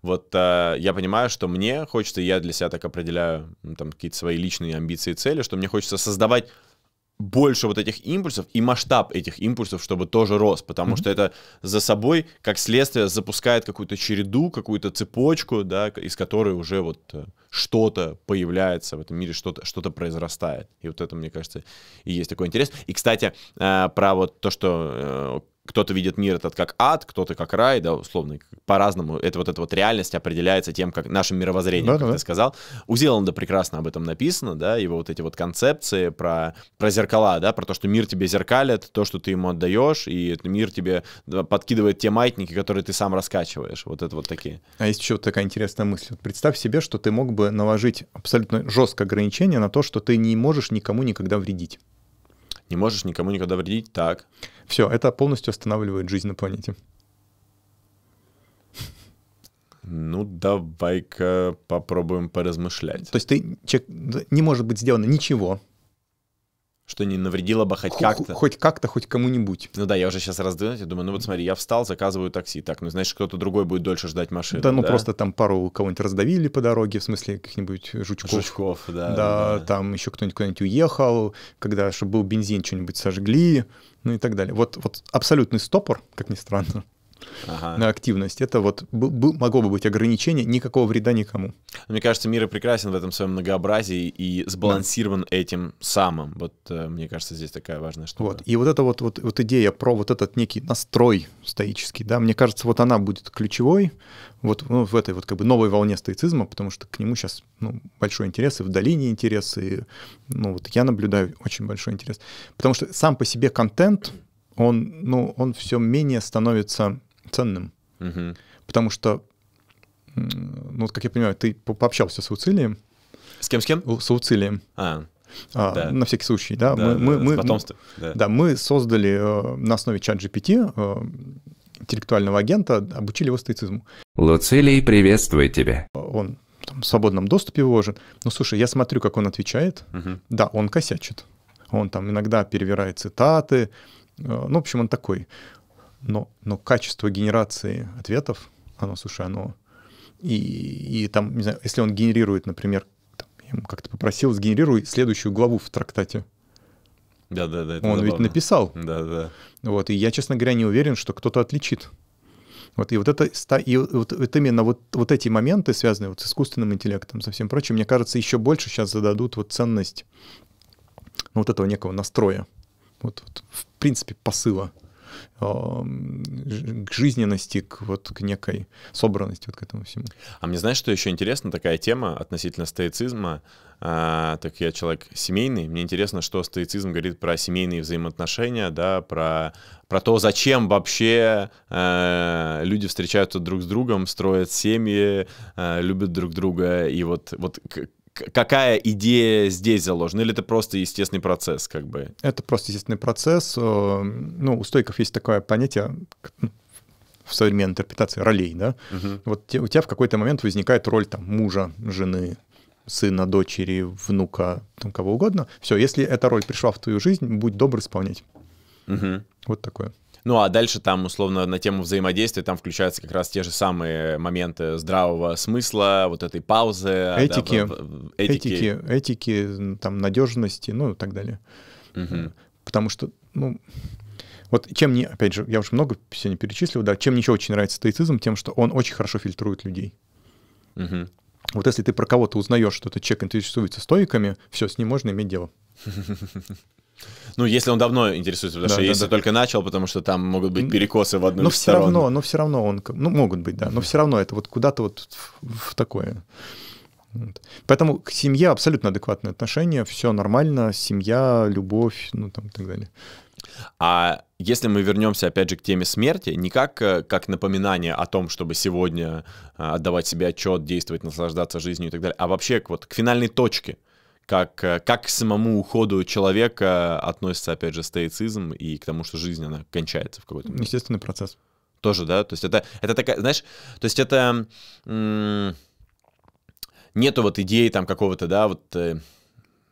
вот э, я понимаю, что мне хочется, я для себя так определяю там какие-то свои личные амбиции и цели, что мне хочется создавать больше вот этих импульсов и масштаб этих импульсов, чтобы тоже рос, потому mm-hmm. что это за собой, как следствие, запускает какую-то череду, какую-то цепочку, да, из которой уже вот э, что-то появляется в этом мире, что-то, что-то произрастает. И вот это, мне кажется, и есть такой интерес. И, кстати, э, про вот то, что э, кто-то видит мир этот как ад, кто-то как рай, да, условно, по-разному. Это вот эта вот реальность определяется тем, как нашим мировоззрением, да, как да. ты сказал. У Зеланда прекрасно об этом написано, да, его вот эти вот концепции про, про зеркала, да, про то, что мир тебе зеркалит, то, что ты ему отдаешь, и мир тебе подкидывает те маятники, которые ты сам раскачиваешь. Вот это вот такие. А есть еще вот такая интересная мысль. представь себе, что ты мог бы наложить абсолютно жесткое ограничение на то, что ты не можешь никому никогда вредить не можешь никому никогда вредить, так. Все, это полностью останавливает жизнь на планете. Ну, давай-ка попробуем поразмышлять. То есть ты человек, не может быть сделано ничего, что не навредило бы хоть как-то. Хоть как-то, хоть кому-нибудь. Ну да, я уже сейчас раздаю, я думаю, ну вот смотри, я встал, заказываю такси, так, ну значит, кто-то другой будет дольше ждать машины. Да, ну да? просто там пару кого-нибудь раздавили по дороге, в смысле каких-нибудь жучков. Жучков, да. Да, да. там еще кто-нибудь куда-нибудь уехал, когда, чтобы был бензин, что-нибудь сожгли, ну и так далее. Вот, вот абсолютный стопор, как ни странно ага. на активность. Это вот могло бы быть ограничение, никакого вреда никому. Мне кажется, мир и прекрасен в этом своем многообразии и сбалансирован да. этим самым. Вот э, мне кажется, здесь такая важная штука. Вот. И вот эта вот, вот, вот идея про вот этот некий настрой стоический, да, мне кажется, вот она будет ключевой вот ну, в этой вот как бы новой волне стоицизма, потому что к нему сейчас ну, большой интерес, и в долине интерес, и ну, вот я наблюдаю очень большой интерес. Потому что сам по себе контент, он, ну, он все менее становится ценным. Угу. Потому что, ну, вот как я понимаю, ты пообщался с Уцилием. С кем, с кем? С Уцилием. А, а, да. на всякий случай, да. да, мы, да мы, потомство. Мы, да. да, мы создали э, на основе чат GPT э, интеллектуального агента, обучили его стоицизму. Луцилий, приветствую тебя. Он там, в свободном доступе выложен. Ну, слушай, я смотрю, как он отвечает. Угу. Да, он косячит. Он там иногда перевирает цитаты. Э, ну, в общем, он такой но, но качество генерации ответов, оно, слушай, оно... И, и там, не знаю, если он генерирует, например, там, я ему как-то попросил, сгенерируй следующую главу в трактате. Да, да, да. Он забавно. ведь написал. Да, да. Вот, и я, честно говоря, не уверен, что кто-то отличит. Вот, и вот это, и вот, вот именно вот, вот эти моменты, связанные вот с искусственным интеллектом, со всем прочим, мне кажется, еще больше сейчас зададут вот ценность ну, вот этого некого настроя, вот, вот в принципе посыла. Эм, к жизненности, к вот к некой собранности, вот к этому всему. А мне знаешь, что еще интересно, такая тема относительно стоицизма, а, так я человек семейный, мне интересно, что стоицизм говорит про семейные взаимоотношения, да, про, про то, зачем вообще э, люди встречаются друг с другом, строят семьи, э, любят друг друга, и вот, вот какая идея здесь заложена, или это просто естественный процесс, как бы? Это просто естественный процесс. Э, ну, у стойков есть такое понятие ну, в современной интерпретации ролей, да? Угу. Вот у тебя в какой-то момент возникает роль там мужа, жены, сына, дочери, внука, там кого угодно. Все, если эта роль пришла в твою жизнь, будь добр исполнять. Угу. Вот такое. Ну а дальше там, условно, на тему взаимодействия там включаются как раз те же самые моменты здравого смысла, вот этой паузы. Этики, да, этики. этики, этики там, надежности, ну и так далее. Угу. Потому что, ну, вот чем не, опять же, я уже много сегодня перечислил, да, чем мне еще очень нравится стоицизм, тем, что он очень хорошо фильтрует людей. Угу. Вот если ты про кого-то узнаешь, что этот человек интересуется стоиками, все, с ним можно иметь дело. Ну, если он давно интересуется, потому да, что да, если да. только начал, потому что там могут быть перекосы в одну но из все сторон. Равно, но все равно он... Ну, могут быть, да. Но все равно это вот куда-то вот в, в такое... Вот. Поэтому к семье абсолютно адекватное отношение, все нормально, семья, любовь, ну там и так далее. А если мы вернемся, опять же, к теме смерти, не как, э, как напоминание о том, чтобы сегодня э, отдавать себе отчет, действовать, наслаждаться жизнью и так далее, а вообще вот к финальной точке – как, э, как к самому уходу человека относится, опять же, стоицизм и к тому, что жизнь, она кончается в какой-то момент. Естественный процесс. Тоже, да? То есть это, это такая, знаешь, то есть это... Нету вот идеи там какого-то, да, вот э,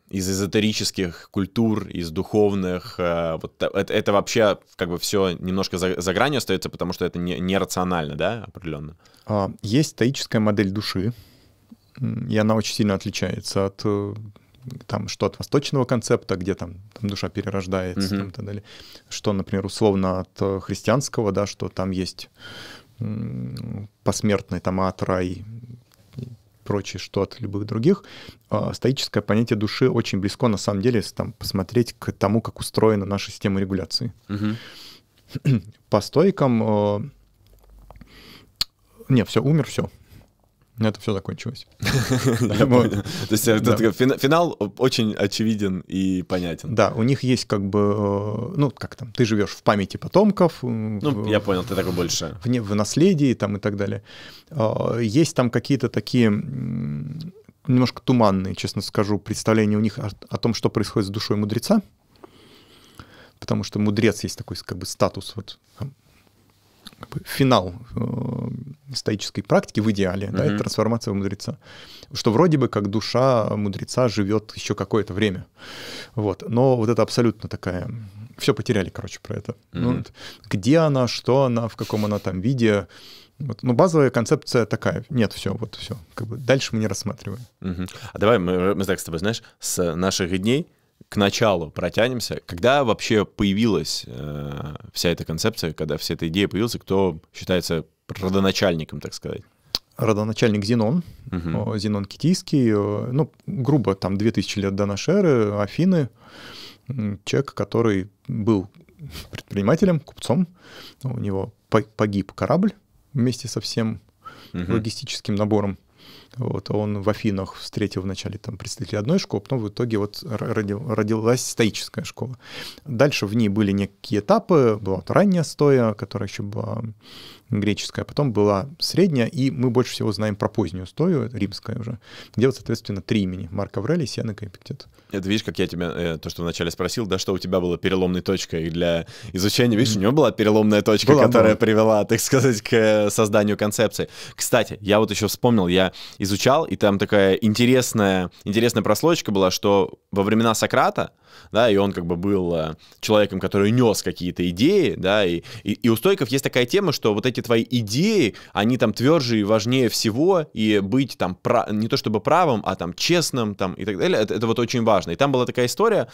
из эзотерических культур, из духовных. Э, вот это, это вообще как бы все немножко за, за гранью остается, потому что это нерационально, не, не рационально, да, определенно? А, есть стоическая модель души, и она очень сильно отличается от там, что от восточного концепта, где там, там душа перерождается, угу. там, так далее. что, например, условно от э, христианского, да, что там есть посмертный там ад, рай, прочее, что от любых других, а, стоическое понятие души очень близко, на самом деле, если там посмотреть к тому, как устроена наша система регуляции. Угу. По стойкам... Э, не, все, умер, все. Ну, это все закончилось. То есть э, финал очень очевиден и понятен. Да, у них есть как бы, э, ну, как там, ты живешь в памяти потомков. Ну, я понял, ты такой больше. В наследии там и так далее. Э, есть там какие-то такие немножко туманные, честно скажу, представления у них о том, что происходит с душой мудреца потому что мудрец есть такой как бы статус вот как бы финал э, стоической практики в идеале, mm-hmm. да, это трансформация мудреца. Что вроде бы как душа мудреца живет еще какое-то время. Вот. Но вот это абсолютно такая... Все потеряли, короче, про это. Mm-hmm. Ну, вот. Где она, что она, в каком она там виде. Вот. Ну, базовая концепция такая. Нет, все, вот все. Как бы дальше мы не рассматриваем. Угу. А давай мы, мы так с тобой, знаешь, с наших дней к началу протянемся. Когда вообще появилась э, вся эта концепция, когда вся эта идея появилась, кто считается родоначальником, так сказать? родоначальник Зенон, угу. Зенон Китийский, ну, грубо, там, 2000 лет до нашей эры, Афины, человек, который был предпринимателем, купцом, у него погиб корабль вместе со всем угу. логистическим набором, вот, а он в Афинах встретил вначале там представителей одной школы, но в итоге вот родилась стоическая школа. Дальше в ней были некие этапы, была вот ранняя стоя, которая еще была греческая, а потом была средняя, и мы больше всего знаем про позднюю стою, римская уже, где вот, соответственно, три имени — Марк Аврелий, Сенека и Пиктет. Это видишь, как я тебя, э, то, что вначале спросил, да, что у тебя было переломной точкой для изучения, видишь, у него была переломная точка, была, которая была. привела, так сказать, к э, созданию концепции. Кстати, я вот еще вспомнил, я изучал, и там такая интересная, интересная прослойка была, что во времена Сократа, да, и он как бы был э, человеком, который нес какие-то идеи, да, и, и, и у стойков есть такая тема, что вот эти эти твои идеи, они там тверже и важнее всего, и быть там прав, не то чтобы правым, а там честным там и так далее, это, это вот очень важно. И там была такая история,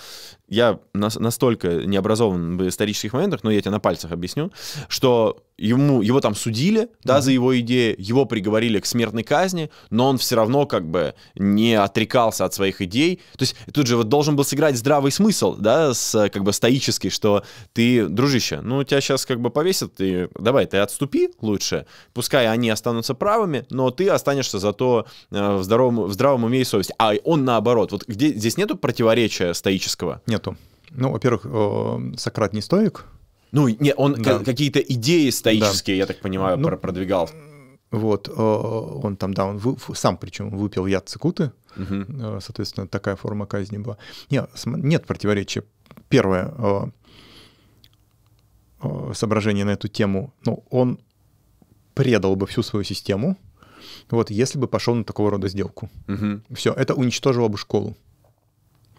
я на, настолько не образован в исторических моментах, но я тебе на пальцах объясню, что ему, его там судили, да, за его идеи, его приговорили к смертной казни, но он все равно как бы не отрекался от своих идей. То есть тут же вот должен был сыграть здравый смысл, да, с как бы стоический, что ты, дружище, ну тебя сейчас как бы повесят, ты давай, ты отступи лучше, пускай они останутся правыми, но ты останешься зато э, в здоровом, в здравом уме и совести. А он наоборот, вот где здесь нету противоречия стоического? Нету. Ну, во-первых, э, Сократ не стоик, ну, не, он да. какие-то идеи стоические, да. я так понимаю, ну, продвигал. Вот, э, он там, да, он вы, сам причем выпил яд цикуты, угу. соответственно, такая форма казни была. Нет, нет противоречия. Первое э, соображение на эту тему, ну, он предал бы всю свою систему, вот, если бы пошел на такого рода сделку. Угу. Все, это уничтожило бы школу.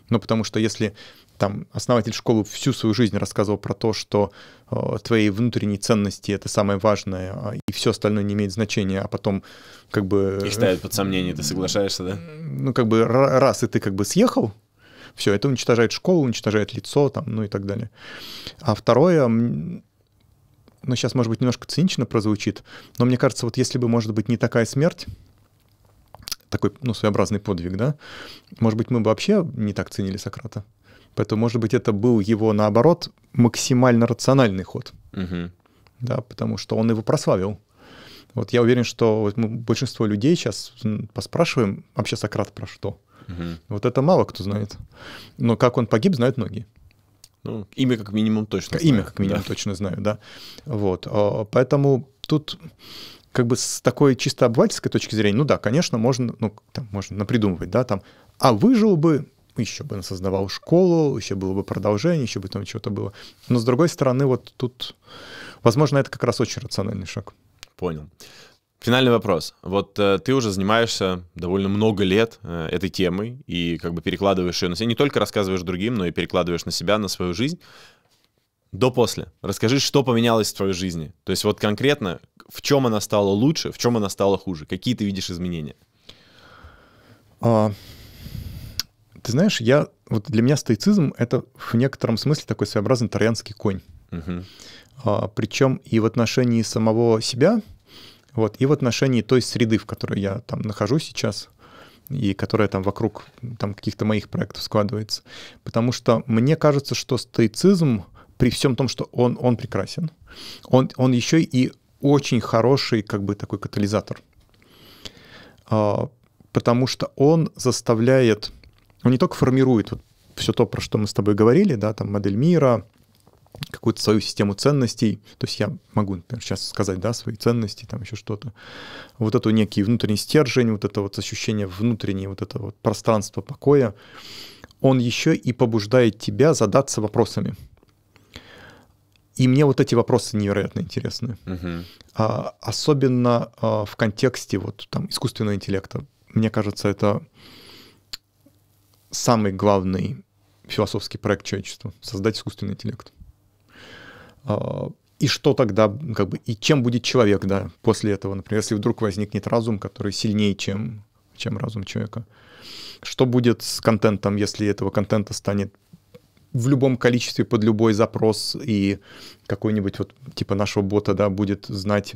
Ну, потому что если там основатель школы всю свою жизнь рассказывал про то, что э, твои внутренние ценности это самое важное, а, и все остальное не имеет значения, а потом как бы... Их ставят под сомнение, ты соглашаешься, да? Ну, как бы раз и ты как бы съехал, все, это уничтожает школу, уничтожает лицо, там, ну и так далее. А второе, ну сейчас, может быть, немножко цинично прозвучит, но мне кажется, вот если бы, может быть, не такая смерть, такой ну, своеобразный подвиг, да, может быть, мы бы вообще не так ценили Сократа. Поэтому, может быть, это был его, наоборот, максимально рациональный ход. Угу. Да, потому что он его прославил. Вот я уверен, что мы большинство людей сейчас поспрашиваем, вообще Сократ про что? Угу. Вот это мало кто знает. Но как он погиб, знают многие. Ну, имя как минимум точно. Имя как минимум да. точно знаю, да. Вот, а, поэтому тут как бы с такой чисто обывательской точки зрения, ну да, конечно, можно, ну, там, можно напридумывать, да, там, а выжил бы, еще бы создавал школу, еще было бы продолжение, еще бы там чего-то было. Но с другой стороны, вот тут, возможно, это как раз очень рациональный шаг. Понял. Финальный вопрос. Вот э, ты уже занимаешься довольно много лет э, этой темой и как бы перекладываешь ее на себя. Не только рассказываешь другим, но и перекладываешь на себя, на свою жизнь. До-после. Расскажи, что поменялось в твоей жизни. То есть вот конкретно, в чем она стала лучше, в чем она стала хуже? Какие ты видишь изменения? А, ты знаешь, я вот для меня стоицизм это в некотором смысле такой своеобразный троянский конь. Угу. А, причем и в отношении самого себя, вот, и в отношении той среды, в которой я там нахожусь сейчас и которая там вокруг там, каких-то моих проектов складывается. Потому что мне кажется, что стоицизм, при всем том, что он, он прекрасен, он, он еще и очень хороший как бы такой катализатор. А, потому что он заставляет, он не только формирует вот все то, про что мы с тобой говорили, да, там модель мира, какую-то свою систему ценностей. То есть я могу, например, сейчас сказать, да, свои ценности, там еще что-то. Вот это некий внутренний стержень, вот это вот ощущение внутреннего, вот это вот пространство покоя, он еще и побуждает тебя задаться вопросами. И мне вот эти вопросы невероятно интересны. Угу. А, особенно а, в контексте вот там искусственного интеллекта. Мне кажется, это самый главный философский проект человечества — создать искусственный интеллект. А, и что тогда, как бы, и чем будет человек, да, после этого, например, если вдруг возникнет разум, который сильнее, чем, чем разум человека. Что будет с контентом, если этого контента станет в любом количестве под любой запрос, и какой-нибудь вот типа нашего бота, да, будет знать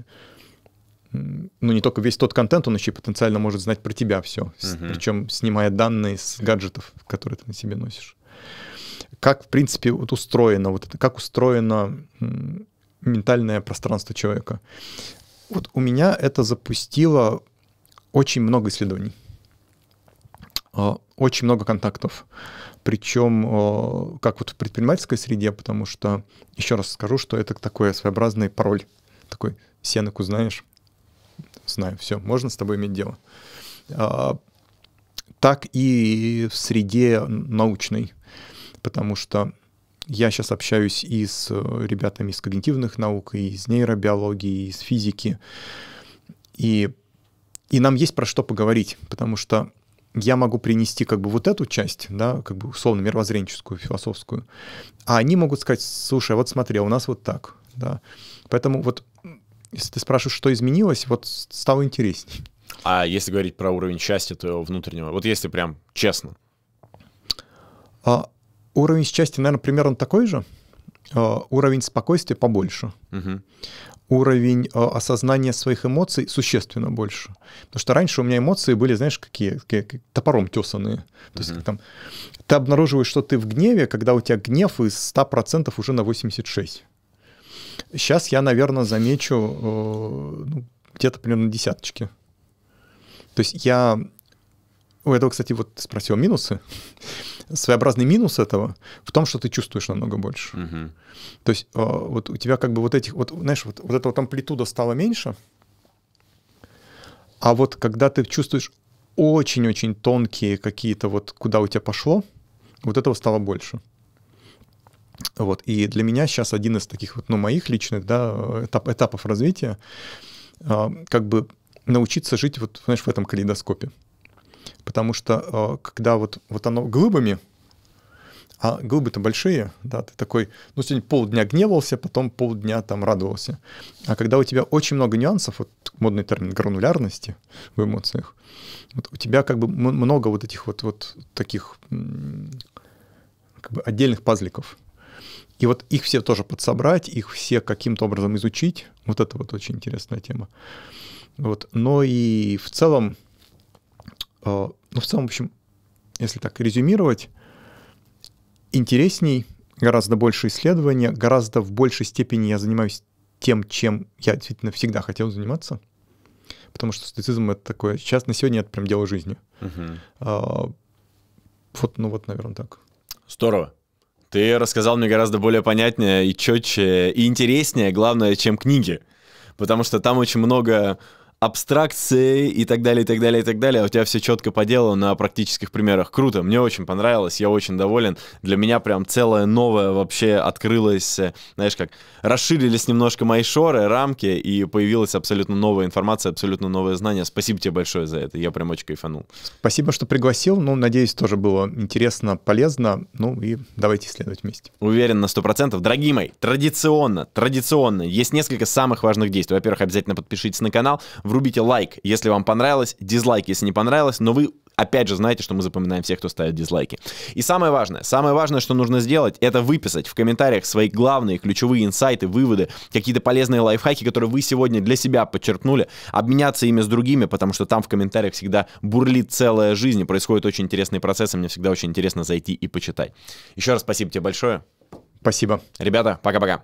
ну, не только весь тот контент, он еще и потенциально может знать про тебя все, угу. причем снимая данные с гаджетов, которые ты на себе носишь. Как, в принципе, вот устроено вот это, как устроено ментальное пространство человека? Вот у меня это запустило очень много исследований, а, очень много контактов причем э, как вот в предпринимательской среде, потому что, еще раз скажу, что это такой своеобразный пароль, такой «Сенеку узнаешь, Знаю, все, можно с тобой иметь дело. А, так и в среде научной, потому что я сейчас общаюсь и с ребятами из когнитивных наук, и из нейробиологии, и из физики. И, и нам есть про что поговорить, потому что я могу принести как бы вот эту часть, да, как бы условно мировоззренческую, философскую, а они могут сказать, слушай, а вот смотри, а у нас вот так, да. Поэтому вот если ты спрашиваешь, что изменилось, вот стало интереснее. А если говорить про уровень счастья твоего внутреннего, вот если прям честно? А, уровень счастья, наверное, примерно такой же. Э, уровень спокойствия побольше. Угу. Уровень э, осознания своих эмоций существенно больше. Потому что раньше у меня эмоции были, знаешь, какие, какие топором тесанные. Угу. То есть, как там, ты обнаруживаешь, что ты в гневе, когда у тебя гнев из 100% уже на 86%. Сейчас я, наверное, замечу э, ну, где-то примерно десяточки. То есть я... У этого, кстати, вот спросил минусы своеобразный минус этого в том, что ты чувствуешь намного больше. Угу. То есть а, вот у тебя как бы вот этих, вот знаешь, вот, вот этого вот амплитуда стала меньше, а вот когда ты чувствуешь очень-очень тонкие какие-то вот, куда у тебя пошло, вот этого стало больше. Вот. И для меня сейчас один из таких вот, ну, моих личных, да, этап, этапов развития, а, как бы научиться жить вот, знаешь, в этом калейдоскопе. Потому что э, когда вот, вот оно глыбами, а глыбы-то большие, да, ты такой, ну, сегодня полдня гневался, потом полдня там радовался. А когда у тебя очень много нюансов, вот модный термин гранулярности в эмоциях, вот у тебя как бы много вот этих вот, вот таких как бы отдельных пазликов. И вот их все тоже подсобрать, их все каким-то образом изучить, вот это вот очень интересная тема. Вот. Но и в целом Э, ну, в целом, в общем, если так резюмировать, интересней, гораздо больше исследования, гораздо в большей степени я занимаюсь тем, чем я действительно всегда хотел заниматься, потому что стоицизм — это такое... Сейчас, на сегодня это прям дело жизни. Угу. Вот, ну вот, наверное, так. Здорово. Ты рассказал мне гораздо более понятнее и четче, и интереснее, главное, чем книги. Потому что там очень много абстракции и так далее, и так далее, и так далее. А у тебя все четко по делу на практических примерах. Круто, мне очень понравилось, я очень доволен. Для меня прям целое новое вообще открылось, э, знаешь как, расширились немножко мои шоры, рамки, и появилась абсолютно новая информация, абсолютно новое знание. Спасибо тебе большое за это, я прям очень кайфанул. Спасибо, что пригласил, ну, надеюсь, тоже было интересно, полезно, ну и давайте следовать вместе. Уверен на 100%. Дорогие мои, традиционно, традиционно, есть несколько самых важных действий. Во-первых, обязательно подпишитесь на канал, врубите лайк, если вам понравилось, дизлайк, если не понравилось, но вы опять же, знаете, что мы запоминаем всех, кто ставит дизлайки. И самое важное, самое важное, что нужно сделать, это выписать в комментариях свои главные ключевые инсайты, выводы, какие-то полезные лайфхаки, которые вы сегодня для себя подчеркнули, обменяться ими с другими, потому что там в комментариях всегда бурлит целая жизнь, происходит очень интересный процесс, процессы, мне всегда очень интересно зайти и почитать. Еще раз спасибо тебе большое. Спасибо. Ребята, пока-пока.